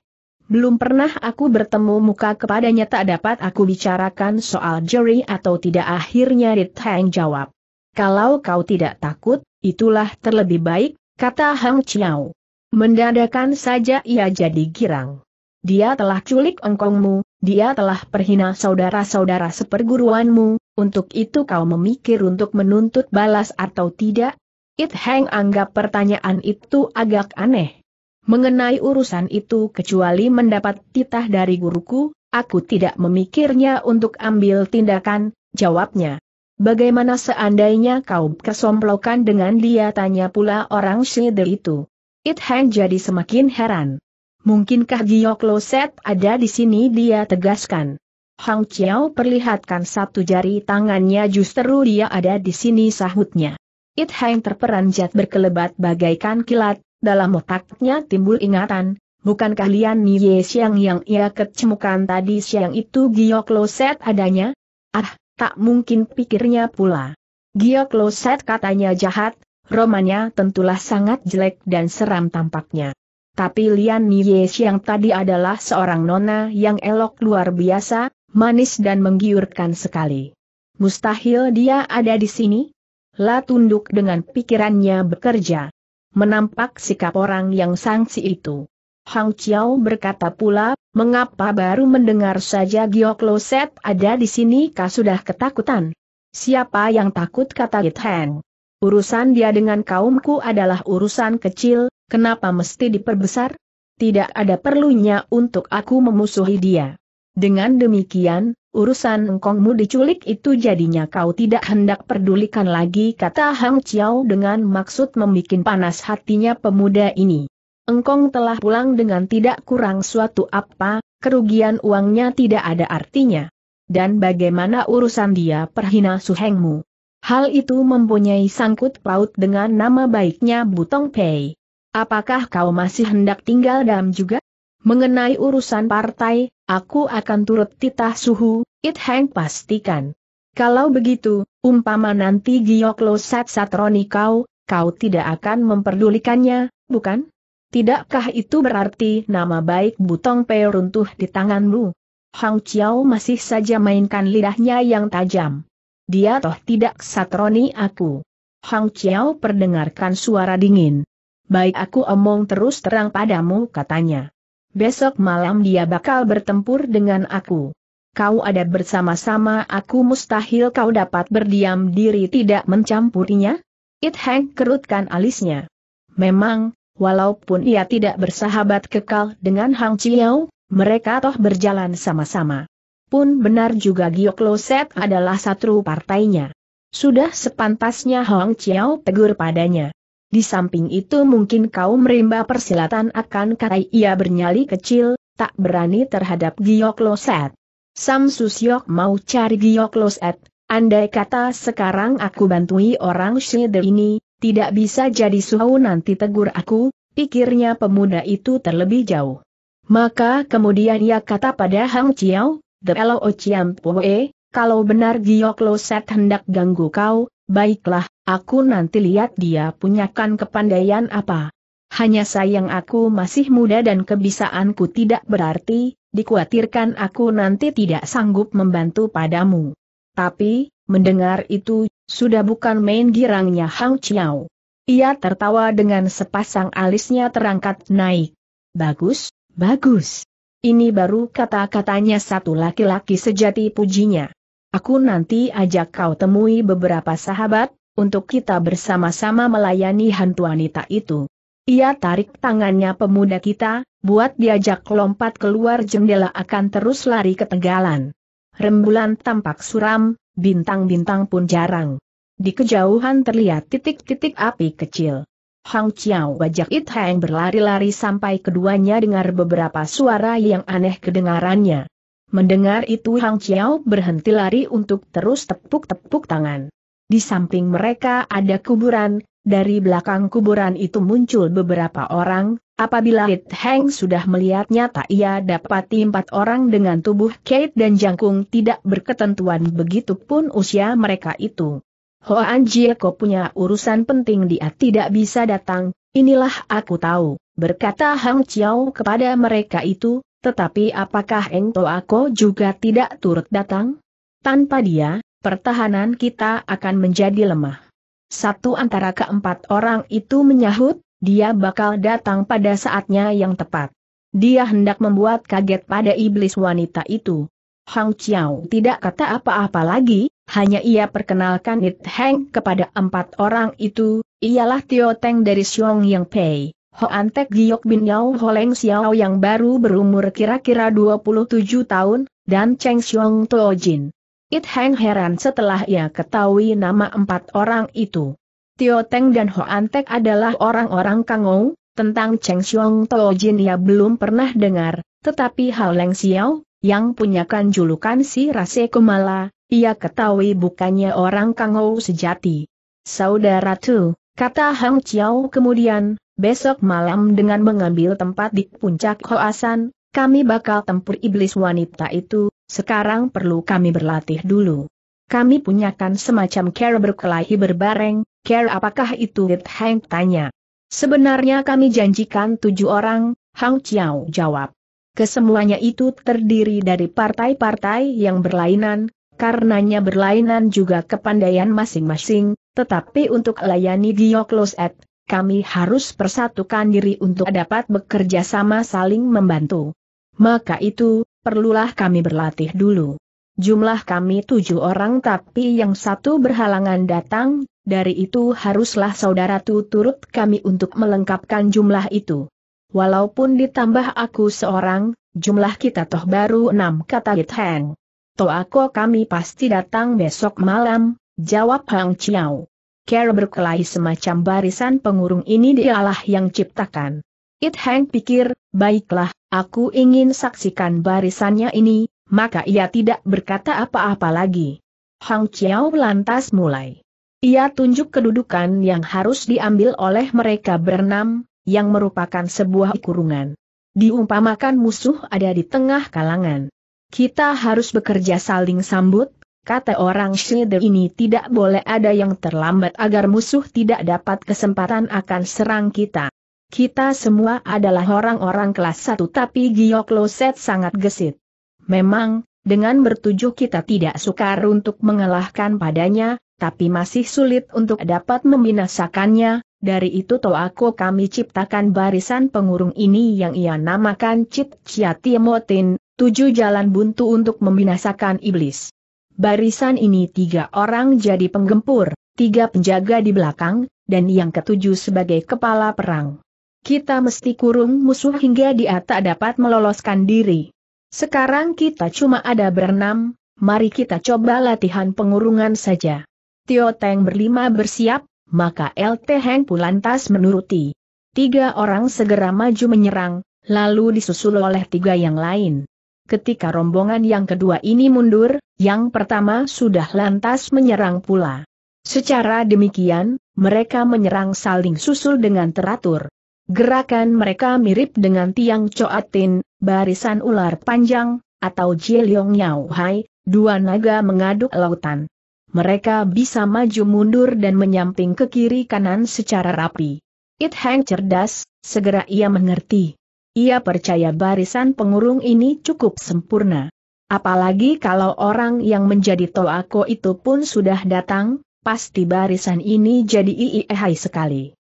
[SPEAKER 1] Belum pernah aku bertemu muka kepadanya tak dapat aku bicarakan soal juri atau tidak akhirnya Rit Hang jawab. Kalau kau tidak takut, Itulah terlebih baik, kata Hang Chiao. Mendadakan saja ia jadi girang. Dia telah culik engkongmu, dia telah perhina saudara-saudara seperguruanmu, untuk itu kau memikir untuk menuntut balas atau tidak? It Hang anggap pertanyaan itu agak aneh. Mengenai urusan itu kecuali mendapat titah dari guruku, aku tidak memikirnya untuk ambil tindakan, jawabnya. Bagaimana seandainya kau kesomplokan dengan dia tanya pula orang Shide itu. It Hang jadi semakin heran. Mungkinkah Giok Loset ada di sini dia tegaskan. Hang Chiao perlihatkan satu jari tangannya justru dia ada di sini sahutnya. It Hang terperanjat berkelebat bagaikan kilat, dalam otaknya timbul ingatan, bukan kalian Nye Xiang yang ia kecemukan tadi siang itu Giok Loset adanya? Ah, tak mungkin pikirnya pula. Giok Loset katanya jahat, romannya tentulah sangat jelek dan seram tampaknya. Tapi Lian Niye yang tadi adalah seorang nona yang elok luar biasa, manis dan menggiurkan sekali. Mustahil dia ada di sini? La tunduk dengan pikirannya bekerja. Menampak sikap orang yang sangsi itu. Hang Chiao berkata pula, mengapa baru mendengar saja Giok Set ada di sini kah sudah ketakutan? Siapa yang takut kata Git Heng? Urusan dia dengan kaumku adalah urusan kecil, kenapa mesti diperbesar? Tidak ada perlunya untuk aku memusuhi dia. Dengan demikian, urusan engkongmu diculik itu jadinya kau tidak hendak pedulikan lagi kata Hang Chiao dengan maksud membuat panas hatinya pemuda ini engkong telah pulang dengan tidak kurang suatu apa, kerugian uangnya tidak ada artinya. Dan bagaimana urusan dia perhina suhengmu? Hal itu mempunyai sangkut paut dengan nama baiknya Butong Pei. Apakah kau masih hendak tinggal dalam juga? Mengenai urusan partai, aku akan turut titah suhu, It Hang pastikan. Kalau begitu, umpama nanti Gioklo Sat Satroni kau, kau tidak akan memperdulikannya, bukan? Tidakkah itu berarti nama baik Butong Pei runtuh di tanganmu? Hang Chiao masih saja mainkan lidahnya yang tajam. Dia toh tidak satroni aku. Hang Chiao perdengarkan suara dingin. Baik aku omong terus terang padamu katanya. Besok malam dia bakal bertempur dengan aku. Kau ada bersama-sama aku mustahil kau dapat berdiam diri tidak mencampurinya? It Hang kerutkan alisnya. Memang, walaupun ia tidak bersahabat kekal dengan Hang Chiao, mereka toh berjalan sama-sama. Pun benar juga Giok Loset adalah satru partainya. Sudah sepantasnya Hang Chiao tegur padanya. Di samping itu mungkin kau merimba persilatan akan karai ia bernyali kecil, tak berani terhadap Giok Loset. Sam Susyok mau cari Giok Loset, andai kata sekarang aku bantui orang Shide ini, tidak bisa jadi Suhau nanti tegur aku, pikirnya pemuda itu terlebih jauh. Maka kemudian ia kata pada Hang Chiao, The Lo Chiam Pue, kalau benar Giok Lo Set hendak ganggu kau, baiklah, aku nanti lihat dia punyakan kepandaian apa. Hanya sayang aku masih muda dan kebisaanku tidak berarti, dikhawatirkan aku nanti tidak sanggup membantu padamu. Tapi, mendengar itu sudah bukan main girangnya Hang Chiao. Ia tertawa dengan sepasang alisnya terangkat naik. Bagus, bagus. Ini baru kata-katanya satu laki-laki sejati pujinya. Aku nanti ajak kau temui beberapa sahabat, untuk kita bersama-sama melayani hantu wanita itu. Ia tarik tangannya pemuda kita, buat diajak lompat keluar jendela akan terus lari ke Tegalan. Rembulan tampak suram, bintang-bintang pun jarang. Di kejauhan terlihat titik-titik api kecil. Hang Chiao bajak It Hang berlari-lari sampai keduanya dengar beberapa suara yang aneh kedengarannya. Mendengar itu Hang Chiao berhenti lari untuk terus tepuk-tepuk tangan. Di samping mereka ada kuburan, dari belakang kuburan itu muncul beberapa orang, Apabila It Heng sudah melihatnya tak ia dapati empat orang dengan tubuh Kate dan Jangkung tidak berketentuan begitu pun usia mereka itu. Hoan Jieko punya urusan penting dia tidak bisa datang, inilah aku tahu, berkata Hang Chiao kepada mereka itu, tetapi apakah Eng Toako juga tidak turut datang? Tanpa dia, pertahanan kita akan menjadi lemah. Satu antara keempat orang itu menyahut, dia bakal datang pada saatnya yang tepat. Dia hendak membuat kaget pada iblis wanita itu. Hang Chiao tidak kata apa-apa lagi, hanya ia perkenalkan It Heng kepada empat orang itu, ialah Tio Teng dari Xiong Yang Pei, Ho Antek Giok Bin Yao Leng Xiao yang baru berumur kira-kira 27 tahun, dan Cheng Xiong Jin. It Heng heran setelah ia ketahui nama empat orang itu. Tio Teng dan Ho Antek adalah orang-orang kangou, tentang Cheng Xiong Tao Jin ia belum pernah dengar, tetapi Hao Leng Xiao, yang punyakan julukan si Rase Kumala, ia ketahui bukannya orang kangou sejati. Saudara Tu, kata Hang Xiao kemudian, besok malam dengan mengambil tempat di puncak Hoasan, kami bakal tempur iblis wanita itu, sekarang perlu kami berlatih dulu kami punyakan semacam care berkelahi berbareng, care apakah itu It Hang tanya. Sebenarnya kami janjikan tujuh orang, Hang Chiao jawab. Kesemuanya itu terdiri dari partai-partai yang berlainan, karenanya berlainan juga kepandaian masing-masing, tetapi untuk layani Gio Ed, kami harus persatukan diri untuk dapat bekerja sama saling membantu. Maka itu, perlulah kami berlatih dulu. Jumlah kami tujuh orang tapi yang satu berhalangan datang, dari itu haruslah saudara tu turut kami untuk melengkapkan jumlah itu. Walaupun ditambah aku seorang, jumlah kita toh baru enam kata Githeng. aku kami pasti datang besok malam, jawab Hang Chiao. Care berkelahi semacam barisan pengurung ini dialah yang ciptakan. It Hang pikir, baiklah, aku ingin saksikan barisannya ini, maka ia tidak berkata apa-apa lagi. Hang Chiao lantas mulai. Ia tunjuk kedudukan yang harus diambil oleh mereka berenam, yang merupakan sebuah kurungan. Diumpamakan musuh ada di tengah kalangan. Kita harus bekerja saling sambut, kata orang Schneider ini tidak boleh ada yang terlambat agar musuh tidak dapat kesempatan akan serang kita. Kita semua adalah orang-orang kelas satu tapi Giok Loset sangat gesit. Memang, dengan bertujuh kita tidak sukar untuk mengalahkan padanya, tapi masih sulit untuk dapat membinasakannya, dari itu Toako kami ciptakan barisan pengurung ini yang ia namakan Cit Ciatimotin, tujuh jalan buntu untuk membinasakan iblis. Barisan ini tiga orang jadi penggempur, tiga penjaga di belakang, dan yang ketujuh sebagai kepala perang. Kita mesti kurung musuh hingga dia tak dapat meloloskan diri. Sekarang kita cuma ada berenam, mari kita coba latihan pengurungan saja. Tio Teng berlima bersiap, maka LT Heng lantas menuruti. Tiga orang segera maju menyerang, lalu disusul oleh tiga yang lain. Ketika rombongan yang kedua ini mundur, yang pertama sudah lantas menyerang pula. Secara demikian, mereka menyerang saling susul dengan teratur. Gerakan mereka mirip dengan tiang coatin, barisan ular panjang, atau jeliong nyau hai, dua naga mengaduk lautan. Mereka bisa maju mundur dan menyamping ke kiri kanan secara rapi. It Hang cerdas, segera ia mengerti. Ia percaya barisan pengurung ini cukup sempurna. Apalagi kalau orang yang menjadi toako itu pun sudah datang, pasti barisan ini jadi iihai sekali.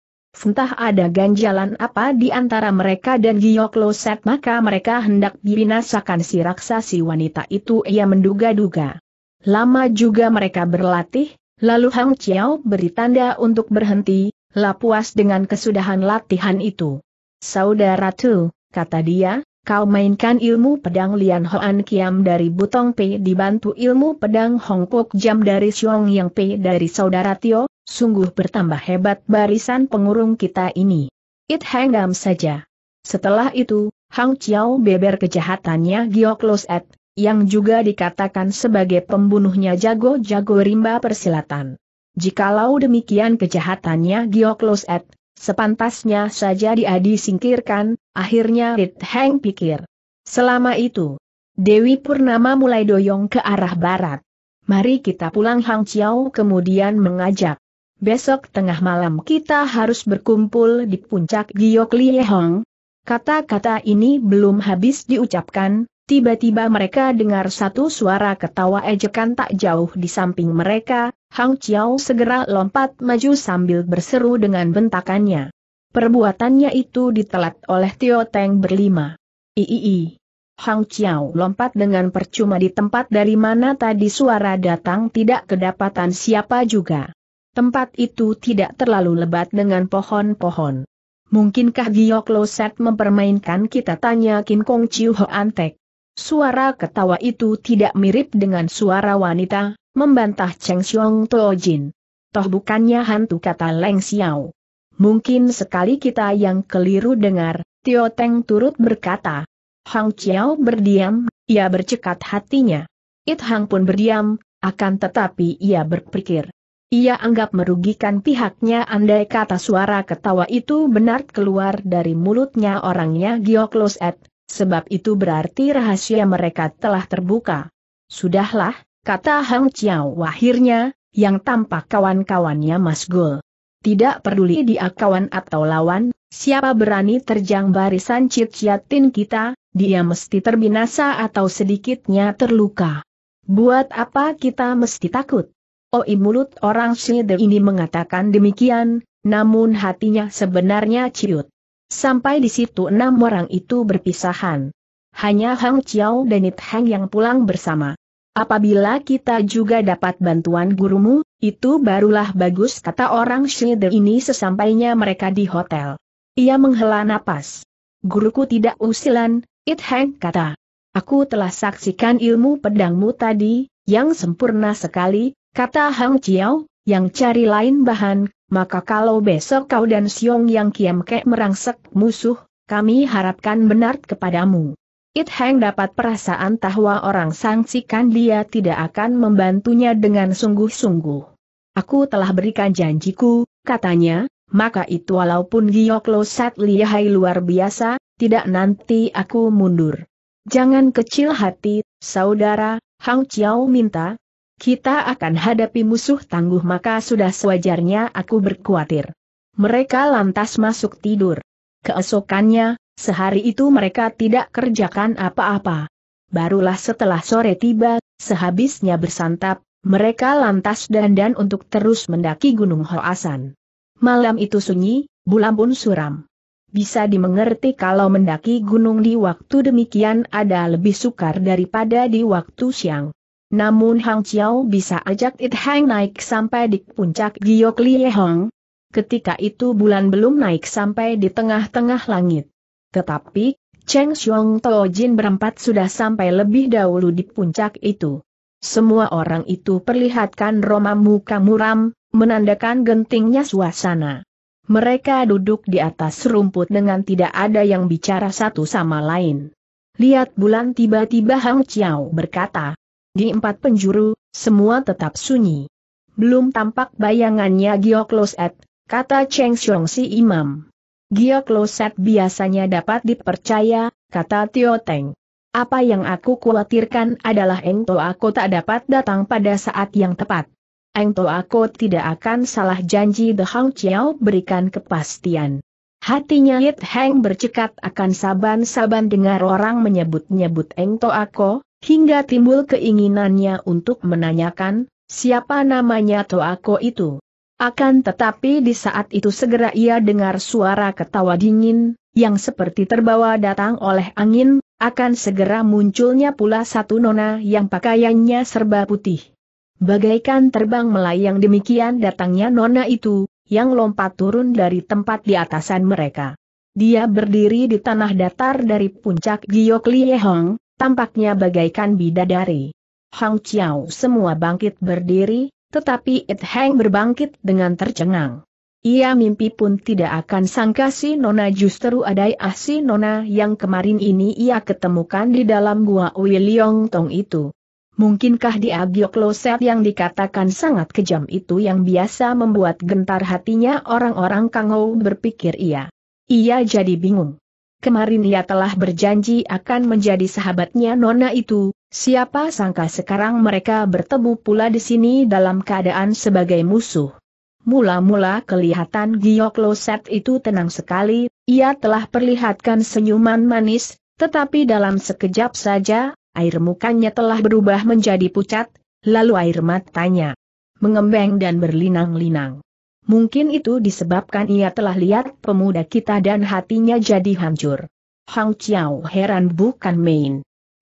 [SPEAKER 1] Entah ada ganjalan apa di antara mereka dan Giyok Loset maka mereka hendak dibinasakan si raksasi wanita itu ia menduga-duga. Lama juga mereka berlatih, lalu Hang Chiao beri tanda untuk berhenti, lah dengan kesudahan latihan itu. Saudara Tu, kata dia, Kau mainkan ilmu pedang Lian Hoan Kiam dari Butong Pei dibantu ilmu pedang Hong Jam dari Xiong Yang Pei dari Saudara Tio, sungguh bertambah hebat barisan pengurung kita ini. It hanggam saja. Setelah itu, Hang Chiao beber kejahatannya Giok Ed, yang juga dikatakan sebagai pembunuhnya jago-jago rimba persilatan. Jikalau demikian kejahatannya Giok Ed. Sepantasnya saja dia disingkirkan, akhirnya Rit Heng pikir. Selama itu, Dewi Purnama mulai doyong ke arah barat. Mari kita pulang Hang Chiao kemudian mengajak. Besok tengah malam kita harus berkumpul di puncak Giok Lie Kata-kata ini belum habis diucapkan, Tiba-tiba mereka dengar satu suara ketawa ejekan tak jauh di samping mereka, Hang Chiao segera lompat maju sambil berseru dengan bentakannya. Perbuatannya itu ditelat oleh Tio Teng berlima. Iii. Hang Chiao lompat dengan percuma di tempat dari mana tadi suara datang tidak kedapatan siapa juga. Tempat itu tidak terlalu lebat dengan pohon-pohon. Mungkinkah Giyok Loset mempermainkan kita tanya Kim Kong Chiu Ho Antek. Suara ketawa itu tidak mirip dengan suara wanita, membantah Cheng Xiong Tuo Jin. Toh bukannya hantu kata Leng Xiao. Mungkin sekali kita yang keliru dengar, Tio Teng turut berkata. Hang Xiao berdiam, ia bercekat hatinya. It Hang pun berdiam, akan tetapi ia berpikir. Ia anggap merugikan pihaknya andai kata suara ketawa itu benar keluar dari mulutnya orangnya Et, Sebab itu berarti rahasia mereka telah terbuka. Sudahlah, kata Hang Chiao akhirnya, yang tampak kawan-kawannya Mas Gul. Tidak peduli dia kawan atau lawan, siapa berani terjang barisan ciciatin kita, dia mesti terbinasa atau sedikitnya terluka. Buat apa kita mesti takut? Oi mulut orang Snyder ini mengatakan demikian, namun hatinya sebenarnya ciut. Sampai di situ enam orang itu berpisahan. Hanya Hang Chiao dan It Hang yang pulang bersama. Apabila kita juga dapat bantuan gurumu, itu barulah bagus kata orang Shide ini sesampainya mereka di hotel. Ia menghela napas. Guruku tidak usilan, It Hang kata. Aku telah saksikan ilmu pedangmu tadi, yang sempurna sekali, kata Hang Chiao, yang cari lain bahan, maka kalau besok kau dan Siong Yang Kiam Kek merangsek musuh, kami harapkan benar kepadamu. It Heng dapat perasaan bahwa orang sangsikan dia tidak akan membantunya dengan sungguh-sungguh. Aku telah berikan janjiku, katanya, maka itu walaupun Giyok Lo Sat Lihai luar biasa, tidak nanti aku mundur. Jangan kecil hati, saudara, Hang Chiao minta, kita akan hadapi musuh tangguh maka sudah sewajarnya aku berkuatir. Mereka lantas masuk tidur. Keesokannya, sehari itu mereka tidak kerjakan apa-apa. Barulah setelah sore tiba, sehabisnya bersantap, mereka lantas dandan untuk terus mendaki Gunung Hoasan. Malam itu sunyi, bulan pun suram. Bisa dimengerti kalau mendaki gunung di waktu demikian ada lebih sukar daripada di waktu siang. Namun Hang Chiao bisa ajak It Hang naik sampai di puncak Giok Lie Hong. Ketika itu bulan belum naik sampai di tengah-tengah langit. Tetapi, Cheng Xiong Tao Jin berempat sudah sampai lebih dahulu di puncak itu. Semua orang itu perlihatkan roma muka muram, menandakan gentingnya suasana. Mereka duduk di atas rumput dengan tidak ada yang bicara satu sama lain. Lihat bulan tiba-tiba Hang Chiao berkata, di empat penjuru, semua tetap sunyi. Belum tampak bayangannya Gio kata Cheng Xiong si imam. Gio biasanya dapat dipercaya, kata Tio Teng. Apa yang aku khawatirkan adalah Eng Toa aku tak dapat datang pada saat yang tepat. Eng Toa aku tidak akan salah janji The Hang Chiao berikan kepastian. Hatinya Yit Heng bercekat akan saban-saban dengar orang menyebut-nyebut Eng Toako, Hingga timbul keinginannya untuk menanyakan, siapa namanya Toako itu. Akan tetapi di saat itu segera ia dengar suara ketawa dingin, yang seperti terbawa datang oleh angin, akan segera munculnya pula satu nona yang pakaiannya serba putih. Bagaikan terbang melayang demikian datangnya nona itu, yang lompat turun dari tempat di atasan mereka. Dia berdiri di tanah datar dari puncak Giok Liehong, tampaknya bagaikan bidadari. Hang Chiao semua bangkit berdiri, tetapi It Hang berbangkit dengan tercengang. Ia mimpi pun tidak akan sangka si Nona justru adai ah si Nona yang kemarin ini ia ketemukan di dalam gua Wiliong Tong itu. Mungkinkah di agio yang dikatakan sangat kejam itu yang biasa membuat gentar hatinya orang-orang Kangou berpikir ia. Ia jadi bingung. Kemarin ia telah berjanji akan menjadi sahabatnya Nona itu, siapa sangka sekarang mereka bertemu pula di sini dalam keadaan sebagai musuh. Mula-mula kelihatan Giok Loset itu tenang sekali, ia telah perlihatkan senyuman manis, tetapi dalam sekejap saja, air mukanya telah berubah menjadi pucat, lalu air matanya mengembang dan berlinang-linang. Mungkin itu disebabkan ia telah lihat pemuda kita dan hatinya jadi hancur. Hang Chiao heran bukan main.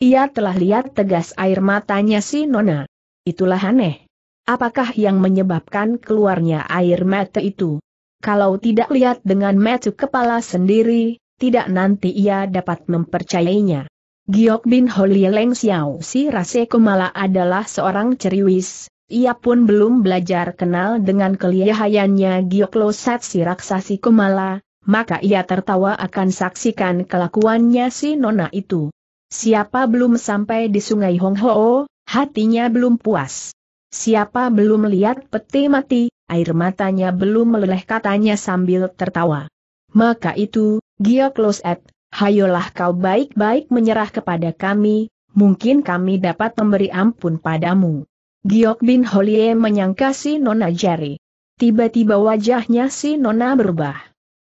[SPEAKER 1] Ia telah lihat tegas air matanya si Nona. Itulah aneh. Apakah yang menyebabkan keluarnya air mata itu? Kalau tidak lihat dengan mata kepala sendiri, tidak nanti ia dapat mempercayainya. Giok Bin Leng Xiao Si Rase Kumala adalah seorang ceriwis, ia pun belum belajar kenal dengan kelihayannya Gioklo si raksasi Kumala, maka ia tertawa akan saksikan kelakuannya si nona itu. Siapa belum sampai di sungai Hongho, hatinya belum puas. Siapa belum lihat peti mati, air matanya belum meleleh katanya sambil tertawa. Maka itu, Giokloset, hayolah kau baik-baik menyerah kepada kami, mungkin kami dapat memberi ampun padamu. Giok Bin Holie menyangka si Nona Jerry. Tiba-tiba wajahnya si Nona berubah.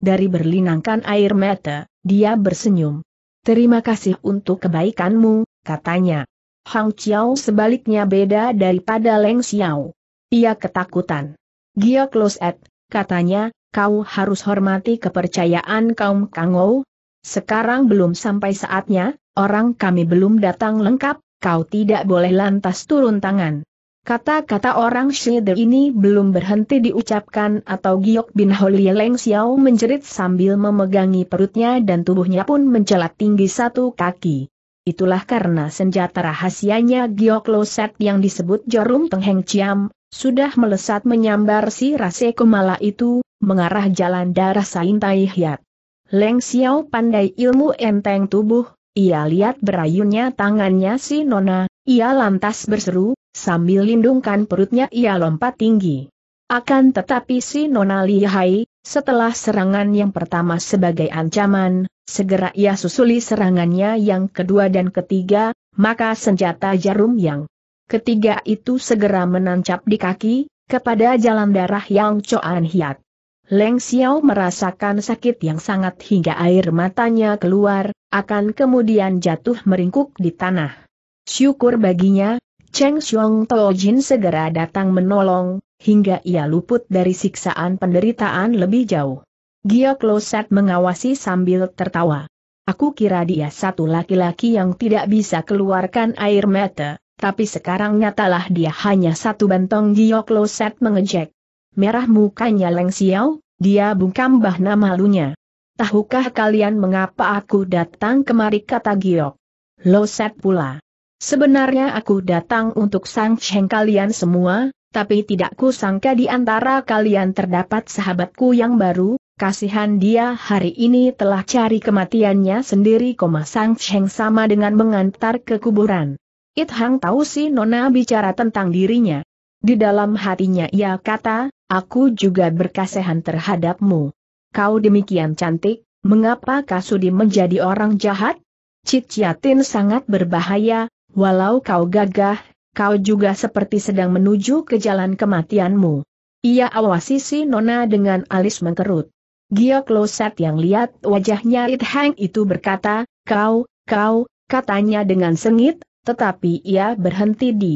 [SPEAKER 1] Dari berlinangkan air mata, dia bersenyum. Terima kasih untuk kebaikanmu, katanya. Hang Chiao sebaliknya beda daripada Leng Xiao. Ia ketakutan. Giok at, katanya, kau harus hormati kepercayaan kaum Kangou. Sekarang belum sampai saatnya, orang kami belum datang lengkap, kau tidak boleh lantas turun tangan. Kata-kata orang Shider ini belum berhenti diucapkan atau Giok Bin Holi Leng Xiao menjerit sambil memegangi perutnya dan tubuhnya pun mencelat tinggi satu kaki. Itulah karena senjata rahasianya Giok Loset yang disebut Jorum Tengheng Ciam, sudah melesat menyambar si Rase Kumala itu, mengarah jalan darah Saintai Hyat. Leng Xiao pandai ilmu enteng tubuh, ia lihat berayunnya tangannya si Nona, ia lantas berseru, Sambil lindungkan perutnya ia lompat tinggi. Akan tetapi si Nona Lihai, setelah serangan yang pertama sebagai ancaman, segera ia susuli serangannya yang kedua dan ketiga, maka senjata jarum yang ketiga itu segera menancap di kaki, kepada jalan darah yang Coan Hiat. Leng Xiao merasakan sakit yang sangat hingga air matanya keluar, akan kemudian jatuh meringkuk di tanah. Syukur baginya, Cheng Xiong Tojin segera datang menolong, hingga ia luput dari siksaan penderitaan lebih jauh. Gia Kloset mengawasi sambil tertawa. Aku kira dia satu laki-laki yang tidak bisa keluarkan air mata, tapi sekarang nyatalah dia hanya satu bantong Gia Kloset mengejek. Merah mukanya Leng Xiao, dia bungkam bahna malunya. Tahukah kalian mengapa aku datang kemari kata Giok? Loset pula. Sebenarnya aku datang untuk Sang Cheng kalian semua, tapi tidak kusangka di antara kalian terdapat sahabatku yang baru, kasihan dia hari ini telah cari kematiannya sendiri, Sang Cheng sama dengan mengantar ke kuburan. It Hang tahu si Nona bicara tentang dirinya. Di dalam hatinya ia kata, aku juga berkasihan terhadapmu. Kau demikian cantik, mengapa Kasudi menjadi orang jahat? Ciciatin sangat berbahaya, Walau kau gagah, kau juga seperti sedang menuju ke jalan kematianmu. Ia awasi si Nona dengan alis mengerut. Gio Kloset yang lihat wajahnya It Hang itu berkata, kau, kau, katanya dengan sengit, tetapi ia berhenti di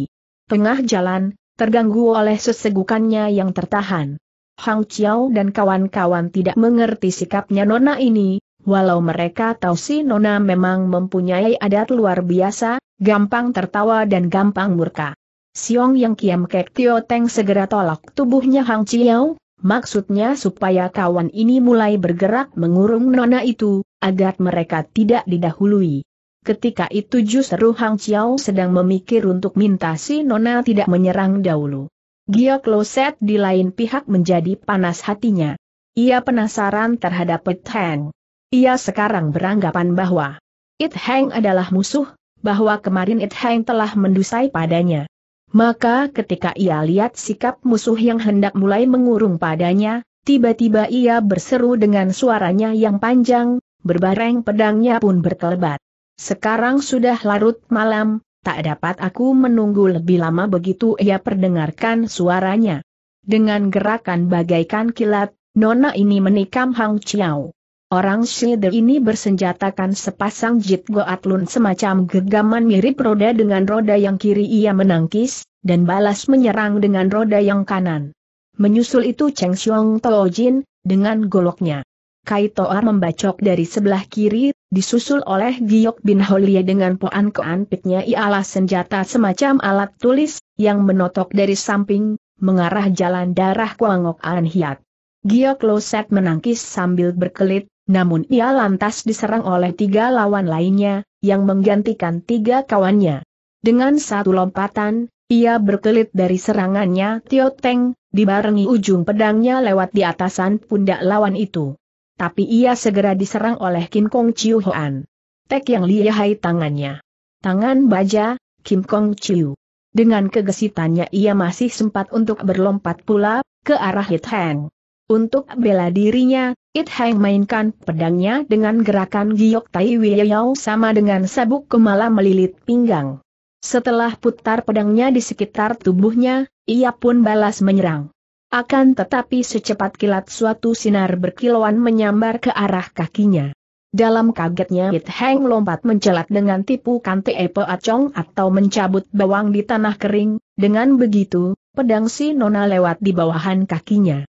[SPEAKER 1] tengah jalan, terganggu oleh sesegukannya yang tertahan. Hang Chiao dan kawan-kawan tidak mengerti sikapnya Nona ini, walau mereka tahu si Nona memang mempunyai adat luar biasa, gampang tertawa dan gampang murka. Siong Yang Kiam Kek Tio Teng segera tolak tubuhnya Hang Chiao, maksudnya supaya kawan ini mulai bergerak mengurung nona itu, agar mereka tidak didahului. Ketika itu justru Hang Chiao sedang memikir untuk minta si nona tidak menyerang dahulu. Gia Kloset di lain pihak menjadi panas hatinya. Ia penasaran terhadap It Hang. Ia sekarang beranggapan bahwa It Hang adalah musuh, bahwa kemarin It Heng telah mendusai padanya. Maka ketika ia lihat sikap musuh yang hendak mulai mengurung padanya, tiba-tiba ia berseru dengan suaranya yang panjang, berbareng pedangnya pun berkelebat. Sekarang sudah larut malam, tak dapat aku menunggu lebih lama begitu ia perdengarkan suaranya. Dengan gerakan bagaikan kilat, Nona ini menikam Hang Chiao. Orang Shide ini bersenjatakan sepasang jit goatlun semacam gegaman mirip roda dengan roda yang kiri ia menangkis, dan balas menyerang dengan roda yang kanan. Menyusul itu Cheng Xiong Jin, dengan goloknya. Kai Toar membacok dari sebelah kiri, disusul oleh Giok Bin Holia dengan poan keanpitnya ialah senjata semacam alat tulis, yang menotok dari samping, mengarah jalan darah Kuangok An Hiat. Giok Loset menangkis sambil berkelit, namun ia lantas diserang oleh tiga lawan lainnya, yang menggantikan tiga kawannya. Dengan satu lompatan, ia berkelit dari serangannya Tio Teng, dibarengi ujung pedangnya lewat di atasan pundak lawan itu. Tapi ia segera diserang oleh Kim Kong Chiu Hoan. Tek yang lihai tangannya. Tangan baja, Kim Kong Chiu. Dengan kegesitannya ia masih sempat untuk berlompat pula, ke arah Hit Hang. Untuk bela dirinya, It Hang mainkan pedangnya dengan gerakan giok tai wiyau sama dengan sabuk kemala melilit pinggang. Setelah putar pedangnya di sekitar tubuhnya, ia pun balas menyerang. Akan tetapi secepat kilat suatu sinar berkilauan menyambar ke arah kakinya. Dalam kagetnya It Hang lompat mencelat dengan tipu kante Epo Acong atau mencabut bawang di tanah kering, dengan begitu, pedang si Nona lewat di bawahan kakinya.